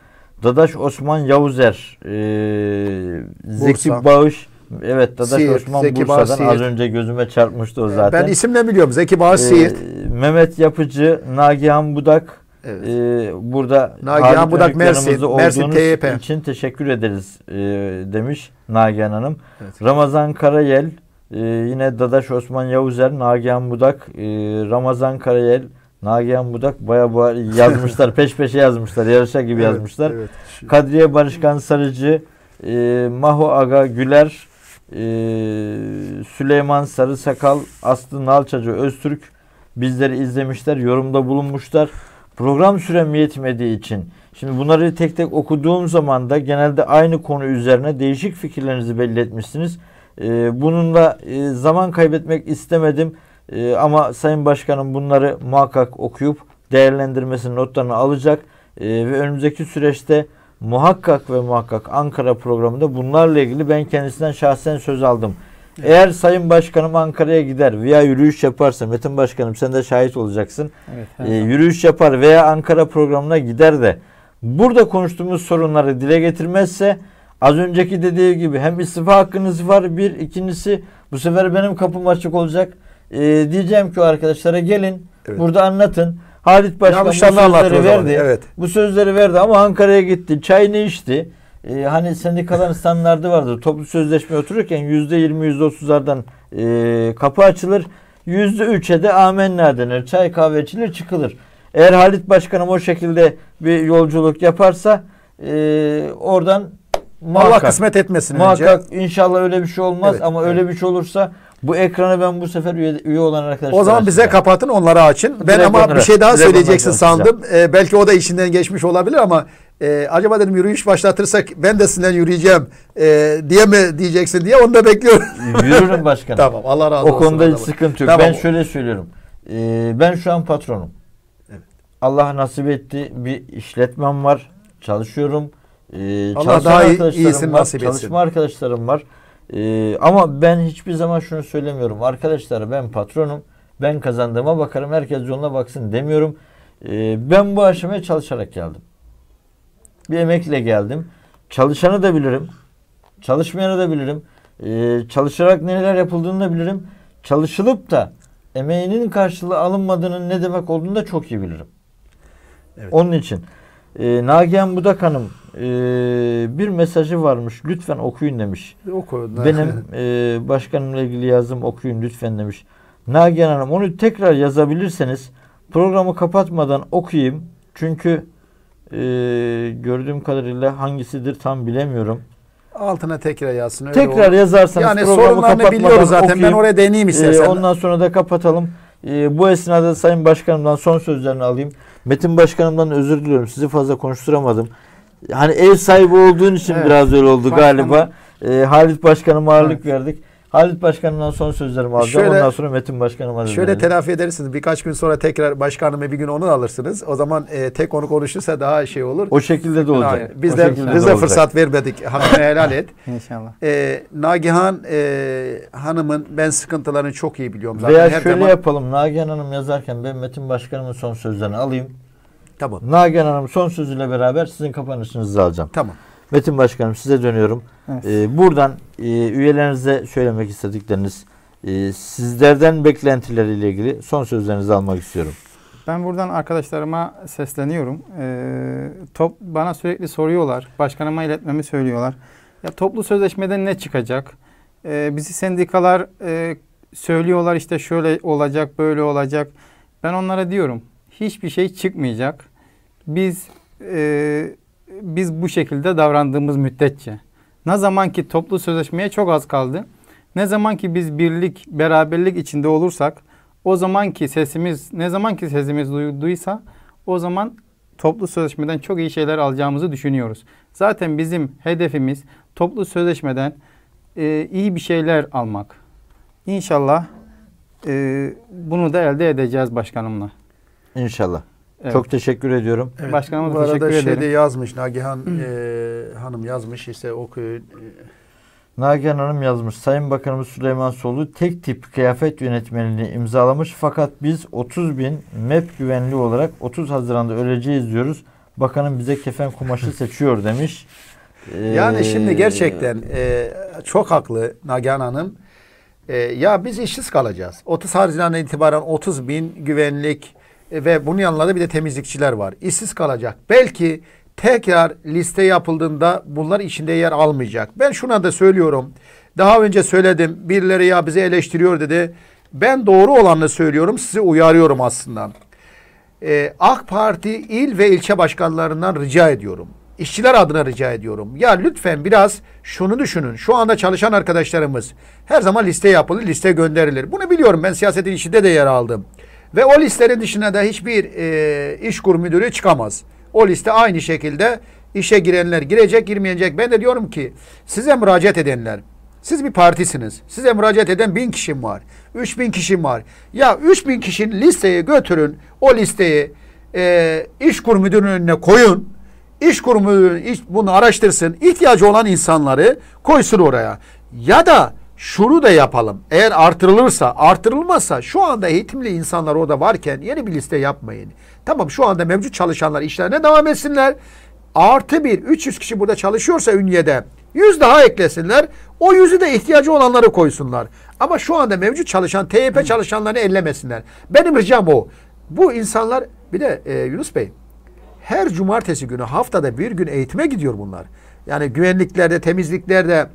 Dadaş Osman Yavuzer, e, Zeki Bursa. Bağış, Evet Dadaş Siirt, Osman Zeki Bursa'dan Bağ, az önce gözüme çarpmıştı o zaten. Ben isimle biliyorum Zeki Bağ Siirt. Ee, Mehmet Yapıcı, Nagihan Budak. Evet. Ee, burada Nagihan Budak Mersin, Mersin TYP. için teşekkür ederiz e, demiş Nagihan Hanım. Evet. Ramazan Karayel, e, yine Dadaş Osman Yavuzer, Nagihan Budak, e, Ramazan Karayel, Nagihan Budak baya yazmışlar. peş peşe yazmışlar. Yarışa gibi evet, yazmışlar. Evet. Kadriye Barışkan Sarıcı, e, Maho Aga Güler, e, Süleyman Sarısakal, Aslı Nalçacı Öztürk bizleri izlemişler, yorumda bulunmuşlar. Program sürem yetmediği için şimdi bunları tek tek okuduğum zaman da genelde aynı konu üzerine değişik fikirlerinizi belli etmişsiniz. Ee, e, bununla zaman kaybetmek istemedim. Ee, ama Sayın Başkanım bunları muhakkak okuyup değerlendirmesini notlarını alacak ve önümüzdeki süreçte muhakkak ve muhakkak Ankara programında bunlarla ilgili ben kendisinden şahsen söz aldım. Evet. Eğer Sayın Başkanım Ankara'ya gider veya yürüyüş yaparsa Metin Başkanım sen de şahit olacaksın. Evet, E, yürüyüş yapar veya Ankara programına gider de burada konuştuğumuz sorunları dile getirmezse az önceki dediği gibi hem istifa hakkınız var bir ikincisi bu sefer benim kapım açık olacak. E, diyeceğim ki arkadaşlara gelin evet. burada anlatın. Halit başkan bu sözleri Verdi, evet. Bu sözleri verdi ama Ankara'ya gitti. Çayını içti. Ee, hani sendikaların standardı vardır. Toplu sözleşme otururken yüzde yirmi, yüzde otuzlardan e, kapı açılır. Yüzde üçe de amenna denir. Çay kahve içilir çıkılır. Eğer Halit Başkanım o şekilde bir yolculuk yaparsa e, oradan muhakkak, kısmet etmesin muhakkak, önce. inşallah öyle bir şey olmaz evet, ama evet. öyle bir şey olursa bu ekranı ben bu sefer üye, üye olan arkadaşlar O zaman bize açacağım. kapatın onları açın. Ben Direkt ama onlara, bir şey daha söyleyeceksin sandım. Ee, belki o da işinden geçmiş olabilir ama e, acaba dedim yürüyüş başlatırsak ben de sizinle yürüyeceğim e, diye mi diyeceksin diye onu da bekliyorum. Yürürüm başkanım. tamam Allah razı olsun. O konuda hiç sıkıntı yok. Tamam. Ben şöyle söylüyorum. Ee, ben şu an patronum. Evet. Allah nasip etti bir işletmem var. Çalışıyorum. Ee, Allah daha iyi, iyisin var, nasip etsin. Çalışma arkadaşlarım var. Ee, ama ben hiçbir zaman şunu söylemiyorum. Arkadaşlar ben patronum. Ben kazandığıma bakarım. Herkes yoluna baksın demiyorum. Ee, ben bu aşamaya çalışarak geldim. Bir emekle geldim. Çalışanı da bilirim. Çalışmayanı da bilirim. Ee, çalışarak neler yapıldığını da bilirim. Çalışılıp da emeğinin karşılığı alınmadığının ne demek olduğunu da çok iyi bilirim. Evet. Onun için e, Nagihan Budak Hanım ee, bir mesajı varmış. Lütfen okuyun demiş. Oku. Benim e, başkanımla ilgili yazdım okuyun lütfen demiş. Nagihan Hanım onu tekrar yazabilirseniz programı kapatmadan okuyayım. Çünkü e, gördüğüm kadarıyla hangisidir tam bilemiyorum. Altına tekrar yazsın. Öyle tekrar olur. yazarsanız yani programı kapatmadan biliyoruz zaten. Okuyayım. Ben oraya deneyeyim e, istersen. Ee, ondan sonra da kapatalım. Ee, bu esnada Sayın Başkanımdan son sözlerini alayım. Metin Başkanımdan özür diliyorum. Sizi fazla konuşturamadım hani ev sahibi olduğun için evet. biraz öyle oldu Başkanım. galiba. E, Halit Başkan'a ağırlık evet. verdik. Halit başkanından son sözlerimi alacağım. Şöyle, Ondan sonra Metin Başkan'ıma Şöyle edelim. telafi edersiniz. Birkaç gün sonra tekrar başkanımı bir gün onu alırsınız. O zaman e, tek onu konuşursa daha şey olur. O şekilde de olacak. Hayır. Biz o de bize de fırsat vermedik. Hakkını helal et. İnşallah. E, Nagihan e, Hanım'ın ben sıkıntılarını çok iyi biliyorum. Zaten Veya Her şöyle zaman... yapalım. Nagihan Hanım yazarken ben Metin Başkan'ımın son sözlerini alayım. Tamam. Nagihan Hanım son sözüyle beraber sizin kapanışınızı alacağım. Tamam. Metin Başkanım size dönüyorum. Evet. Ee, buradan e, üyelerinize söylemek istedikleriniz, e, sizlerden beklentileriyle ilgili son sözlerinizi almak istiyorum. Ben buradan arkadaşlarıma sesleniyorum. Ee, top bana sürekli soruyorlar. Başkanıma iletmemi söylüyorlar. Ya toplu sözleşmeden ne çıkacak? Ee, bizi sendikalar e, söylüyorlar işte şöyle olacak, böyle olacak. Ben onlara diyorum. Hiçbir şey çıkmayacak biz e, biz bu şekilde davrandığımız müddetçe ne zaman ki toplu sözleşmeye çok az kaldı. Ne zaman ki biz birlik, beraberlik içinde olursak o zaman ki sesimiz ne zaman ki sesimiz duyulduysa o zaman toplu sözleşmeden çok iyi şeyler alacağımızı düşünüyoruz. Zaten bizim hedefimiz toplu sözleşmeden e, iyi bir şeyler almak. İnşallah e, bunu da elde edeceğiz başkanımla. İnşallah. Evet. Çok teşekkür ediyorum. Evet, ederim. bu arada teşekkür şey ederim. şeyde yazmış Nagihan e, Hanım yazmış işte o Nagihan Hanım yazmış. Sayın Bakanımız Süleyman Soğlu tek tip kıyafet yönetmeliğini imzalamış. Fakat biz 30 bin MEP güvenli olarak 30 Haziran'da öleceğiz diyoruz. Bakanım bize kefen kumaşı seçiyor demiş. Ee, yani şimdi gerçekten e, çok haklı Nagihan Hanım. E, ya biz işsiz kalacağız. 30 Haziran'dan itibaren 30 bin güvenlik e, ve bunun yanında da bir de temizlikçiler var. İşsiz kalacak. Belki tekrar liste yapıldığında bunlar içinde yer almayacak. Ben şuna da söylüyorum. Daha önce söyledim. Birileri ya bizi eleştiriyor dedi. Ben doğru olanı söylüyorum. Sizi uyarıyorum aslında. Ee, AK Parti il ve ilçe başkanlarından rica ediyorum. İşçiler adına rica ediyorum. Ya lütfen biraz şunu düşünün. Şu anda çalışan arkadaşlarımız her zaman liste yapılır, liste gönderilir. Bunu biliyorum ben siyasetin içinde de yer aldım. Ve o listenin dışına da hiçbir e, iş kur müdürü çıkamaz. O liste aynı şekilde işe girenler girecek, girmeyecek. Ben de diyorum ki size müracaat edenler, siz bir partisiniz. Size müracaat eden bin kişim var. Üç bin kişim var. Ya üç bin kişinin listeyi götürün. O listeyi e, iş kur müdürünün önüne koyun. İş kur müdürü bunu araştırsın. İhtiyacı olan insanları koysun oraya. Ya da şunu da yapalım. Eğer artırılırsa, artırılmazsa şu anda eğitimli insanlar orada varken yeni bir liste yapmayın. Tamam şu anda mevcut çalışanlar işlerine devam etsinler. Artı bir 300 kişi burada çalışıyorsa Ünye'de 100 daha eklesinler. O yüzü de ihtiyacı olanları koysunlar. Ama şu anda mevcut çalışan TYP çalışanlarını ellemesinler. Benim ricam o. Bu insanlar bir de e, Yunus Bey her cumartesi günü haftada bir gün eğitime gidiyor bunlar. Yani güvenliklerde, temizliklerde,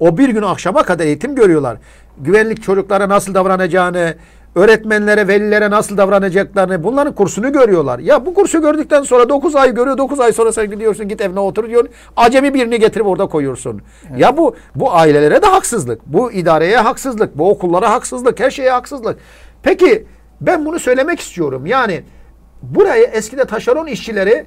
o bir gün akşama kadar eğitim görüyorlar. Güvenlik çocuklara nasıl davranacağını, öğretmenlere, velilere nasıl davranacaklarını bunların kursunu görüyorlar. Ya bu kursu gördükten sonra 9 ay görüyor. 9 ay sonra sen gidiyorsun git evine otur diyorsun. Acemi birini getirip orada koyuyorsun. Evet. Ya bu bu ailelere de haksızlık. Bu idareye haksızlık. Bu okullara haksızlık. Her şeye haksızlık. Peki ben bunu söylemek istiyorum. Yani buraya eskide taşeron işçileri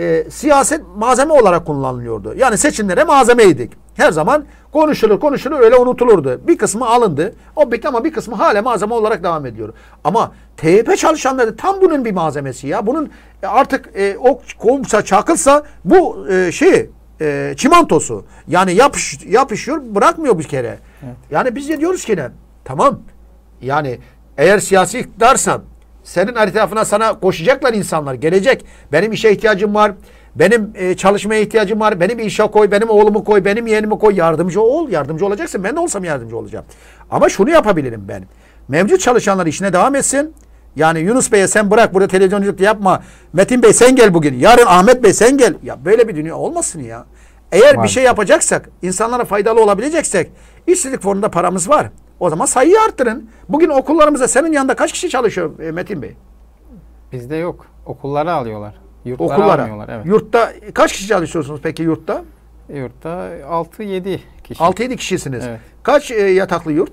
e, siyaset malzeme olarak kullanılıyordu. Yani seçimlere malzemeydik. Her zaman konuşulur konuşulur öyle unutulurdu. Bir kısmı alındı. O bitti ama bir kısmı hala malzeme olarak devam ediyor. Ama TYP çalışanları tam bunun bir malzemesi ya. Bunun e, artık e, ok kovsa çakılsa bu e, şey e, çimentosu. Yani yapış, yapışıyor bırakmıyor bir kere. Evet. Yani biz de diyoruz ki ne? Tamam. Yani eğer siyasi iktidarsan senin etrafına sana koşacaklar insanlar. Gelecek. Benim işe ihtiyacım var. Benim e, çalışmaya ihtiyacım var. Benim bir işe koy. Benim oğlumu koy. Benim yeğenimi koy. Yardımcı ol. Yardımcı olacaksın. Ben de olsam yardımcı olacağım. Ama şunu yapabilirim ben. Mevcut çalışanlar işine devam etsin. Yani Yunus Bey'e sen bırak burada televizyonculuk yapma. Metin Bey sen gel bugün. Yarın Ahmet Bey sen gel. Ya böyle bir dünya olmasın ya. Eğer Maalesef. bir şey yapacaksak, insanlara faydalı olabileceksek işsizlik fonunda paramız var. O zaman sayıyı arttırın. Bugün okullarımızda senin yanında kaç kişi çalışıyor e, Metin Bey? Bizde yok. Okullara alıyorlar. Yurtlara Okullara. almıyorlar. Evet. Yurtta kaç kişi çalışıyorsunuz peki yurtta? Yurtta 6-7 kişi. 6-7 kişisiniz. Evet. Kaç e, yataklı yurt?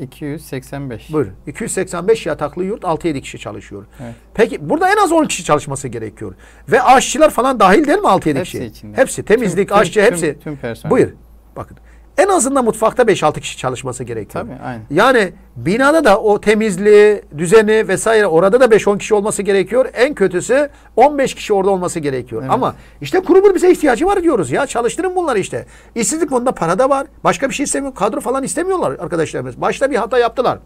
285. Buyurun. 285 yataklı yurt 6-7 kişi çalışıyor. Evet. Peki burada en az 10 kişi çalışması gerekiyor. Ve aşçılar falan dahil değil mi 6-7 kişi? Hepsi içinde. Hepsi. Temizlik, tüm, aşçı tüm, hepsi. tüm personel. Buyur. Bakın en azından mutfakta 5-6 kişi çalışması gerekiyor. Tabii aynen. Yani binada da o temizliği, düzeni vesaire orada da 5-10 kişi olması gerekiyor. En kötüsü 15 kişi orada olması gerekiyor. Evet. Ama işte kurumun bize ihtiyacı var diyoruz ya. Çalıştırın bunları işte. İşsizlik bunda parada var. Başka bir şey istemiyor. Kadro falan istemiyorlar arkadaşlarımız. Başta bir hata yaptılar.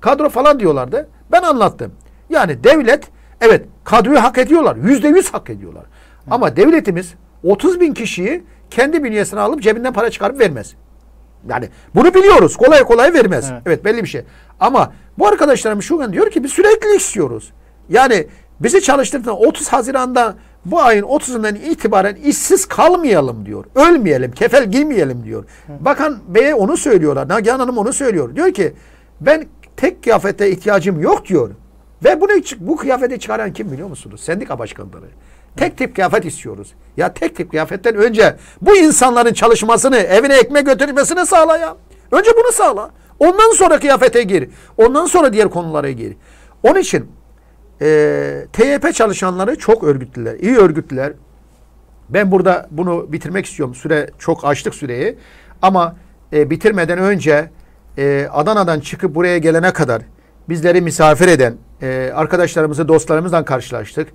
Kadro falan diyorlardı. Ben anlattım. Yani devlet evet kadroyu hak ediyorlar. Yüzde yüz hak ediyorlar. Evet. Ama devletimiz 30 bin kişiyi kendi bünyesine alıp cebinden para çıkarıp vermez. Yani bunu biliyoruz. Kolay kolay vermez. Evet, evet belli bir şey. Ama bu arkadaşlarım şu gün diyor ki biz sürekli istiyoruz. Yani bizi çalıştırdığı 30 Haziran'da bu ayın 30'undan itibaren işsiz kalmayalım diyor. Ölmeyelim, kefel girmeyelim diyor. Hı. Bakan Bey'e onu söylüyorlar. Nagihan Hanım onu söylüyor. Diyor ki ben tek kıyafete ihtiyacım yok diyor. Ve bunu bu kıyafeti çıkaran kim biliyor musunuz? Sendika başkanları. Tek tip kıyafet istiyoruz. Ya tek tip kıyafetten önce bu insanların çalışmasını, evine ekmek götürmesini sağla ya. Önce bunu sağla. Ondan sonra kıyafete gir. Ondan sonra diğer konulara gir. Onun için e, TYP çalışanları çok örgütlüler, iyi örgütlüler. Ben burada bunu bitirmek istiyorum. Süre çok açtık süreyi. Ama e, bitirmeden önce e, Adana'dan çıkıp buraya gelene kadar bizleri misafir eden e, arkadaşlarımızı, dostlarımızla karşılaştık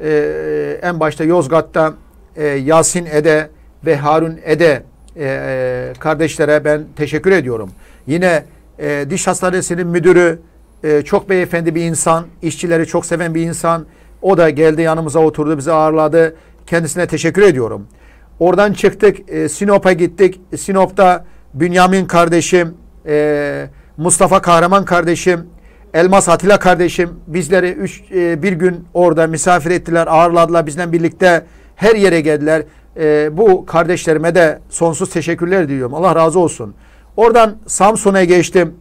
e, en başta Yozgat'ta e, Yasin Ede ve Harun Ede e, e, kardeşlere ben teşekkür ediyorum. Yine e, diş hastanesinin müdürü e, çok beyefendi bir insan, işçileri çok seven bir insan. O da geldi yanımıza oturdu, bizi ağırladı. Kendisine teşekkür ediyorum. Oradan çıktık, e, Sinop'a gittik. Sinop'ta Bünyamin kardeşim, e, Mustafa Kahraman kardeşim, Elmas Atilla kardeşim bizleri üç, e, bir gün orada misafir ettiler, ağırladılar. Bizden birlikte her yere geldiler. E, bu kardeşlerime de sonsuz teşekkürler diliyorum. Allah razı olsun. Oradan Samsun'a geçtim.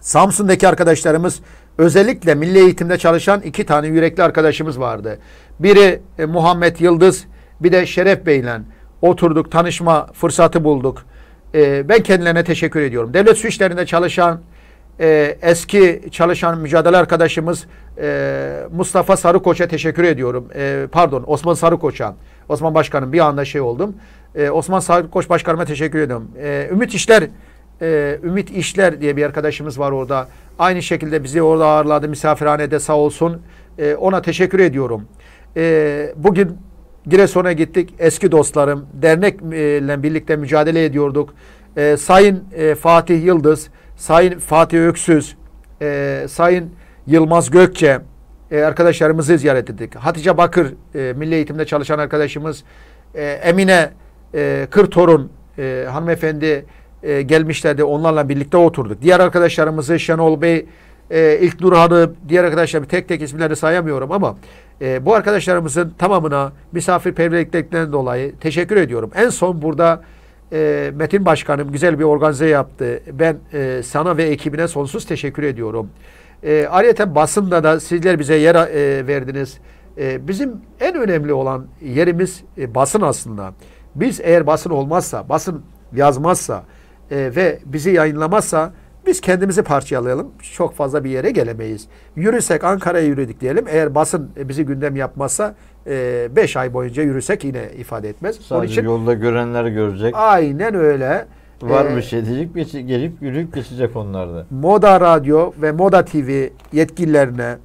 Samsun'daki arkadaşlarımız özellikle milli eğitimde çalışan iki tane yürekli arkadaşımız vardı. Biri e, Muhammed Yıldız, bir de Şeref Bey'le oturduk, tanışma fırsatı bulduk. E, ben kendilerine teşekkür ediyorum. Devlet su işlerinde çalışan e, eski çalışan mücadele arkadaşımız e, Mustafa Sarıkoç'a teşekkür ediyorum. E, pardon Osman Sarıkoç'a. Osman Başkanım bir anda şey oldum. E, Osman Sarıkoç Başkanıma teşekkür ediyorum. E, Ümit İşler e, Ümit İşler diye bir arkadaşımız var orada. Aynı şekilde bizi orada ağırladı misafirhanede sağ olsun. E, ona teşekkür ediyorum. E, bugün Giresun'a gittik. Eski dostlarım, dernekle birlikte mücadele ediyorduk. E, Sayın e, Fatih Yıldız, Sayın Fatih Öksüz, e, Sayın Yılmaz Gökçe e, arkadaşlarımızı ziyaret ettik. Hatice Bakır, e, Milli Eğitim'de çalışan arkadaşımız, e, Emine e, Kırtorun e, hanımefendi e, gelmişlerdi. Onlarla birlikte oturduk. Diğer arkadaşlarımızı Şenol Bey, e, İlk Nurhan'ı, diğer arkadaşlarımı tek tek isimleri sayamıyorum ama e, bu arkadaşlarımızın tamamına misafirperverlikten dolayı teşekkür ediyorum. En son burada e, Metin Başkanım güzel bir organize yaptı. Ben e, sana ve ekibine sonsuz teşekkür ediyorum. E, Ayrıca basında da sizler bize yer e, verdiniz. E, bizim en önemli olan yerimiz e, basın aslında. Biz eğer basın olmazsa, basın yazmazsa e, ve bizi yayınlamazsa biz kendimizi parçalayalım. Çok fazla bir yere gelemeyiz. Yürüsek Ankara'ya yürüdük diyelim. Eğer basın bizi gündem yapmazsa 5 e, ay boyunca yürüsek yine ifade etmez. Sadece Onun için, yolda görenler görecek. Aynen öyle. Var e, bir şey diyecek, geçi, gelip yürüyüp geçecek onlarda. Moda Radyo ve Moda TV yetkililerine,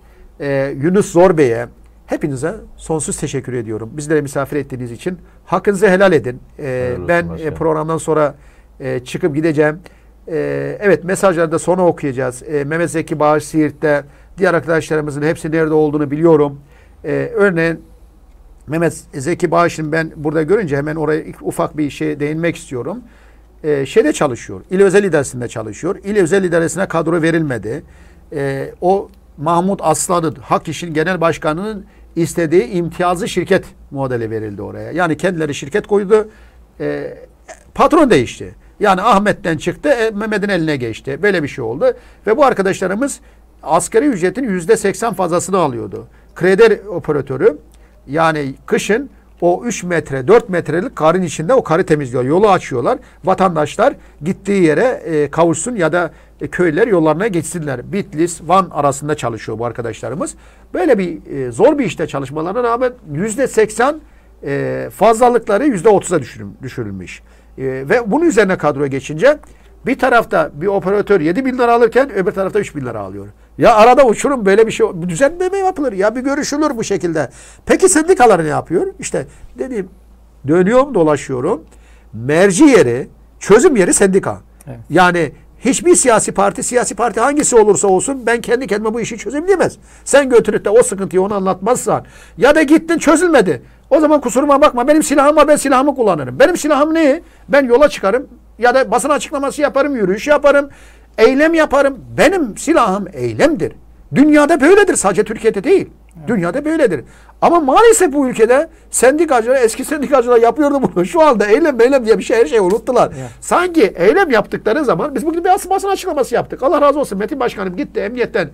e, Yunus Zor Bey'e hepinize sonsuz teşekkür ediyorum. Bizlere misafir ettiğiniz için. Hakkınızı helal edin. E, ben e, programdan sonra çıkıp gideceğim. Ee, evet mesajlarda sonra okuyacağız. Ee, Mehmet Zeki Bağış Siirt'te diğer arkadaşlarımızın hepsi nerede olduğunu biliyorum. Ee, örneğin Mehmet Zeki Bağış'ın ben burada görünce hemen oraya ufak bir şey değinmek istiyorum. Ee, şeyde çalışıyor. İl Özel İdaresi'nde çalışıyor. İl Özel İdaresi'ne kadro verilmedi. Ee, o Mahmut Aslan'ın, Hak İş'in genel başkanının istediği imtiyazlı şirket modeli verildi oraya. Yani kendileri şirket koydu. E, patron değişti. Yani Ahmet'ten çıktı e, Mehmet'in eline geçti. Böyle bir şey oldu. Ve bu arkadaşlarımız askeri ücretin yüzde seksen fazlasını alıyordu. Kreder operatörü yani kışın o 3 metre 4 metrelik karın içinde o karı temizliyor. Yolu açıyorlar. Vatandaşlar gittiği yere e, kavuşsun ya da e, köyler yollarına geçsinler. Bitlis, Van arasında çalışıyor bu arkadaşlarımız. Böyle bir e, zor bir işte çalışmalarına rağmen yüzde seksen e, fazlalıkları yüzde otuza düşürülmüş. E, ve bunun üzerine kadroya geçince bir tarafta bir operatör 7 bin lira alırken öbür tarafta 3 bin lira alıyor. Ya arada uçurum böyle bir şey düzenleme mi yapılır? Ya bir görüşülür bu şekilde. Peki sendikalar ne yapıyor? İşte dediğim dönüyorum dolaşıyorum. Merci yeri, çözüm yeri sendika. Evet. Yani hiçbir siyasi parti, siyasi parti hangisi olursa olsun ben kendi kendime bu işi çözüm Sen götürüp de o sıkıntıyı ona anlatmazsan ya da gittin çözülmedi. O zaman kusuruma bakma. Benim silahım var ben silahımı kullanırım. Benim silahım ne? Ben yola çıkarım ya da basın açıklaması yaparım, yürüyüş yaparım, eylem yaparım. Benim silahım eylemdir. Dünyada böyledir. Sadece Türkiye'de değil. Dünyada böyledir. Ama maalesef bu ülkede sendikacılar, eski sendikacılar yapıyordu bunu. Şu anda eylem eylem diye bir şey her şeyi unuttular. Evet. Sanki eylem yaptıkları zaman biz bugün bir basın açıklaması yaptık. Allah razı olsun Metin Başkanım gitti emniyetten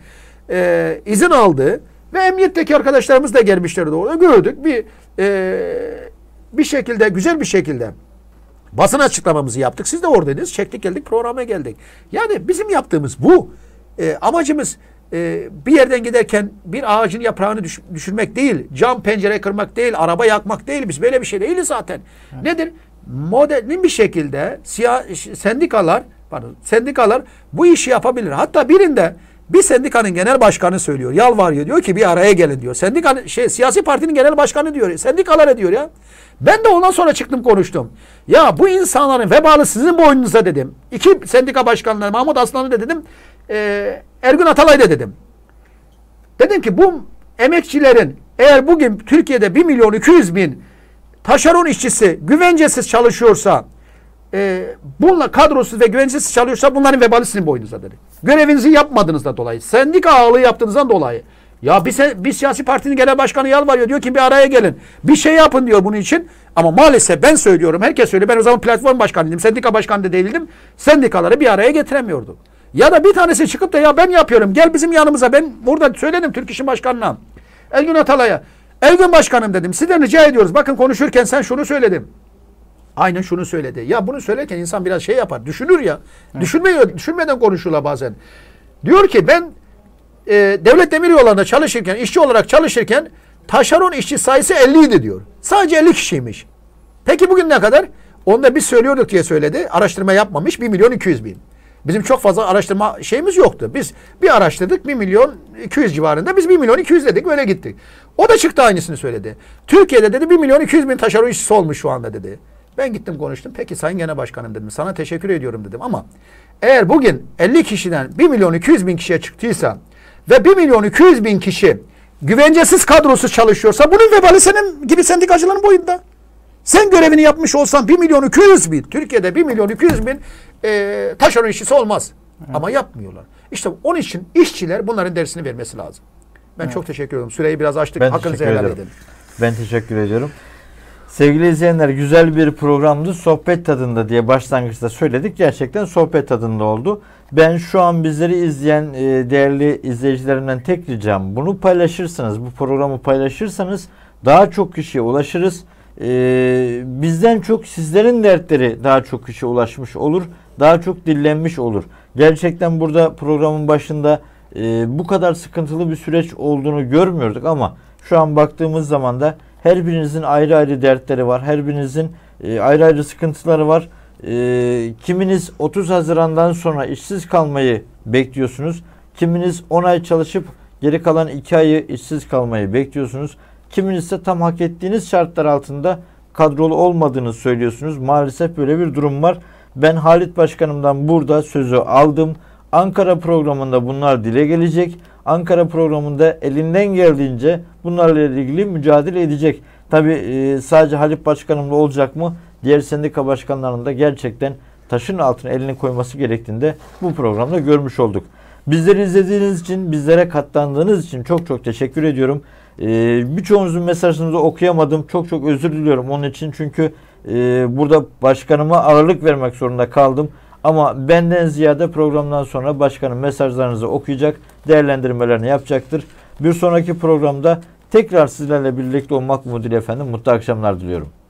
e, izin aldı. Ve emniyetteki arkadaşlarımız da gelmişlerdi orada. Gördük bir e, bir şekilde güzel bir şekilde basın açıklamamızı yaptık. Siz de oradaydınız. Çektik geldik programa geldik. Yani bizim yaptığımız bu. E, amacımız e, bir yerden giderken bir ağacın yaprağını düş, düşürmek değil. Cam pencere kırmak değil. Araba yakmak değil. Biz böyle bir şey değiliz zaten. Evet. Nedir? Modelin bir şekilde siyah, sendikalar pardon sendikalar bu işi yapabilir. Hatta birinde bir sendikanın genel başkanı söylüyor. Yalvarıyor diyor ki bir araya gelin diyor. Sendika şey siyasi partinin genel başkanı diyor. Sendikalara diyor ya. Ben de ondan sonra çıktım konuştum. Ya bu insanların vebalı sizin boynunuza dedim. İki sendika başkanları Mahmut Aslan'ı da dedim. E, Ergün Atalay da dedim. Dedim ki bu emekçilerin eğer bugün Türkiye'de 1 milyon 200 bin taşeron işçisi güvencesiz çalışıyorsa e, bununla kadrosuz ve güvencesiz çalışıyorsa bunların vebali sizin boynunuza dedi. Görevinizi da dolayı. Sendika ağalığı yaptığınızdan dolayı. Ya bir, bir siyasi partinin genel başkanı yalvarıyor. Diyor ki bir araya gelin. Bir şey yapın diyor bunun için. Ama maalesef ben söylüyorum. Herkes söylüyor. Ben o zaman platform başkanıydım. Sendika başkanı da değildim. Sendikaları bir araya getiremiyordu. Ya da bir tanesi çıkıp da ya ben yapıyorum. Gel bizim yanımıza. Ben burada söyledim Türk İş'in başkanına. Elgün Atalay'a. Elgün başkanım dedim. Sizden rica ediyoruz. Bakın konuşurken sen şunu söyledim. Aynen şunu söyledi. Ya bunu söylerken insan biraz şey yapar. Düşünür ya. Evet. Düşünmüyor, düşünmeden konuşula bazen. Diyor ki ben e, devlet demir yollarında çalışırken, işçi olarak çalışırken taşeron işçi sayısı 50 idi diyor. Sadece 50 kişiymiş. Peki bugün ne kadar? Onu da biz söylüyorduk diye söyledi. Araştırma yapmamış. 1 milyon 200 bin. Bizim çok fazla araştırma şeyimiz yoktu. Biz bir araştırdık 1 milyon 200 civarında. Biz 1 milyon 200 dedik öyle gittik. O da çıktı aynısını söyledi. Türkiye'de dedi 1 milyon 200 bin taşeron işçisi olmuş şu anda dedi. Ben gittim konuştum. Peki Sayın Genel Başkanım dedim. Sana teşekkür ediyorum dedim ama eğer bugün 50 kişiden 1 milyon 200 bin kişiye çıktıysa ve 1 milyon 200 bin kişi güvencesiz kadrosu çalışıyorsa bunun vebali senin gibi sendikacıların boyunda. Sen görevini yapmış olsan 1 milyon 200 bin, Türkiye'de 1 milyon 200 bin e, taşeron işçisi olmaz. Evet. Ama yapmıyorlar. İşte onun için işçiler bunların dersini vermesi lazım. Ben evet. çok teşekkür ediyorum. Süreyi biraz açtık. Ben Hakkınızı helal edin. Ben teşekkür ediyorum. Sevgili izleyenler güzel bir programdı. Sohbet tadında diye başlangıçta söyledik. Gerçekten sohbet tadında oldu. Ben şu an bizleri izleyen e, değerli izleyicilerimden tek ricam bunu paylaşırsanız, bu programı paylaşırsanız daha çok kişiye ulaşırız. E, bizden çok sizlerin dertleri daha çok kişiye ulaşmış olur. Daha çok dillenmiş olur. Gerçekten burada programın başında e, bu kadar sıkıntılı bir süreç olduğunu görmüyorduk ama şu an baktığımız zaman da her birinizin ayrı ayrı dertleri var. Her birinizin e, ayrı ayrı sıkıntıları var. E, kiminiz 30 Haziran'dan sonra işsiz kalmayı bekliyorsunuz. Kiminiz 10 ay çalışıp geri kalan 2 ayı işsiz kalmayı bekliyorsunuz. Kiminiz de tam hak ettiğiniz şartlar altında kadrolu olmadığını söylüyorsunuz. Maalesef böyle bir durum var. Ben Halit Başkanım'dan burada sözü aldım. Ankara programında bunlar dile gelecek. Ankara programında elinden geldiğince bunlarla ilgili mücadele edecek. Tabi e, sadece Halif Başkanım'la olacak mı? Diğer sendika başkanlarının da gerçekten taşın altına elini koyması gerektiğinde bu programda görmüş olduk. Bizleri izlediğiniz için, bizlere katlandığınız için çok çok teşekkür ediyorum. Ee, birçoğunuzun mesajınızı okuyamadım. Çok çok özür diliyorum onun için. Çünkü e, burada başkanıma aralık vermek zorunda kaldım. Ama benden ziyade programdan sonra başkanın mesajlarınızı okuyacak, değerlendirmelerini yapacaktır. Bir sonraki programda tekrar sizlerle birlikte olmak umuduyla efendim mutlu akşamlar diliyorum.